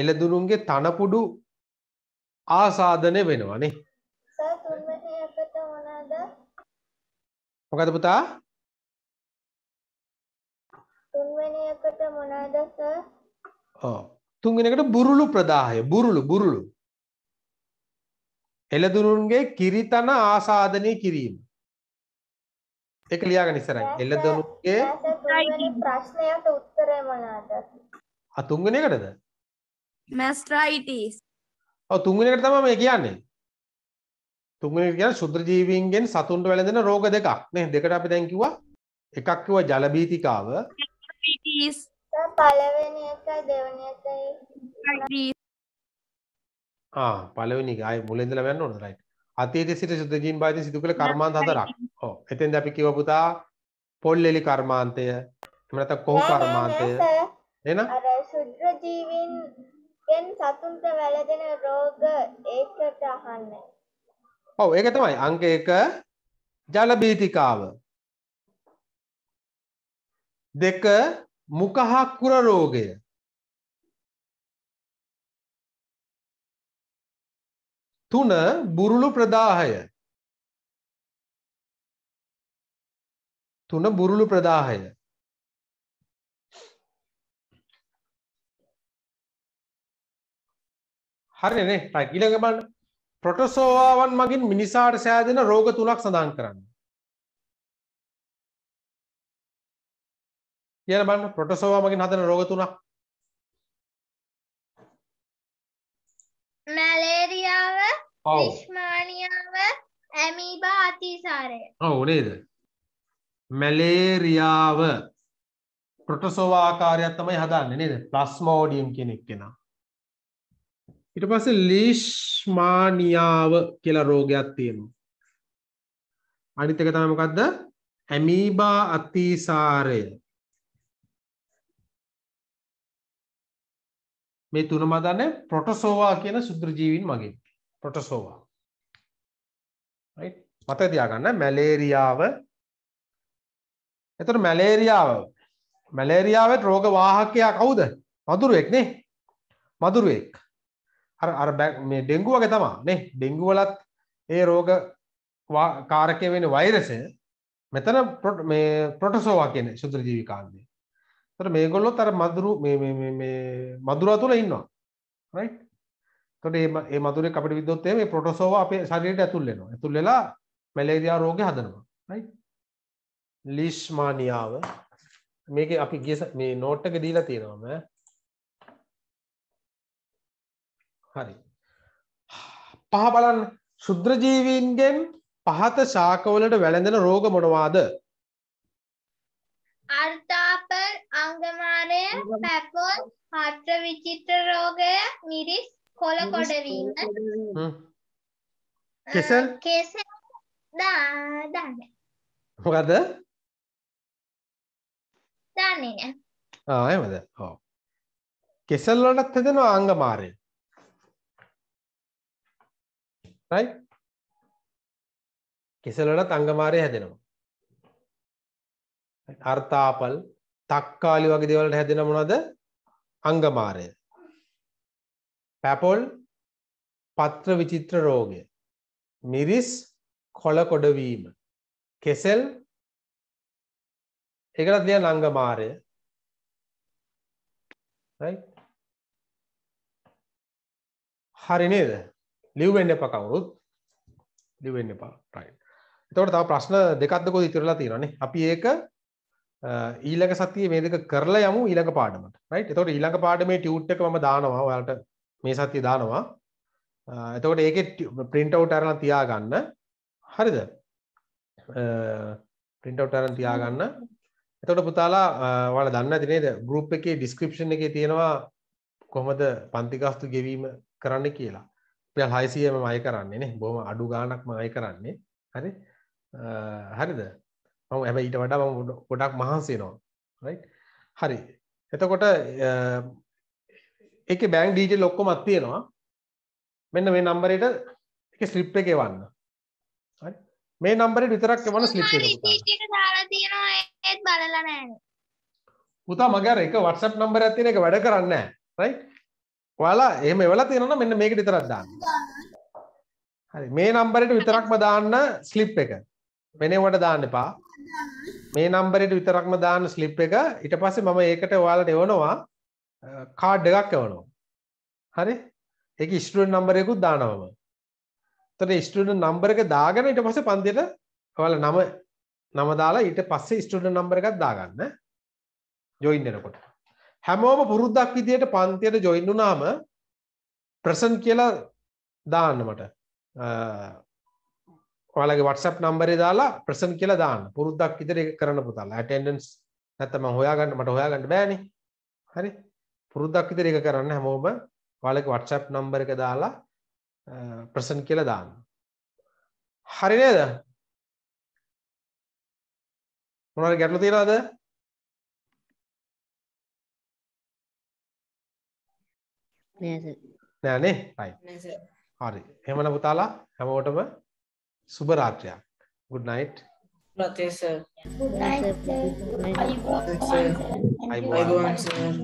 එළදුරුන්ගේ තනපුඩු ආසාධනය වෙනවානේ මොකද පුතා තුන්වෙනි එකට මොනවද සර් ඔව් තුන්වෙනි එකට බුරුළු ප්‍රදාහය බුරුළු බුරුළු එළදුරුන්ගේ කිරිතන ආසාධනය කිරීම. එක ලියාගෙන ඉස්සරයි. එළදුරුන්ගේ ප්‍රශ්නයට උත්තරය මොනවාද? ආ තුන්වෙනි එකටද? මැස්ට්‍රයිටිස්. ඔව් තුන්වෙනි එකට තමයි මේ කියන්නේ. තුන්වෙනි එක කියන්නේ සුත්‍ර ජීවීන්ගෙන් සතුන්ට වැළඳෙන රෝග දෙකක් නේ. දෙකට අපි දැන් කිව්වා. එකක් කිව්වා ජල බීතිකාව. පළවෙනි එකයි දෙවෙනි එකයි ආ පළවෙනි එක ආයේ මුල ඉඳලා යන්න ඕනද රයිට් අතීත සිට සුද්ධ ජීන් බාධින් සිදු කළ කර්මාන්ත හතරක් ඔව් එතෙන්ද අපි කිව්ව පුතා පොල්ලෙලි කර්මාන්තය එහෙම නැත්නම් කොහො කර්මාන්තය නේන අර සුද්ධ ජීවින් ගෙන් සතුන්ට වැළදෙන රෝග ඒකට අහන්න ඔව් ඒක තමයි අංක 1 ජල බීතිකාව දෙක මුඛ හකුර රෝගය තුන බුරුළු ප්‍රදාහය තුන බුරුළු ප්‍රදාහය හරිනේ ඊළඟ බලන්න ප්‍රොටෝසෝවාවන් මගින් මිනිසාට සෑදෙන රෝග තුනක් සඳහන් කරන්න. ඊළඟ බලන්න ප්‍රොටෝසෝවා මගින් හදන රෝග තුනක්. මැලේරියාව ලිස්මානියාව ඇමීබා අතිසාරය ඔවු නේද මැලේරියාව ප්‍රොටසෝවාකාරයක් තමයි හදන්න නේද ප්ලස්මෝඩියම් කෙනෙක් කෙනා ඉට පස ලිෂ්මානියාව කියලා රෝගයක් තියෙනවා අනිතක තමමකක්ද හැමීබා අතිසාරය මේ තුනම දන්නේ ප්‍රොටෝසෝවා කියන සුත්‍ර ජීවීන් මගින් ප්‍රොටෝසෝවා මත තියාගන්න මැලේරියාව එතකොට මැලේරියාව මැලේරියාවේ රෝග වාහකයා කවුද මදුරුවෙක් නේ මදුරුවෙක් අර අර මේ ඩෙංගු වගේ තමයි නේ ඩෙංගු වලත් ඒ රෝග කාරකය වෙන වෛරසය මෙතන මේ ප්‍රොටෝසෝවා කියන්නේ සුත්‍ර ජීවී කාණ්ඩය තර මේගොල්ලො තර මදුරු මදුර තුළ ඉන්නවා රයි් තොට ඒ මතුර අපට විදොත්තේ මේ පොටසෝව අපේ ශරීයට ඇතුල්ලෙනවා ඇතුල්ලලා මැලේදයා රෝග හදනවා රයි ලිෂ්මානියාව මේක අපි ගිය මේ නෝට්ටක දීලා තියෙනවම හරි පහ බලන්න ශුද්‍රජීවීන්ගෙන් පහත ශාකවලට වැළඳෙන රෝග මොනවාද පැපොල් හත්‍ර විචිත්‍ර රෝගය මිරිස් කොළ කොඩවීම කෙසල් කෙසල් දාන්න මොකද දන්නේ නෑ ආ එහෙමද ඔව් කෙසල් වලටත් හදනවා අංගමාරේ right කෙසල් වලට අංගමාරේ හැදෙනවා අර්ථාපල් තක්කාලි වගේ දේවල්ට හැදෙන මොනවද? අංගමාරය. පැපොල් පත්‍ර විචිත්‍ර රෝගය. මිරිස් කොළ කොඩවීම. කෙසෙල් ඒකට කියන අංගමාරය. right හරි නේද? ලිව් වෙන්න එපා කවුරුත්. ලිව් වෙන්න එපා. right. එතකොට තව ප්‍රශ්න දෙකක්ද කොහොද ඉතුරුලා තියෙනවනේ. අපි ඒක ඊළඟ සතිය මේ දෙක කරලා යමු ඊළඟ පාඩමට රයිට් එතකොට ඊළඟ පාඩමේ ටියුට් එක මම දානවා ඔයාලට මේ සතිය දානවා එතකොට ඒකේ print out අරන් තියාගන්න හරිද print out අරන් තියාගන්න එතකොට පුතාලා ඔයාලා දන්න ඇති නේද group එකේ description එකේ තියෙනවා කොහොමද පන්ති ගාස්තු ගෙවීම කරන්න කියලා රුපියල් 600 මම අය කරන්නේ නේ බොහොම අඩු ගාණක් මම අය කරන්නේ හරි හරිද මම හැබැයි ඊට වඩා මම ගොඩක් මහන්සි වෙනවා රයිට් හරි එතකොට ඒකේ බැංක් ඩීටේල් ඔක්කොමත් තියෙනවා මෙන්න මේ නම්බරේට ඒකේ ස්ලිප් එක එවන්න හරි මේ නම්බරේට විතරක් එවන්න ස්ලිප් එක පුතා පුතා මගේ අර එක WhatsApp නම්බරයක් තියෙන එක වැඩ කරන්නේ නැහැ රයිට් ඔයාලා එහෙම එවලා තියෙනවා නම් මෙන්න මේකට විතරක් දාන්න හරි මේ නම්බරේට විතරක්ම දාන්න ස්ලිප් එක වෙනේවට දාන්න එපා මේ නම්බරයට විතරක්ම දාන්න ස්ලිප් එක ඊට පස්සේ මම ඒකට ඔයාලට එවනවා කාඩ් එකක් එවනවා. හරි? ඒක ස්ටුඩන්ට් නම්බර් එකකුත් දානවා මම. එතකොට ස්ටුඩන්ට් නම්බර් එක දාගෙන ඊට පස්සේ පන්තියට ඔයාලා නම නම දාලා ඊට පස්සේ ස්ටුඩන්ට් නම්බර් එකක් දාගන්න. ජොයින් වෙනකොට. හැමෝම පුරුද්දක් විදියට පන්තියට ජොයින් වුණාම ප්‍රසන්ට් කියලා දාන්න මට. ඔයාලගේ WhatsApp නම්බරේ දාලා ප්‍රසන් කියලා දාන්න. පුරුද්දක් ඉදිරිය කරන්න පුතාලා. attendance නැත්නම් මම හොයාගන්න මට හොයාගන්න බෑනේ. හරි? පුරුද්දක් ඉදිරිය කරන්න හැමෝම ඔයාලගේ WhatsApp නම්බර එක දාලා ප්‍රසන් කියලා දාන්න. හරි නේද? මොනවාරි ගැටලු තියනවද? නෑ සර්. නෑනේ? right. හරි. එහෙමනම් පුතාලා හැමෝටම සුබ රාත්‍රියක්. good night රතේ සර් good night සර් අයබෝවන් සර්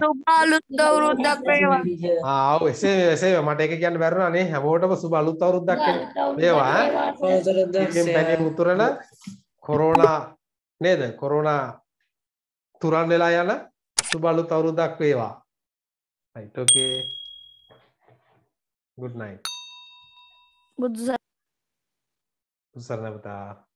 සුබ අලුත් අවුරුද්දක් වේවා ආ ඔව් එසේ එසේ මට ඒක කියන්න බැරුණා නේ හැමෝටම සුබ අලුත් අවුරුද්දක් වේවා ඉතින් පැණි උතුරන කොරෝනා නේද කොරෝනා තුරන් වෙලා යන සුබ අලුත් අවුරුද්දක් වේවා right okay good night good Zarnavta pues,